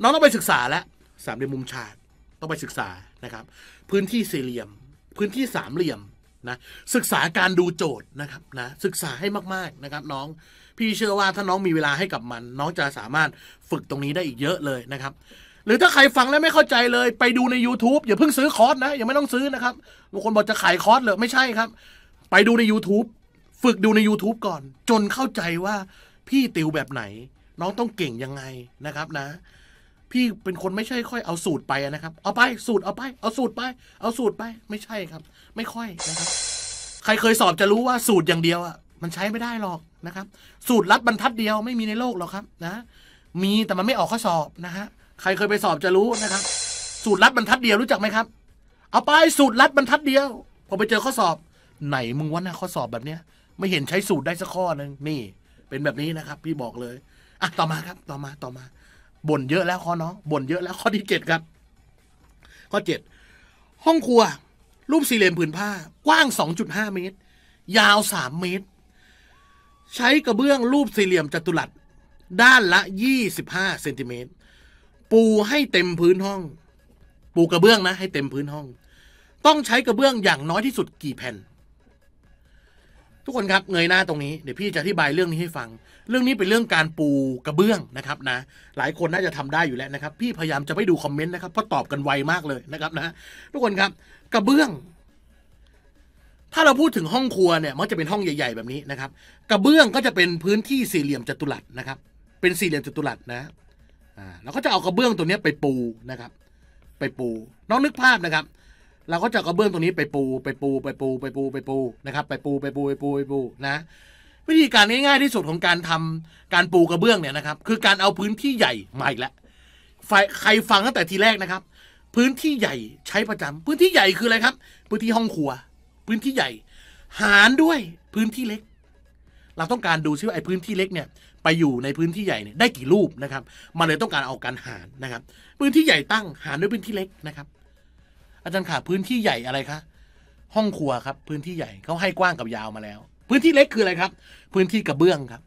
น้องต้องไปศึกษาแล้วสามเหลี่ยมมุมฉากต้องไปศึกษานะครับ พื้นที่สี่เหลี่ยม พื้นที่สามเหลี่ยมนะศึกษาการดูโจทย์นะครับนะศึกษาให้มากๆนะครับ น้องพี่เชื่อว่าถ้าน้องมีเวลาให้กับมัน น้องจะสามารถฝึกตรงนี้ได้อีกเยอะเลยนะครับ หรือถ้าใครฟังแล้วไม่เข้าใจเลย ไปดูใน YouTube อย่าเพิ่งซื้อคอร์สนะยังไม่ต้องซื้อนะครับบางคนบอกจะขายคอร์สเลยไม่ใช่ครับ ไปดูใน YouTube ฝึกดูใน YouTube ก่อน จนเข้าใจว่าพี่ติวแบบไหน น้องต้องเก่งยังไงนะครับนะพี่เป็นคนไม่ใช่ค่อยเอาสูตรไปนะครับ เอาไป สูตรเอาไป เอาสูตรไป เอาสูตรไป ไม่ใช่ครับ ไม่ค่อยนะครับ ใครเคยสอบจะรู้ว่าสูตรอย่างเดียวอ่ะมันใช้ไม่ได้หรอกนะครับ สูตรลัดบรรทัดเดียวไม่มีในโลกหรอกครับนะมีแต่มันไม่ออกข้อสอบนะฮะใครเคยไปสอบจะรู้นะครับ สูตรลัดบรรทัดเดียวรู้จักไหมครับ เอาไปสูตรลัดบรรทัดเดียวพอไปเจอข้อสอบไหนมึงวะนะข้อสอบแบบเนี้ยไม่เห็นใช้สูตรได้สักข้อหนึ่งนี่เป็นแบบนี้นะครับ พี่บอกเลยอ่ะต่อมาครับต่อมาต่อมาบ่นเยอะแล้วข้อน้องบ่นเยอะแล้วข้อที่เจ็ดครับข้อเจ็ดห้องครัว รูปสี่เหลี่ยมผืนผ้า กว้างสองจุดห้าเมตร ยาวสามเมตร ใช้กระเบื้องรูปสี่เหลี่ยมจัตุรัสด้านละยี่สิบห้าเซนติเมตร ปูให้เต็มพื้นห้อง ปูกระเบื้องนะ ให้เต็มพื้นห้อง ต้องใช้กระเบื้องอย่างน้อยที่สุดกี่แผ่น ทุกคนครับเงยหน้าตรงนี้เดี๋ยวพี่จะอธิบายเรื่องนี้ให้ฟังเรื่องนี้เป็นเรื่องการปูกระเบื้องนะครับนะ หลายคนน่าจะทำได้อยู่แล้วนะครับ พี่พยายามจะไม่ดูคอมเมนต์นะครับเพราะตอบกันไวมากเลยนะครับนะ ทุกคนครับกระเบื้อง ถ้าเราพูดถึงห้องครัวเนี่ย มันจะเป็นห้องใหญ่ๆ แบบนี้นะครับกระเบื้องก็จะเป็นพื้นที่สี่เหลี่ยมจัตุรัสนะครับ เป็นสี่เหลี่ยมจัตุรัสนะอ่าเราก็จะเอากระเบื้องตัวนี้ไปปูนะครับ ไปปูน้องนึกภาพนะครับ เราก็จะกระเบื้องตรงนี้ไปปูไปปูไปปูไปปูไปปูนะครับไปปูไปปูไปปูไปปูนะวิธีการง่ายๆที่สุดของการทำการปูกระเบื้องเนี่ยนะครับ คือการเอาพื้นที่ใหญ่มาอีกแล้วใครฟังตั้งแต่ทีแรกนะครับ พื้นที่ใหญ่ใช้ประจำ พื้นที่ใหญ่คืออะไรครับ พื้นที่ห้องครัว พื้นที่ใหญ่ หารด้วยพื้นที่เล็ก เราต้องการดูซิว่าไอ้พื้นที่เล็กเนี่ย ไปอยู่ในพื้นที่ใหญ่เนี่ยได้กี่รูปนะครับ มันเลยต้องการเอาการหารนะครับ พื้นที่ใหญ่ตั้งหารด้วยพื้นที่เล็กนะครับ อาจารย์ขาพื้นที่ใหญ่อะไรคะห้องครัวครับ พื้นที่ใหญ่เขาให้กว้างกับยาวมาแล้วพื้นที่เล็กคืออะไรครับ พื้นที่กระเบื้องครับ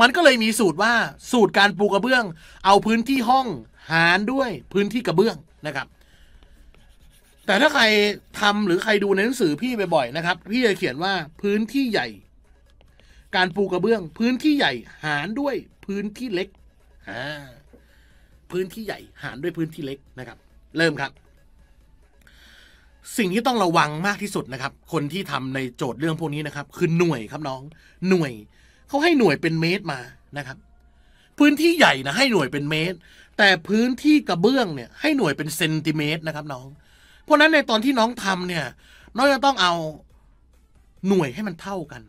มันก็เลยมีสูตรว่าสูตรการปูกระเบื้อง เอาพื้นที่ห้อง หารด้วย พื้นที่กระเบื้องนะครับ แต่ถ้าใครทำหรือใครดูในหนังสือพี่บ่อยๆนะครับพี่จะเขียนว่าพื้นที่ใหญ่ การปูกระเบื้อง พื้นที่ใหญ่หารด้วย พื้นที่เล็กอ่าพื้นที่ใหญ่ หารด้วยพื้นที่เล็กนะครับ เริ่มครับสิ่งที่ต้องระวังมากที่สุดนะครับ คนที่ทำในโจทย์เรื่องพวกนี้นะครับ คือหน่วยครับน้อง หน่วยเขาให้หน่วยเป็นเมตรมานะครับ พื้นที่ใหญ่นะให้หน่วยเป็นเมตร แต่พื้นที่กระเบื้องเนี่ยให้หน่วยเป็นเซนติเมตรนะครับน้อง เพราะนั้นในตอนที่น้องทำเนี่ยน้องจะต้องเอาหน่วยให้มันเท่ากัน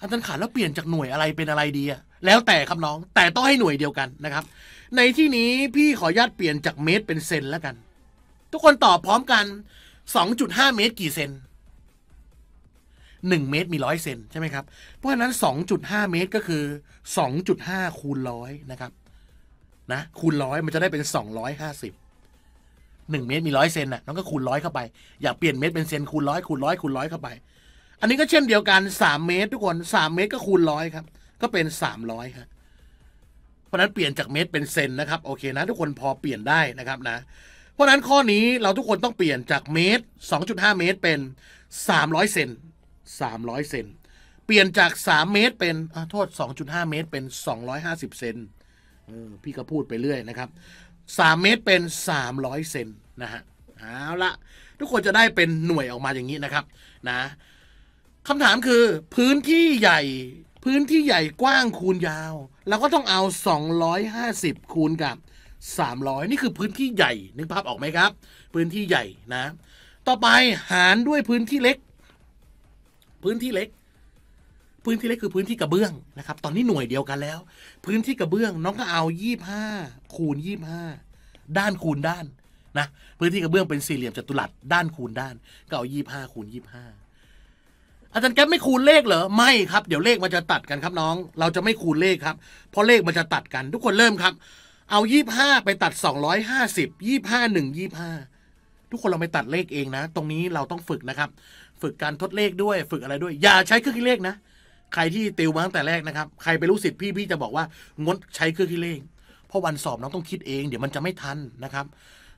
อาจารย์ขาแล้วเปลี่ยนจากหน่วยอะไรเป็นอะไรดีอะแล้วแต่ครับน้องแต่ต้องให้หน่วยเดียวกันนะครับ ในที่นี้พี่ขออนุญาตเปลี่ยนจากเมตรเป็นเซนแล้วกันทุกคน ตอบพร้อมกัน 2.5 เมตรกี่เซน 1 เมตรมีร้อยเซนใช่ไหมครับ เพราะฉะนั้น 2.5 เมตรก็คือ 2.5 คูณร้อยนะครับ นะ คูณร้อยมันจะได้เป็น 250 1 เมตรมีร้อยเซนน่ะน้องก็คูณร้อยเข้าไป อยาก เปลี่ยนเมตรเป็นเซนคูณร้อยคูณร้อยคูณร้อยเข้าไป อันนี้ก็เช่นเดียวกัน 3 เมตร ทุกคน 3 เมตรก็คูณร้อยครับ ก็เป็น 300ครับเพราะนั้นเปลี่ยนจากเมตรเป็นเซนนะครับ โอเคนะ ทุกคนพอเปลี่ยนได้นะครับนะราะนั้นข้อนี้เราทุกคนต้องเปลี่ยนจากเมตร 2.5 เมตรเป็น 300เซน300เซนเปลี่ยนจาก 3 เมตรเป็นโทษ 2.5 เมตรเป็น 250เซน พี่ก็พูดไปเรื่อยนะครับ 3 เมตรเป็น 300เซนนะฮะเอาละทุกคนจะได้เป็นหน่วยออกมาอย่างนี้นะครับนะคำถามคือพื้นที่ใหญ่พื้นที่ใหญ่กว้างคูณยาวเราก็ต้องเอา 250 คูณกับ300 นี่คือพื้นที่ใหญ่นึกภาพออกไหมครับ พื้นที่ใหญ่นะ ต่อไปหารด้วยพื้นที่เล็ก พื้นที่เล็ก พื้นที่เล็กคือพื้นที่กระเบื้องนะครับ ตอนนี้หน่วยเดียวกันแล้ว พื้นที่กระเบื้อง น้องก็เอา 25คูณ25 ด้านคูณด้านนะพื้นที่กระเบื้องเป็นสี่เหลี่ยมจัตุรัสด้านคูณด้าน ก็เอายี่ห้าคูณยี่ห้าอาจารย์แก๊ปไม่คูณเลขเหรอไม่ครับ เดี๋ยวเลขมันจะตัดกันครับน้องเราจะไม่คูณเลขครับเพราะเลขมันจะตัดกัน ทุกคนเริ่มครับเอายี่ห้าไปตัดสองร้อยห้าสิบยี่ห้าหนึ่งยี่ห้าทุกคนเราไปตัดเลขเองนะ ตรงนี้เราต้องฝึกนะครับ ฝึกการทดเลขด้วยฝึกอะไรด้วย อย่าใช้เครื่องคิดเลขนะ ใครที่ติวมาตั้งแต่แรกนะครับ ใครไปรู้สิทธิ์พี่พี่จะบอกว่างดใช้เครื่องคิดเลข เพราะวันสอบน้องต้องคิดเองเดี๋ยวมันจะไม่ทัน นะครับ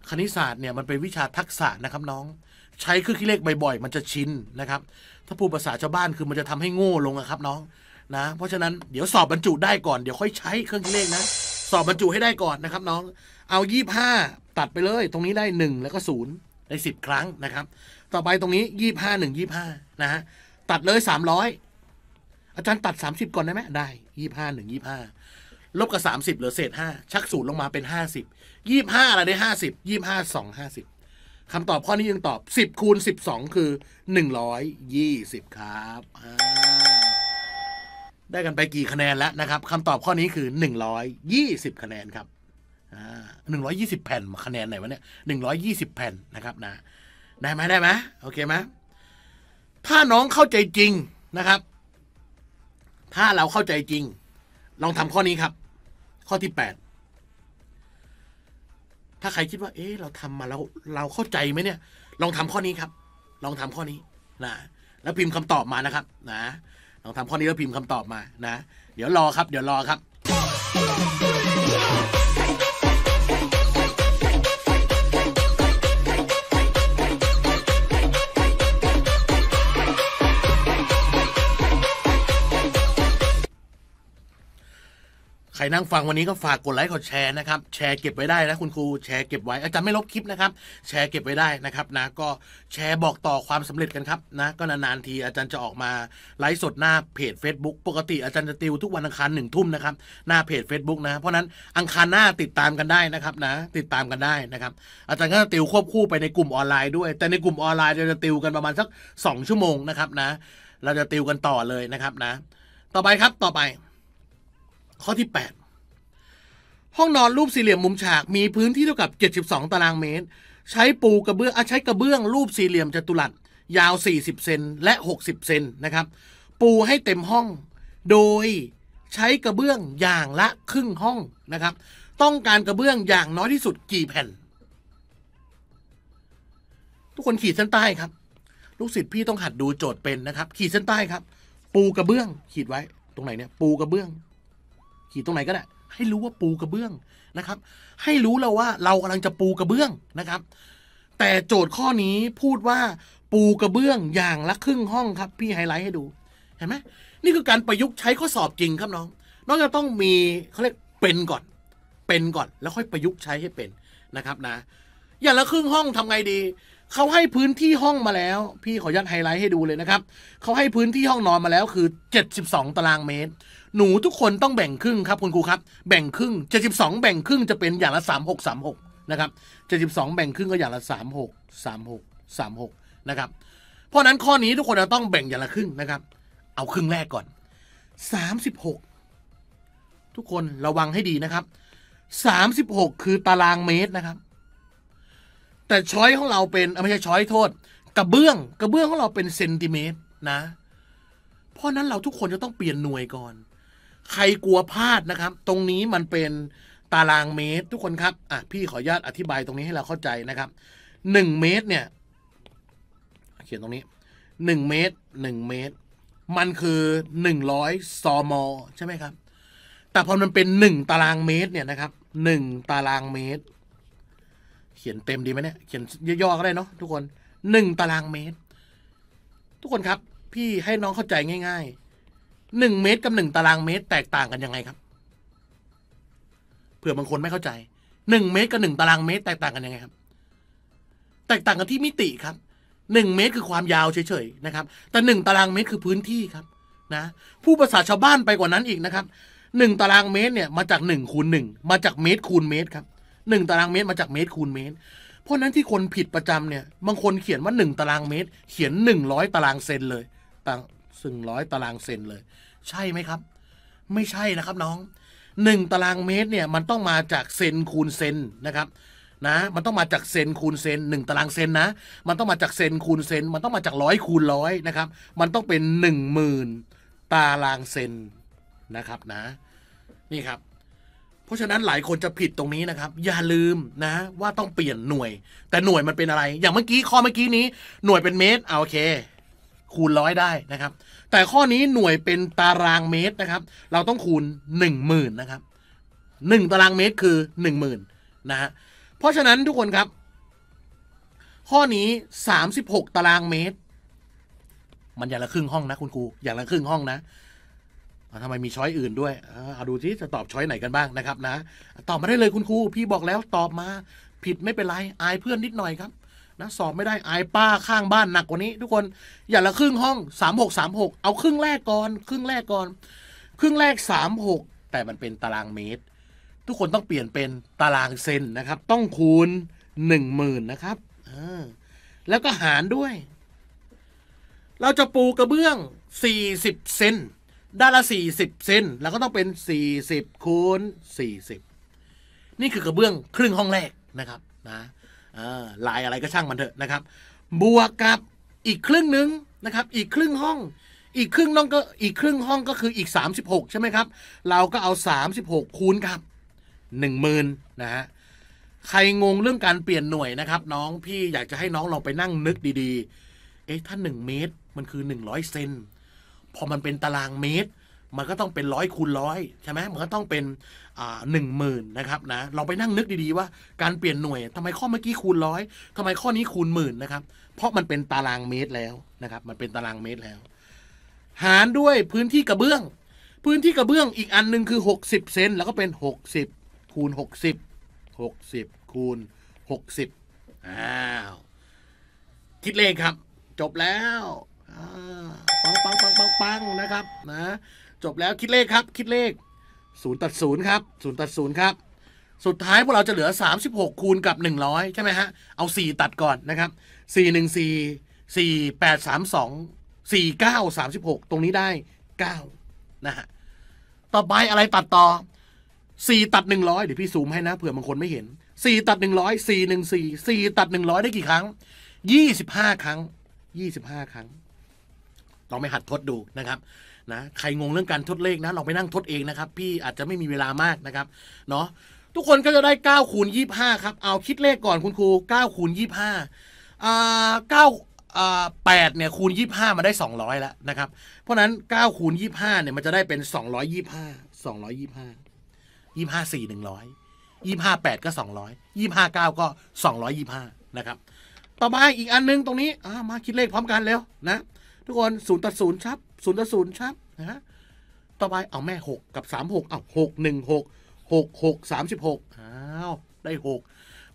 คณิตศาสตร์เนี่ยมันเป็นวิชาทักษะนะครับน้องใช้เครื่องคิดเลขบ่อยๆมันจะชินนะครับถ้าพูดภาษาชาวบ้านคือมันจะทำให้โง่ลงนะครับน้องนะเพราะฉะนั้นเดี๋ยวสอบบรรจุได้ก่อนเดี๋ยวค่อยใช้เครื่องคิดเลขนะอบบรรจุให้ได้ก่อนนะครับน้อง เอายี่ห้าตัดไปเลย ตรงนี้ได้หนึ่งแล้วก็ศูนย์ได้สิบครั้งนะครับ ต่อไปตรงนี้ยี่ห้าหนึ่งยี่ห้านะฮะตัดเลยสามร้อยอาจารย์ตัดสามสิบก่อนได้ไหมได้ยี่ห้าหนึ่งยี่ห้าลบกับสามสิบเหลือเศษห้าชักศูนย์ลงมาเป็นห้าสิบยี่ห้าอะไรได้ห้าสิบยี่ห้าสองห้าสิบคำตอบข้อนี้ยังตอบสิบคูณสสิบองคือหนึ่่งร้อยยีสิบครับได้กันไปกี่คะแนนแล้วนะครับคำตอบข้อนี้คือ120คะแนนครับหนึ่งร้อยยี่สิบแผ่นคะแนนไหนวะเนี่ยหนึ่งร้อยยี่สิบแผ่นนะครับนะได้ไหมได้ไหมโอเคไหมถ้าน้องเข้าใจจริงนะครับ ถ้าเราเข้าใจจริง ลองทำข้อนี้ครับ ข้อที่แปดถ้าใครคิดว่าเอ๊ะเราทำมาแล้วเราเข้าใจไหมเนี่ย ลองทำข้อนี้ครับ ลองทำข้อนี้นะแล้วพิมพ์คำตอบมานะครับ นะลองทำข้อนี้แล้วพิมพ์คำตอบมานะ เดี๋ยวรอครับ เดี๋ยวรอครับรนั่งฟังวันนี้ก็ฝากกดไลค์กดแชร์นะครับแชร์เก็บไว้ได้นะคุณครูแชร์เก็บไว้อาจารย์ไม่ลบคลิปนะครับแชร์เก็บไว้ได้นะครับนะก็แชร์บอกต่อความสำเร็จกันครับนะก็นานๆทีอาจารย์จะออกมาไลฟ์สดหน้าเพจ Facebook ปกติอาจารย์จะติวทุกวันอังคารหนึ่งทุ่มนะครับ หน้าเพจ Facebook นะเพราะนั้นอังคารหน้าติดตามกันได้นะครับนะติดตามกันได้นะครับอาจารย์ก็จะติวควบคู่ไปในกลุ่มออนไลน์ด้วย แต่ในกลุ่มออนไลน์เราจะติวกันประมาณสัก 2 ชั่วโมงนะครับนะเราจะติวกันต่อเลยนะครับนะต่อไปครับต่อไปข้อที่ 8 ห้องนอนรูปสี่เหลี่ยมมุมฉาก มีพื้นที่เท่ากับ 72 ตารางเมตร ใช้ปูกระเบื้องใช้กระเบื้อง รูปสี่เหลี่ยมจัตุรัส ยาว40เซนและ60เซนนะครับ ปูให้เต็มห้อง โดยใช้กระเบื้องอย่างละครึ่งห้องนะครับ ต้องการกระเบื้องอย่างน้อยที่สุดกี่แผ่น ทุกคนขีดเส้นใต้ครับ ลูกศิษย์พี่ต้องหัดดูโจทย์เป็นนะครับ ขีดเส้นใต้ครับ ปูกระเบื้องขีดไว้ตรงไหนเนี่ย ปูกระเบื้องขีดตรงไหนก็ได้ให้รู้ว่าปูกระเบื้องนะครับ ให้รู้เราว่าเรากำลังจะปูกระเบื้องนะครับ แต่โจทย์ข้อนี้พูดว่าปูกระเบื้องอย่างละครึ่งห้องครับ พี่ไฮไลท์ให้ดูเห็นไหมนี่คือการประยุกต์ใช้ข้อสอบจริงครับน้องน้องจะต้องมีเขาเรียกเป็นก่อน เป็นก่อนแล้วค่อยประยุกต์ใช้ให้เป็นนะครับนะอย่างละครึ่งห้องทำไงดีเขาให้พื้นที่ห้องมาแล้ว พี่ขอยัดไฮไลท์ให้ดูเลยนะครับ เขาให้พื้นที่ห้องนอนมาแล้วคือ72ตารางเมตร หนูทุกคนต้องแบ่งครึ่งครับคุณครูครับแบ่งครึ่ง72แบ่งครึ่งจะเป็นอย่างละ3636นะครับ72แบ่งครึ่งก็อย่างละ36 36 36นะครับ เพราะนั้นข้อนี้ทุกคนจะต้องแบ่งอย่างละครึ่งนะครับ เอาครึ่งแรกก่อน36 ทุกคนระวังให้ดีนะครับ36 คือตารางเมตรนะครับแต่ช้อยของเราเป็น ไม่ใช่ช้อยโทษกระเบื้องกระเบื้องของเราเป็นเซนติเมตรนะ เพราะนั้นเราทุกคนจะต้องเปลี่ยนหน่วยก่อน ใครกลัวพลาดนะครับ ตรงนี้มันเป็นตารางเมตร ทุกคนครับอ่ะพี่ขออนุญาตอธิบายตรงนี้ให้เราเข้าใจนะครับหนึ่งเมตรเนี่ยเขียนตรงนี้หนึ่งเมตรหนึ่งเมตร มันคือหนึ่งร้อยซอมอใช่ไหมครับแต่พอมันเป็นหนึ่งตารางเมตรเนี่ยนะครับหนึ่งตารางเมตรขียนเต็มดีไหมเนี่ยเขียนย่อๆก็ได้เนาะทุกคนหนึ่งตารางเมตร ทุกคนครับ พี่ให้น้องเข้าใจง่ายๆหนึ่งเมตรกับหนึ่งตารางเมตรแตกต่างกันยังไงครับเผื่อบางคนไม่เข้าใจหนึ่งเมตรกับหนึ่งตารางเมตรแตกต่างกันยังไงครับ แตกต่างกันที่มิติครับหนึ่งเมตรคือความยาวเฉยๆนะครับแต่หนึ่งตารางเมตรคือพื้นที่ครับ นะ ผู้ภาษาชาวบ้านไปกว่านั้นอีกนะครับหนึ่งตารางเมตรเนี่ยมาจากหนึ่งคูณหนึ่งมาจากเมตรคูณเมตรครับหนึ่งตารางเมตรมาจากเมตรคูณเมตร เพราะนั้นที่คนผิดประจำเนี่ย บางคนเขียนว่าหนึ่งตารางเมตร เขียนหนึ่งร้อยตารางเซนเลยตังสึ่งร้อยตารางเซนเลย ใช่ไหมครับ ไม่ใช่นะครับน้องหนึ่งตารางเมตรเนี่ยมันต้องมาจากเซนคูณเซนนะครับนะ มันต้องมาจากเซนคูณเซนหนึ่งตารางเซนนะ มันต้องมาจากเซนคูณเซน มันต้องมาจากร้อยคูณร้อยนะครับมันต้องเป็นหนึ่งหมื่นตารางเซนนะครับนะ นี่ครับเพราะฉะนั้นหลายคนจะผิดตรงนี้นะครับ อย่าลืม นะว่าต้องเปลี่ยนหน่วย แต่หน่วยมันเป็นอะไร อย่างเมื่อกี้ข้อเมื่อกี้นี้หน่วยเป็นเมตรเอาโอเคคูณร้อยได้นะครับแต่ข้อนี้หน่วยเป็นตารางเมตรนะครับเราต้องคูณ1 0,000นนะครับ1 ตารางเมตรคือ 10,000นะฮะเพราะฉะนั้นทุกคนครับ ข้อนี้ 36 ตารางเมตร มันอย่างละครึ่งห้องนะคุณครูอย่างละครึ่งห้องนะทำไมมีช้อยอื่นด้วย เอาดูที่จะตอบช้อยไหนกันบ้างนะครับ นะตอบมาได้เลยคุณครูพี่บอกแล้วตอบมา ผิดไม่เป็นไรอายเพื่อนนิดหน่อยครับ นะ สอบไม่ได้อายป้าข้างบ้านหนักกว่านี้ ทุกคนอย่าละครึ่งห้อง 3 6 3 6 เอาครึ่งแรกก่อน ครึ่งแรกก่อน ครึ่งแรก 3 6 แต่มันเป็นตารางเมตร ทุกคนต้องเปลี่ยนเป็นตารางเซนนะครับ ต้องคูณ10,000นะครับแล้วก็หารด้วย เราจะปูกระเบื้อง40เซนด้านละสี่สิบเซนแล้วก็ต้องเป็นสี่สิบคูณสี่สิบนี่คือกระเบื้องครึ่งห้องแรกนะครับนะลายอะไรก็ช่างมันเถอะนะครับบวกกับอีกครึ่งหนึ่งนะครับอีกครึ่งห้อง อีกครึ่งน้องก็อีกครึ่งห้องก็คืออีก 36ใช่ไหมครับเราก็เอา 36คูณครับ10,000นะฮะใครงงเรื่องการเปลี่ยนหน่วยนะครับน้องพี่อยากจะให้น้องลองไปนั่งนึกดีๆเอ๊ะถ้า1เมตรมันคือ 100เซนพอมันเป็นตารางเมตร มันก็ต้องเป็นร้อยคูณร้อยใช่ไหมมันก็ต้องเป็นหนึ่งหมื่นนะครับนะเราไปนั่งนึกดีๆว่าการเปลี่ยนหน่วย ทำไมข้อเมื่อกี้คูณร้อยทำไมข้อนี้คูณหมื่นนะครับเพราะมันเป็นตารางเมตรแล้วนะครับ มันเป็นตารางเมตรแล้ว หารด้วยพื้นที่กระเบื้อง พื้นที่กระเบื้องอีกอันหนึ่งคือ 60เซนแล้วก็เป็น 60คูณ60 60คูณ60อ้าวคิดเลขครับ จบแล้วปังปังปังปังปังนะครับนะจบแล้วคิดเลขครับ คิดเลขศูนย์ตัดศูนย์ครับศูนย์ตัดศูนย์ครับ สุดท้ายพวกเราจะเหลือ 36 คูณกับ 100 ใช่ไหมฮะเอา 4 ตัดก่อนนะครับ 4 1 4 4 8 3 2 4 9 36 ตรงนี้ได้ 9 นะฮะต่อไปอะไรตัดต่อ 4 ตัด 100 เดี๋ยวพี่ซูมให้นะเผื่อบางคนไม่เห็น 4 ตัด 100 4 1 4 4 ตัด 100 ได้กี่ครั้ง 25 ครั้ง25ครั้งลองไปหัดทดดูนะครับนะใครงงเรื่องการทดเลขนะลองไปนั่งทดเองนะครับ พี่อาจจะไม่มีเวลามากนะครับเนาะทุกคนก็จะได้9คูณ25ครับเอาคิดเลขก่อนคุณครู9คูณ25อ่าเก้าอ่าแปดเนี่ยคูณ25มาได้ 200แล้วนะครับ เพราะนั้น9คูณ25เนี่ยมันจะได้เป็น225 225 25 4 100 25 8ก็200 25 9ก็225นะครับต่อมาอีกอันนึงตรงนี้ามาคิดเลขพร้อมกันเร็วนะทุกคนศูนย์ต่อศูนย์ชับศูนย์ต่อศูนย์ชับนะต่อไปเอา แม่หกกับสามหกเอาหกหนึ่งหกหกหกสามสิบหกอ้าวได้หก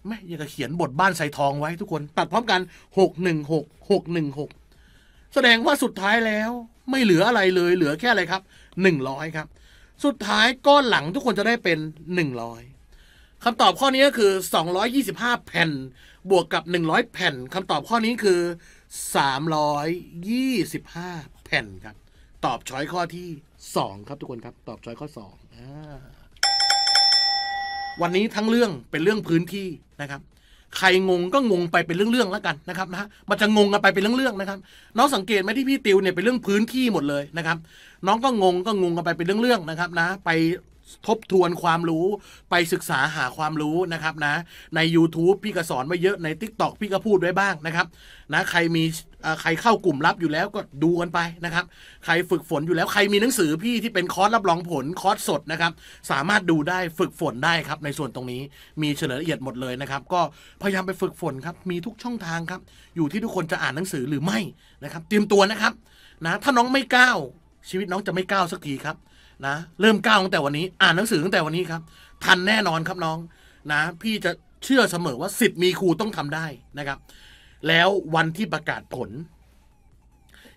แม่ยังกะเขียนบทบ้านใส่ทองไว้ทุกคนตัดพร้อมกันหกหนึ่งหกหกหนึ่งหกแสดงว่าสุดท้ายแล้วไม่เหลืออะไรเลย เหลือแค่อะไรครับหนึ่งร้อยครับ สุดท้ายก้อนหลังทุกคนจะได้เป็นหนึ่งร้อยคำตอบข้อนี้ก็คือ 225 แผ่น บวกกับ 100 แผ่นคำตอบข้อนี้คือ325แผ่นครับ ตอบช้อยข้อที่2ครับทุกคนครับ ตอบช้อยข้อ2องวันนี้ทั้งเรื่องเป็นเรื่องพื้นที่นะครับ ใครงงก็งงไปเป็นเรื่องๆแล้วกันนะครับนะมันจะงงกันไปเป็นเรื่องๆนะครับ น้องสังเกตไหมที่พี่ติวเนี่ยเป็นเรื่องพื้นที่หมดเลยนะครับ น้องก็งงก็งงกันไปเป็นเรื่องๆนะครับนะ ไปทบทวนความรู้ไปศึกษาหาความรู้นะครับนะใน YouTube พี่ก็สอนไว้เยอะใน t i k t o k พี่ก็พูดไว้บ้างนะครับนะใครมีใครเข้ากลุ่มลับอยู่แล้วก็ดูกันไปนะครับ ใครฝึกฝนอยู่แล้วใครมีหนังสือพี่ที่เป็นคอร์สรับรองผลคอร์สสดนะครับสามารถดูได้ฝึกฝนได้ครับ ในส่วนตรงนี้มีเฉลยละเอียดหมดเลยนะครับ ก็พยายามไปฝึกฝนครับ มีทุกช่องทางครับอยู่ที่ทุกคนจะอ่านหนังสือหรือไม่นะครับเตรียมตัวนะครับนะถ้าน้องไม่ก้าวชีวิตน้องจะไม่ก้าวสักทีครับนะเริ่มก้าวตั้งแต่วันนี้อ่านหนังสือตั้งแต่วันนี้ครับ ทันแน่นอนครับน้องนะ พี่จะเชื่อเสมอว่าสิทธิ์มีครูต้องทำได้นะครับแล้ววันที่ประกาศผล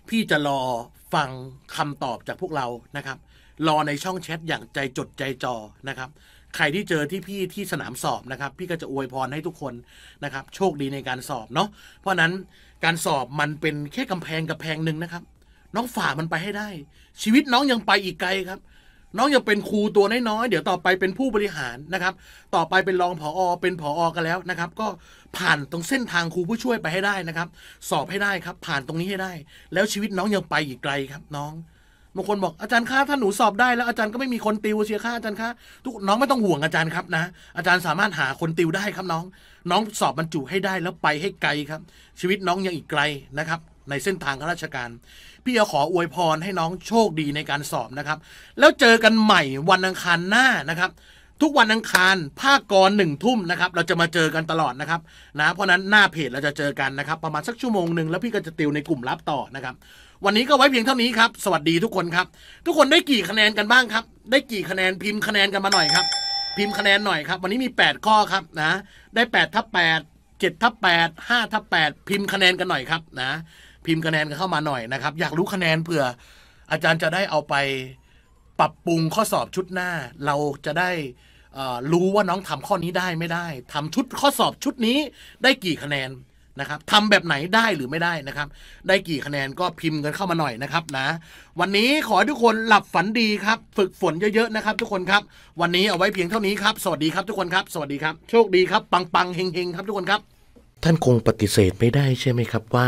พี่จะรอฟังคำตอบจากพวกเรานะครับ รอในช่องแชทอย่างใจจดใจจอนะครับ ใครที่เจอที่พี่ที่สนามสอบนะครับ พี่ก็จะอวยพรให้ทุกคนนะครับ โชคดีในการสอบเนาะเพราะนั้นการสอบมันเป็นแค่กำแพงกำแพงหนึ่งนะครับ น้องฝ่ามันไปให้ได้ ชีวิตน้องยังไปอีกไกลครับน้องยังเป็นครูตัวน้อยๆเดี๋ยวต่อไปเป็นผู้บริหารนะครับต่อไปเป็นรองผออเป็นผออกันแล้วนะครับก็ผ่านตรงเส้นทางครูผู้ช่วยไปให้ได้นะครับสอบให้ได้ครับ ผ่านตรงนี้ให้ได้ แล้วชีวิตน้องยังไปอีกไกลครับ น้องบางคนบอกอาจารย์คะถ้าหนูสอบได้แล้วอาจารย์ก็ไม่มีคนติวเชียค่ะอาจารย์คะทุกน้องไม่ต้องห่วงอาจารย์ครับนะอาจารย์สามารถหาคนติวได้ครับน้อง น้องสอบบรรจุให้ได้แล้วไปให้ไกลครับ ชีวิตน้องยังอีกไกลนะครับในเส้นทางข้าราชการพี่จะขออวยพรให้น้องโชคดีในการสอบนะครับ แล้วเจอกันใหม่วันอังคารหน้านะครับ ทุกวันอังคารภาคกรหนึ่งทุ่มนะครับเราจะมาเจอกันตลอดนะครับนะเพราะนั้นหน้าเพจเราจะเจอกันนะครับ ประมาณสักชั่วโมงหนึ่งแล้วพี่ก็จะติวในกลุ่มลับต่อนะครับ วันนี้ก็ไว้เพียงเท่านี้ครับสวัสดีทุกคนครับ ทุกคนได้กี่คะแนนกันบ้างครับ ได้กี่คะแนนพิมพ์คะแนนกันมาหน่อยครับ พิมพ์คะแนนหน่อยครับวันนี้มี 8 ข้อครับนะ ได้8ทับ8 7ทับ8 5ทับ8พิมพ์คะแนนกันหน่อยครับนะพิมพ์คะแนนกันเข้ามาหน่อยนะครับ อยากรู้คะแนนเผื่อ อาจารย์จะได้เอาไป ปรับปรุงข้อสอบชุดหน้า เราจะได้รู้ว่าน้องทำข้อนี้ได้ไม่ได้ ทำชุดข้อสอบชุดนี้ได้กี่คะแนนนะครับทำแบบไหนได้หรือไม่ได้นะครับ ได้กี่คะแนนก็พิมพ์กันเข้ามาหน่อยนะครับนะ วันนี้ขอให้ทุกคนหลับฝันดีครับ ฝึกฝนเยอะๆนะครับ ทุกคนครับ วันนี้เอาไว้เพียงเท่านี้ครับสวัสดีครับทุกคนครับสวัสดีครับ โชคดีครับปังๆเฮงๆครับทุกคนครับ ท่านคงปฏิเสธไม่ได้ใช่ไหมครับว่า